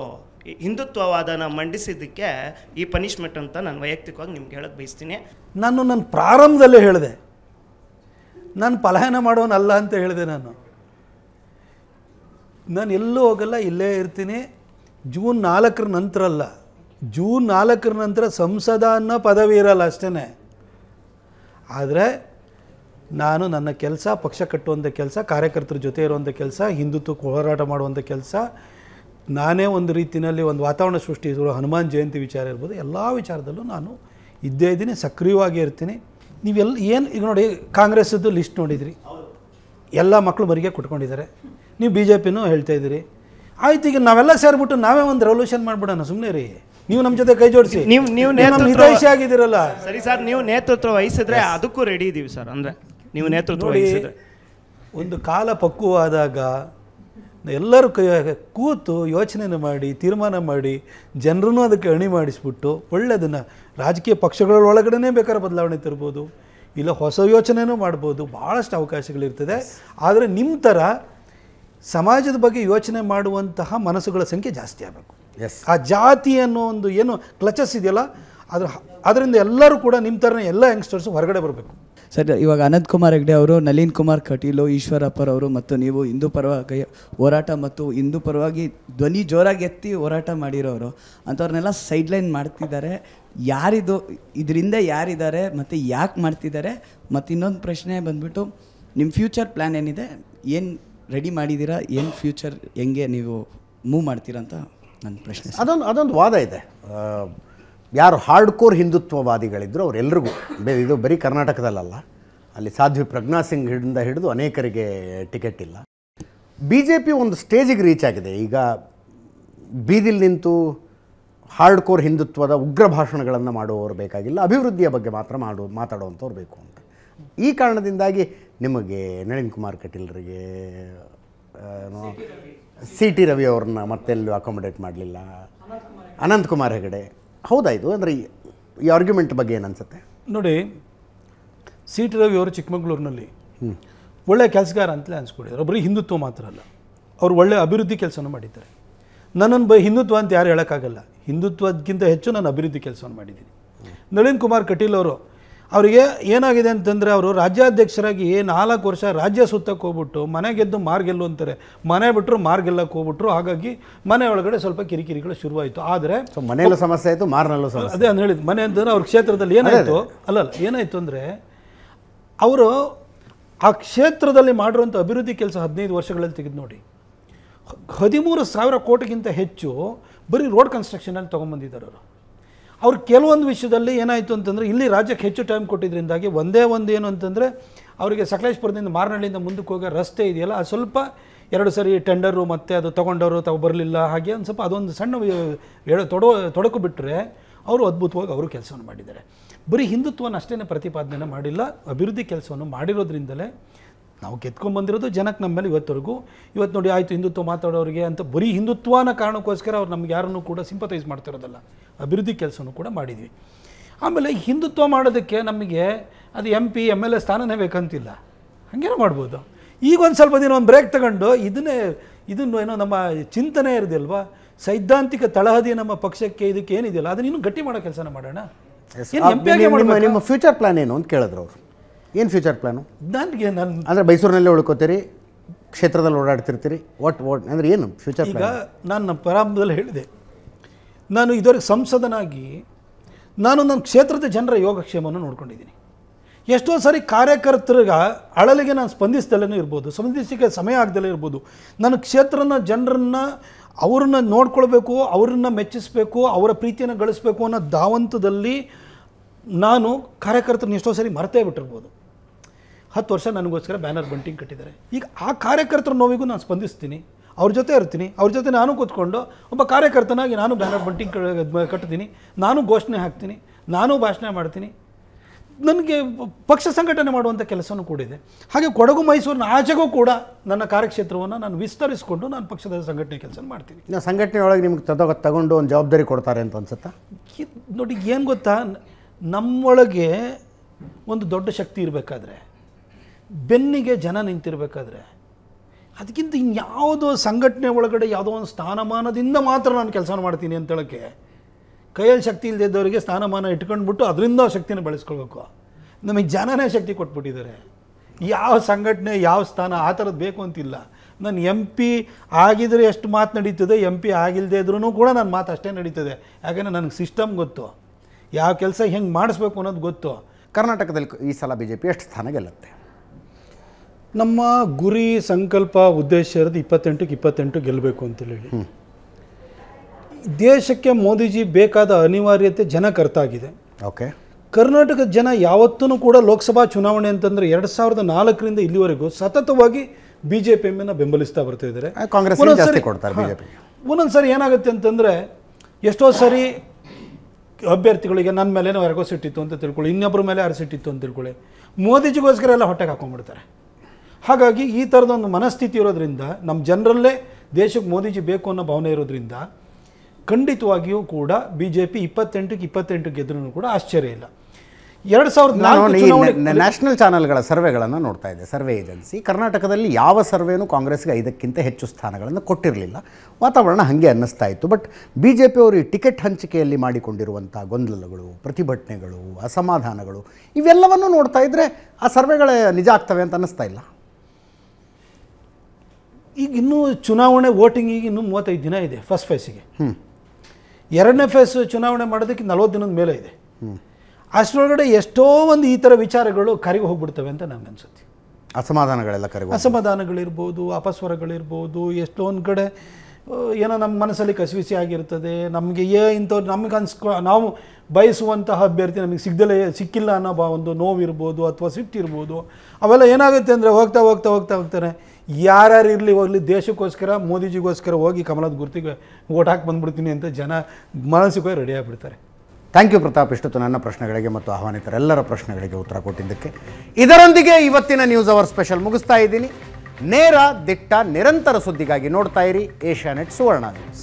ಹಿಂದುತ್ವವಾದನ ಮಂಡಿಸಿದ್ದಕ್ಕೆ ಈ ಪನಿಷ್ಮೆಂಟ್ ಅಂತ ನಾನು ವೈಯಕ್ತಿಕವಾಗಿ ನಿಮ್ಗೆ ಹೇಳಕ್ಕೆ ಬಯಸ್ತೀನಿ ನಾನು ನನ್ನ ಪ್ರಾರಂಭದಲ್ಲೇ ಹೇಳಿದೆ ನಾನು ಪಲಾಯನ ಮಾಡೋನಲ್ಲ ಅಂತ ಹೇಳಿದೆ ನಾನು ನಾನು ಎಲ್ಲೂ ಹೋಗಲ್ಲ ಇಲ್ಲೇ ಇರ್ತೀನಿ ಜೂನ್ ನಾಲ್ಕರ ನಂತರ ಅಲ್ಲ ಜೂನ್ ನಾಲ್ಕರ ನಂತರ ಸಂಸದ ಅನ್ನೋ ಪದವಿ ಇರಲ್ಲ ಅಷ್ಟೇ ಆದರೆ ನಾನು ನನ್ನ ಕೆಲಸ ಪಕ್ಷ ಕಟ್ಟುವಂಥ ಕೆಲಸ ಕಾರ್ಯಕರ್ತರ ಜೊತೆ ಇರುವಂಥ ಕೆಲಸ ಹಿಂದುತ್ವಕ್ಕೆ ಹೋರಾಟ ಮಾಡುವಂಥ ಕೆಲಸ ನಾನೇ ಒಂದು ರೀತಿಯಲ್ಲಿ ಒಂದು ವಾತಾವರಣ ಸೃಷ್ಟಿಸಿದ್ರು ಹನುಮಾನ್ ಜಯಂತಿ ವಿಚಾರ ಇರ್ಬೋದು ಎಲ್ಲ ವಿಚಾರದಲ್ಲೂ ನಾನು ಇದ್ದೇ ಇದ್ದೀನಿ ಸಕ್ರಿಯವಾಗಿ ಇರ್ತೀನಿ ನೀವೆಲ್ಲ ಏನು ಈಗ ನೋಡಿ ಕಾಂಗ್ರೆಸ್ದು ಲಿಸ್ಟ್ ನೋಡಿದಿರಿ ಎಲ್ಲ ಮಕ್ಕಳು ಮರಿಗೆ ಕೊಟ್ಕೊಂಡಿದ್ದಾರೆ ನೀವು ಬಿ ಜೆ ಪಿನೂ ಹೇಳ್ತಾ ಇದ್ದೀರಿ ಆಯ್ತು ಈಗ ನಾವೆಲ್ಲ ಸೇರಿಬಿಟ್ಟು ನಾವೇ ಒಂದು ರೆವಲ್ಯೂಷನ್ ಮಾಡ್ಬಿಡೋಣ ಸುಮ್ಮನೆ ರೀ ನೀವು ನಮ್ಮ ಜೊತೆ ಕೈ ಜೋಡಿಸಿ ನೀವು ನೀವು ನೇತೃತ್ವ ಆಗಿದ್ದೀರಲ್ಲ ಸರಿ ಸರ್ ನೀವು ನೇತೃತ್ವ ವಹಿಸಿದ್ರೆ ಅದಕ್ಕೂ ರೆಡಿ ಇದ್ದೀವಿ ಸರ್ ಅಂದರೆ ನೀವು ನೇತೃತ್ವ ಒಂದು ಕಾಲ ಪಕ್ವವಾದಾಗ ಎಲ್ಲರೂ ಕೂತು ಯೋಚನೆ ಮಾಡಿ ತೀರ್ಮಾನ ಮಾಡಿ ಜನರನ್ನು ಅದಕ್ಕೆ ಅಣಿ ಮಾಡಿಸ್ಬಿಟ್ಟು ಒಳ್ಳೆಯದನ್ನು ರಾಜಕೀಯ ಪಕ್ಷಗಳೊಳಗಡೆ ಬೇಕಾದ್ರೆ ಬದಲಾವಣೆ ತರ್ಬೋದು ಇಲ್ಲ ಹೊಸ ಯೋಚನೆನೂ ಮಾಡ್ಬೋದು ಭಾಳಷ್ಟು ಅವಕಾಶಗಳಿರ್ತದೆ ಆದರೆ ನಿಮ್ಮ ಥರ ಸಮಾಜದ ಬಗ್ಗೆ ಯೋಚನೆ ಮಾಡುವಂತಹ ಮನಸ್ಸುಗಳ ಸಂಖ್ಯೆ ಜಾಸ್ತಿ ಆಗಬೇಕು ಎಸ್ ಆ ಜಾತಿ ಅನ್ನೋ ಒಂದು ಏನು ಕ್ಲಚಸ್ ಇದೆಯಲ್ಲ ಅದ್ರ ಅದರಿಂದ ಎಲ್ಲರೂ ಕೂಡ ನಿಮ್ಮ ಥರನೇ ಎಲ್ಲ ಯಂಗ್ಸ್ಟರ್ಸು ಹೊರಗಡೆ ಬರಬೇಕು ಸರ್ ಇವಾಗ ಅನಂತ್ ಕುಮಾರ್ ಹೆಗ್ಡೆ ಅವರು ನಳಿನ್ ಕುಮಾರ್ ಕಟೀಲು ಈಶ್ವರಪ್ಪರವರು ಮತ್ತು ನೀವು ಹಿಂದೂ ಪರವಾಗಿ ಹೋರಾಟ ಮತ್ತು ಹಿಂದೂ ಪರವಾಗಿ ಧ್ವನಿ ಜೋರಾಗಿ ಎತ್ತಿ ಹೋರಾಟ ಮಾಡಿರೋರು ಅಂಥವ್ರನ್ನೆಲ್ಲ ಸೈಡ್ಲೈನ್ ಮಾಡ್ತಿದ್ದಾರೆ ಯಾರಿದು ಇದರಿಂದ ಯಾರಿದ್ದಾರೆ ಮತ್ತು ಯಾಕೆ ಮಾಡ್ತಿದ್ದಾರೆ ಮತ್ತು ಇನ್ನೊಂದು ಪ್ರಶ್ನೆ ಬಂದ್ಬಿಟ್ಟು ನಿಮ್ಮ ಫ್ಯೂಚರ್ ಪ್ಲ್ಯಾನ್ ಏನಿದೆ ಏನು ರೆಡಿ ಮಾಡಿದ್ದೀರಾ ಏನು ಫ್ಯೂಚರ್ ಹೆಂಗೆ ನೀವು ಮೂವ್ ಮಾಡ್ತೀರಾ ಅಂತ ನನ್ನ ಪ್ರಶ್ನೆ ಅದೊಂದು ಅದೊಂದು ವಾದ ಇದೆ ಯಾರು ಹಾರ್ಡ್ ಕೋರ್ ಹಿಂದುತ್ವವಾದಿಗಳಿದ್ದರು ಅವರೆಲ್ಲರಿಗೂ ಇದು ಬರೀ ಕರ್ನಾಟಕದಲ್ಲ ಅಲ್ಲಿ ಸಾಧ್ವಿ ಪ್ರಜ್ಞಾ ಸಿಂಗ್ ಹಿಡಿದ ಹಿಡಿದು ಅನೇಕರಿಗೆ ಟಿಕೆಟ್ ಇಲ್ಲ ಬಿ ಜೆ ಪಿ ಒಂದು ಸ್ಟೇಜಿಗೆ ರೀಚ್ ಆಗಿದೆ ಈಗ ಬೀದಿಲ್ ನಿಂತು ಹಾರ್ಡ್ ಕೋರ್ ಹಿಂದುತ್ವದ ಉಗ್ರ ಭಾಷಣಗಳನ್ನು ಮಾಡುವವರು ಬೇಕಾಗಿಲ್ಲ ಅಭಿವೃದ್ಧಿಯ ಬಗ್ಗೆ ಮಾತ್ರ ಮಾಡು ಮಾತಾಡುವಂಥವ್ರು ಬೇಕು ಅಂತ ಈ ಕಾರಣದಿಂದಾಗಿ ನಿಮಗೆ ನಳಿನ್ ಕುಮಾರ್ ಕಟೀಲ್ರಿಗೆ ಸಿ ಟಿ ರವಿ ಅವ್ರನ್ನ ಮತ್ತೆಲ್ಲೂ ಅಕೊಮಡೇಟ್ ಮಾಡಲಿಲ್ಲ ಅನಂತಕುಮಾರ್ ಹೆಗಡೆ ಹೌದಾ ಇದು ಅಂದರೆ ಈ ಆರ್ಗ್ಯುಮೆಂಟ್ ಬಗ್ಗೆ ಏನು ಅನಿಸುತ್ತೆ ನೋಡಿ ಸಿ ಟಿ ರವಿ ಅವರು ಚಿಕ್ಕಮಗಳೂರಿನಲ್ಲಿ ಒಳ್ಳೆಯ ಕೆಲಸಗಾರ ಅಂತಲೇ ಅನಿಸ್ಕೊಂಡಿದ್ದಾರೆ ಒಬ್ಬರಿಗೆ ಹಿಂದುತ್ವ ಮಾತ್ರ ಅಲ್ಲ ಅವರು ಒಳ್ಳೆಯ ಅಭಿವೃದ್ಧಿ ಕೆಲಸವನ್ನು ಮಾಡಿದ್ದಾರೆ ನನ್ನನ್ನು ಬ ಹಿಂದುತ್ವ ಅಂತ ಯಾರು ಹೇಳೋಕ್ಕಾಗಲ್ಲ ಹಿಂದುತ್ವಕ್ಕಿಂತ ಹೆಚ್ಚು ನಾನು ಅಭಿವೃದ್ಧಿ ಕೆಲಸವನ್ನು ಮಾಡಿದ್ದೀನಿ ನಳಿನ್ ಕುಮಾರ್ ಕಟೀಲ್ ಅವರು ಅವರಿಗೆ ಏನಾಗಿದೆ ಅಂತಂದರೆ ಅವರು ರಾಜ್ಯಾಧ್ಯಕ್ಷರಾಗಿ ನಾಲ್ಕು ವರ್ಷ ರಾಜ್ಯ ಸುತ್ತಕ್ಕೆ ಹೋಗ್ಬಿಟ್ಟು ಮನೆಗೆದ್ದು ಮಾರ್ಗೆಲ್ಲು ಅಂತಾರೆ ಮನೆ ಬಿಟ್ಟರು ಮಾರ್ಗೆಲ್ಲಕ್ಕೆ ಹೋಗ್ಬಿಟ್ರು ಹಾಗಾಗಿ ಮನೆ ಒಳಗಡೆ ಸ್ವಲ್ಪ ಕಿರಿಕಿರಿಗಳು ಶುರುವಾಯಿತು ಆದರೆ ಮನೆಯಲ್ಲೂ ಸಮಸ್ಯೆ ಆಯಿತು ಮಾರ್ನಲ್ಲೂ ಸಮಸ್ಯೆ ಅದೇ ಅಂತ ಹೇಳಿದ್ದು ಮನೆ ಅಂತಂದರೆ ಅವ್ರ ಕ್ಷೇತ್ರದಲ್ಲಿ ಏನಾಯಿತು ಅಲ್ಲಲ್ಲ ಏನಾಯಿತು ಅಂದರೆ ಅವರು ಆ ಕ್ಷೇತ್ರದಲ್ಲಿ ಮಾಡಿರುವಂಥ ಅಭಿವೃದ್ಧಿ ಕೆಲಸ ಹದಿನೈದು ವರ್ಷಗಳಲ್ಲಿ ತೆಗೆದು ನೋಡಿ ಹದಿಮೂರು ಸಾವಿರ ಕೋಟಿಗಿಂತ ಹೆಚ್ಚು ಬರೀ ರೋಡ್ ಕನ್ಸ್ಟ್ರಕ್ಷನಲ್ಲಿ ತೊಗೊಂಬಂದಿದ್ದಾರೆ ಅವರು ಅವ್ರು ಕೆಲವೊಂದು ವಿಷಯದಲ್ಲಿ ಏನಾಯಿತು ಅಂತಂದರೆ ಇಲ್ಲಿ ರಾಜ್ಯಕ್ಕೆ ಹೆಚ್ಚು ಟೈಮ್ ಕೊಟ್ಟಿದ್ದರಿಂದಾಗಿ ಒಂದೇ ಒಂದು ಏನು ಅಂತಂದರೆ ಅವರಿಗೆ ಸಕಲೇಶ್ಪುರದಿಂದ ಮಾರನಹಳ್ಳಿಯಿಂದ ಮುಂದಕ್ಕೆ ಹೋಗೋ ರಸ್ತೆ ಇದೆಯಲ್ಲ ಅದು ಸ್ವಲ್ಪ ಎರಡು ಸರಿ ಟೆಂಡರು ಮತ್ತು ಅದು ತೊಗೊಂಡವರು ತಾವು ಬರಲಿಲ್ಲ ಹಾಗೆ ಒಂದು ಸ್ವಲ್ಪ ಅದೊಂದು ಸಣ್ಣ ತೊಡೋ ತೊಡಕು ಬಿಟ್ಟರೆ ಅವರು ಅದ್ಭುತವಾಗಿ ಅವರು ಕೆಲಸವನ್ನು ಮಾಡಿದ್ದಾರೆ ಬರೀ ಹಿಂದುತ್ವನ ಅಷ್ಟೇ ಪ್ರತಿಪಾದನೆ ಮಾಡಿಲ್ಲ ಅಭಿವೃದ್ಧಿ ಕೆಲಸವನ್ನು ಮಾಡಿರೋದ್ರಿಂದಲೇ ನಾವು ಗೆದ್ಕೊಂಡು ಬಂದಿರೋದು ಜನಕ್ಕೆ ಮೇಲೆ ಇವತ್ತವರೆಗೂ ಇವತ್ತು ನೋಡಿ ಆಯಿತು ಹಿಂದುತ್ವ ಮಾತಾಡೋರಿಗೆ ಅಂತ ಬರೀ ಹಿಂದುತ್ವನ ಕಾರಣಕ್ಕೋಸ್ಕರ ಅವ್ರು ನಮ್ಗೆ ಯಾರನ್ನು ಕೂಡ ಸಿಂಪತೈಸ್ ಮಾಡ್ತಿರೋದಲ್ಲ ಅಭಿವೃದ್ಧಿ ಕೆಲಸನೂ ಕೂಡ ಮಾಡಿದ್ವಿ ಆಮೇಲೆ ಹಿಂದುತ್ವ ಮಾಡೋದಕ್ಕೆ ನಮಗೆ ಅದು M P M L A ಸ್ಥಾನನೇ ಬೇಕಂತಿಲ್ಲ ಹಾಗೇನೋ ಮಾಡ್ಬೋದು ಈಗ ಒಂದು ಸ್ವಲ್ಪ ದಿನ ಒಂದು ಬ್ರೇಕ್ ತಗೊಂಡು ಇದನ್ನೇ ಇದನ್ನು ಏನೋ ನಮ್ಮ ಚಿಂತನೆ ಇರೋದಿಲ್ವಾ ಸೈದ್ಧಾಂತಿಕ ತಳಹದಿ ನಮ್ಮ ಪಕ್ಷಕ್ಕೆ ಇದಕ್ಕೆ ಏನಿದೆಯಲ್ಲ ಅದನ್ನ ಇನ್ನೂ ಗಟ್ಟಿ ಮಾಡೋ ಕೆಲಸನ ಮಾಡೋಣ ನಿಮ್ಮ ಫ್ಯೂಚರ್ ಪ್ಲಾನ್ ಏನು ಅಂತ ಕೇಳಿದ್ರು ಅವರು ಏನು ಫ್ಯೂಚರ್ ಪ್ಲಾನು ನನಗೆ ನನ್ನ ಅಂದರೆ ಮೈಸೂರಿನಲ್ಲೇ ಉಳ್ಕೋತೀರಿ ಕ್ಷೇತ್ರದಲ್ಲಿ ಓಡಾಡ್ತಿರ್ತೀರಿ ವಾಟ್ ವಾಟ್ ಅಂದರೆ ಏನು ಫ್ಯೂಚರ್ ಈಗ ನಾನು ನಮ್ಮ ಪ್ರಾರಂಭದಲ್ಲಿ ಹೇಳಿದೆ ನಾನು ಇದುವರೆಗೆ ಸಂಸದನಾಗಿ ನಾನು ನನ್ನ ಕ್ಷೇತ್ರದ ಜನರ ಯೋಗಕ್ಷೇಮವನ್ನು ನೋಡ್ಕೊಂಡಿದ್ದೀನಿ ಎಷ್ಟೋ ಸಾರಿ ಕಾರ್ಯಕರ್ತರಿಗ ಅಳಲಿಗೆ ನಾನು ಸ್ಪಂದಿಸ್ದಲ್ಲೇ ಇರ್ಬೋದು ಸ್ಪಂದಿಸಲಿಕ್ಕೆ ಸಮಯ ಆಗದಲ್ಲೇ ಇರ್ಬೋದು ನನ್ನ ಕ್ಷೇತ್ರನ ಜನರನ್ನು ಅವ್ರನ್ನ ನೋಡ್ಕೊಳ್ಬೇಕು ಅವ್ರನ್ನ ಮೆಚ್ಚಿಸಬೇಕು ಅವರ ಪ್ರೀತಿಯನ್ನು ಗಳಿಸ್ಬೇಕು ಅನ್ನೋ ಧಾವಂತದಲ್ಲಿ ನಾನು ಕಾರ್ಯಕರ್ತರನ್ನ ಎಷ್ಟೋ ಸಾರಿ ಮರೆತೇ ಬಿಟ್ಟಿರ್ಬೋದು ಹತ್ತು ವರ್ಷ ನನಗೋಸ್ಕರ ಬ್ಯಾನರ್ ಬಂಟಿಂಗ್ ಕಟ್ಟಿದ್ದಾರೆ ಈಗ ಆ ಕಾರ್ಯಕರ್ತರ ನೋವಿಗೂ ನಾನು ಸ್ಪಂದಿಸ್ತೀನಿ ಅವ್ರ ಜೊತೆ ಇರ್ತೀನಿ ಅವ್ರ ಜೊತೆ ನಾನು ಕೂತ್ಕೊಂಡು ಒಬ್ಬ ಕಾರ್ಯಕರ್ತನಾಗಿ ನಾನು ಬ್ಯಾನರ್ ಬಂಟಿಂಗ್ ಕಟ್ತೀನಿ ನಾನು ಘೋಷಣೆ ಹಾಕ್ತೀನಿ ನಾನು ಭಾಷಣ ಮಾಡ್ತೀನಿ ನನಗೆ ಪಕ್ಷ ಸಂಘಟನೆ ಮಾಡುವಂಥ ಕೆಲಸವೂ ಕೂಡ ಇದೆ ಹಾಗೆ ಕೊಡಗು ಮೈಸೂರಿನ ಆಚೆಗೂ ಕೂಡ ನನ್ನ ಕಾರ್ಯಕ್ಷೇತ್ರವನ್ನು ನಾನು ವಿಸ್ತರಿಸಿಕೊಂಡು ನಾನು ಪಕ್ಷದ ಸಂಘಟನೆ ಕೆಲಸ ಮಾಡ್ತೀನಿ ನಾನು ಸಂಘಟನೆ ಒಳಗೆ ನಿಮ್ಗೆ ತದ ತಗೊಂಡು ಒಂದು ಜವಾಬ್ದಾರಿ ಕೊಡ್ತಾರೆ ಅಂತ ಅನ್ಸುತ್ತಾ ನೋಡಿ ಏನು ಗೊತ್ತಾ ನಮ್ಮೊಳಗೆ ಒಂದು ದೊಡ್ಡ ಶಕ್ತಿ ಇರಬೇಕಾದ್ರೆ ಬೆನ್ನಿಗೆ ಜನ ನಿಂತಿರಬೇಕಾದ್ರೆ ಅದಕ್ಕಿಂತ ಇನ್ಯಾವುದೋ ಸಂಘಟನೆ ಒಳಗಡೆ ಯಾವುದೋ ಒಂದು ಸ್ಥಾನಮಾನದಿಂದ ಮಾತ್ರ ನಾನು ಕೆಲಸ ಮಾಡ್ತೀನಿ ಅಂತ ಹೇಳೋಕ್ಕೆ ಕೈಯಲ್ಲಿ ಶಕ್ತಿ ಇಲ್ಲದಿದ್ದವರಿಗೆ ಸ್ಥಾನಮಾನ ಇಟ್ಕೊಂಡ್ಬಿಟ್ಟು ಅದರಿಂದ ಶಕ್ತಿನ ಬೆಳೆಸ್ಕೊಳ್ಬೇಕು ನಮಗೆ ಜನನೇ ಶಕ್ತಿ ಕೊಟ್ಬಿಟ್ಟಿದ್ದಾರೆ ಯಾವ ಸಂಘಟನೆ ಯಾವ ಸ್ಥಾನ ಆ ಥರದ್ದು ಬೇಕು ಅಂತಿಲ್ಲ ನಾನು ಎಂ ಪಿ ಆಗಿದರೆ ಎಷ್ಟು ಮಾತು ನಡೀತದೆ ಎಂ ಪಿ ಆಗಿಲ್ಲದೆ ಇದ್ರೂ ಕೂಡ ನನ್ನ ಮಾತು ಅಷ್ಟೇ ನಡೀತದೆ ಯಾಕಂದರೆ ನನಗೆ ಸಿಸ್ಟಮ್ ಗೊತ್ತು ಯಾವ ಕೆಲಸ ಹೆಂಗೆ ಮಾಡಿಸ್ಬೇಕು ಅನ್ನೋದು ಗೊತ್ತು ಕರ್ನಾಟಕದಲ್ಲಿ ಈ ಸಲ ಬಿ ಜೆ ಪಿ ಎಷ್ಟು ಸ್ಥಾನ ಗೆಲ್ಲುತ್ತೆ ನಮ್ಮ ಗುರಿ ಸಂಕಲ್ಪ ಉದ್ದೇಶ ಇರೋದು ಇಪ್ಪತ್ತೆಂಟಕ್ಕೆ ಇಪ್ಪತ್ತೆಂಟು ಗೆಲ್ಲಬೇಕು ಅಂತೇಳಿ ದೇಶಕ್ಕೆ ಮೋದಿಜಿ ಬೇಕಾದ ಅನಿವಾರ್ಯತೆ ಜನ ಕರ್ತಾಗಿದೆ ಓಕೆ ಕರ್ನಾಟಕದ ಜನ ಯಾವತ್ತೂ ಕೂಡ ಲೋಕಸಭಾ ಚುನಾವಣೆ ಅಂತಂದರೆ ಎರಡು ಸಾವಿರದ ನಾಲ್ಕರಿಂದ ಇಲ್ಲಿವರೆಗೂ ಸತತವಾಗಿ ಬಿ ಜೆ ಪಿ ಎಮ್ಮನ್ನು ಬೆಂಬಲಿಸ್ತಾ ಬರ್ತಾ ಇದ್ದಾರೆ ಒಂದೊಂದು ಸಾರಿ ಏನಾಗುತ್ತೆ ಅಂತಂದರೆ ಎಷ್ಟೋ ಸರಿ ಅಭ್ಯರ್ಥಿಗಳಿಗೆ ನನ್ನ ಮೇಲೇನೋ ಯಾರಿಗೋ ಸಿಟ್ಟಿತ್ತು ಅಂತ ತಿಳ್ಕೊಳ್ಳಿ ಇನ್ನೊಬ್ಬರ ಮೇಲೆ ಯಾರು ಸಿಟ್ಟಿತ್ತು ಅಂತ ತಿಳ್ಕೊಳ್ಳಿ ಮೋದಿಜಿಗೋಸ್ಕರ ಎಲ್ಲ ಹೊಟ್ಟೆಗೆ ಹಾಕೊಂಡ್ಬಿಡ್ತಾರೆ ಹಾಗಾಗಿ ಈ ಥರದೊಂದು ಮನಸ್ಥಿತಿ ಇರೋದ್ರಿಂದ ನಮ್ಮ ಜನರಲ್ಲೇ ದೇಶಕ್ಕೆ ಮೋದಿಜಿ ಬೇಕು ಅನ್ನೋ ಭಾವನೆ ಇರೋದ್ರಿಂದ ಖಂಡಿತವಾಗಿಯೂ ಕೂಡ ಬಿ ಜೆ ಪಿ ಇಪ್ಪತ್ತೆಂಟಕ್ಕೆ ಇಪ್ಪತ್ತೆಂಟು ಗೆದ್ರೂ ಕೂಡ ಆಶ್ಚರ್ಯ ಇಲ್ಲ ಎರಡು ಸಾವಿರದ ನ್ಯಾಷನಲ್ ಚಾನೆಲ್ಗಳ ಸರ್ವೆಗಳನ್ನು ನೋಡ್ತಾ ಇದ್ದೆ ಸರ್ವೆ ಏಜೆನ್ಸಿ ಕರ್ನಾಟಕದಲ್ಲಿ ಯಾವ ಸರ್ವೇನೂ ಕಾಂಗ್ರೆಸ್ಗೆ ಐದಕ್ಕಿಂತ ಹೆಚ್ಚು ಸ್ಥಾನಗಳನ್ನು ಕೊಟ್ಟಿರಲಿಲ್ಲ ವಾತಾವರಣ ಹಾಗೆ ಅನ್ನಿಸ್ತಾ ಇತ್ತು ಬಟ್ ಬಿ ಜೆ ಪಿಯವರು ಈ ಟಿಕೆಟ್ ಹಂಚಿಕೆಯಲ್ಲಿ ಮಾಡಿಕೊಂಡಿರುವಂಥ ಗೊಂದಲಗಳು ಪ್ರತಿಭಟನೆಗಳು ಅಸಮಾಧಾನಗಳು ಇವೆಲ್ಲವನ್ನು ನೋಡ್ತಾ ಇದ್ದರೆ ಆ ಸರ್ವೆಗಳೇ ನಿಜ ಆಗ್ತವೆ ಅಂತ ಅನ್ನಿಸ್ತಾ ಇಲ್ಲ ಈಗ ಇನ್ನೂ ಚುನಾವಣೆ ವೋಟಿಂಗ್ ಈಗ ಇನ್ನೂ ಮೂವತ್ತೈದು ದಿನ ಇದೆ ಫಸ್ಟ್ ಫೇಸಿಗೆ ಎರಡನೇ ಫೇಸ್ ಚುನಾವಣೆ ಮಾಡೋದಕ್ಕೆ ನಲವತ್ತು ದಿನದ ಮೇಲೆ ಇದೆ ಅಷ್ಟರೊಳಗಡೆ ಎಷ್ಟೋ ಒಂದು ಈ ಥರ ವಿಚಾರಗಳು ಕರಿಗೆ ಹೋಗ್ಬಿಡ್ತವೆ ಅಂತ ನನಗೆ ಅನಿಸುತ್ತೆ ಅಸಮಾಧಾನಗಳೆಲ್ಲ ಕರೆ ಅಸಮಾಧಾನಗಳಿರ್ಬೋದು ಅಪಸ್ವರಗಳಿರ್ಬೋದು ಎಷ್ಟೊಂದು ಕಡೆ ಏನೋ ನಮ್ಮ ಮನಸ್ಸಲ್ಲಿ ಕಸಿವಿಸಿ ಆಗಿರ್ತದೆ ನಮಗೆ ಏ ಇಂಥವ್ರು ನಮಗೆ ಅನ್ಸ್ಕೊ ನಾವು ಬಯಸುವಂತಹ ಅಭ್ಯರ್ಥಿ ನಮಗೆ ಸಿಗ್ದಲೇ ಸಿಕ್ಕಿಲ್ಲ ಅನ್ನೋ ಬಾ ಒಂದು ನೋವಿರ್ಬೋದು ಅಥವಾ ಸಿಟ್ಟಿರ್ಬೋದು ಅವೆಲ್ಲ ಏನಾಗುತ್ತೆ ಅಂದರೆ ಹೋಗ್ತಾ ಹೋಗ್ತಾ ಹೋಗ್ತಾ ಹೋಗ್ತಾರೆ ಇರಲಿ ಹೋಗಲಿ ದೇಶಕ್ಕೋಸ್ಕರ ಮೋದಿಜಿಗೋಸ್ಕರ ಹೋಗಿ ಕಮಲದ ಗುರ್ತಿಗೆ ಓಟ್ ಹಾಕಿ ಬಂದ್ಬಿಡ್ತೀನಿ ಅಂತ ಜನ ಮನಸ್ಸಿಗೆ ರೆಡಿ ಆಗಿಬಿಡ್ತಾರೆ ಥ್ಯಾಂಕ್ ಯು ಪ್ರತಾಪ್ ಇಷ್ಟೊತ್ತು ನನ್ನ ಪ್ರಶ್ನೆಗಳಿಗೆ ಮತ್ತು ಆಹ್ವಾನಿತರೆಲ್ಲರ ಪ್ರಶ್ನೆಗಳಿಗೆ ಉತ್ತರ ಕೊಟ್ಟಿದ್ದಕ್ಕೆ ಇದರೊಂದಿಗೆ ಇವತ್ತಿನ ನ್ಯೂಸ್ ಅವರ್ ಸ್ಪೆಷಲ್ ಮುಗಿಸ್ತಾ ಇದ್ದೀನಿ ನೇರ ದಿಟ್ಟ ನಿರಂತರ ಸುದ್ದಿಗಾಗಿ ನೋಡ್ತಾ ಇರಿ ಏಷ್ಯಾನೆಟ್ ಸುವರ್ಣ ನ್ಯೂಸ್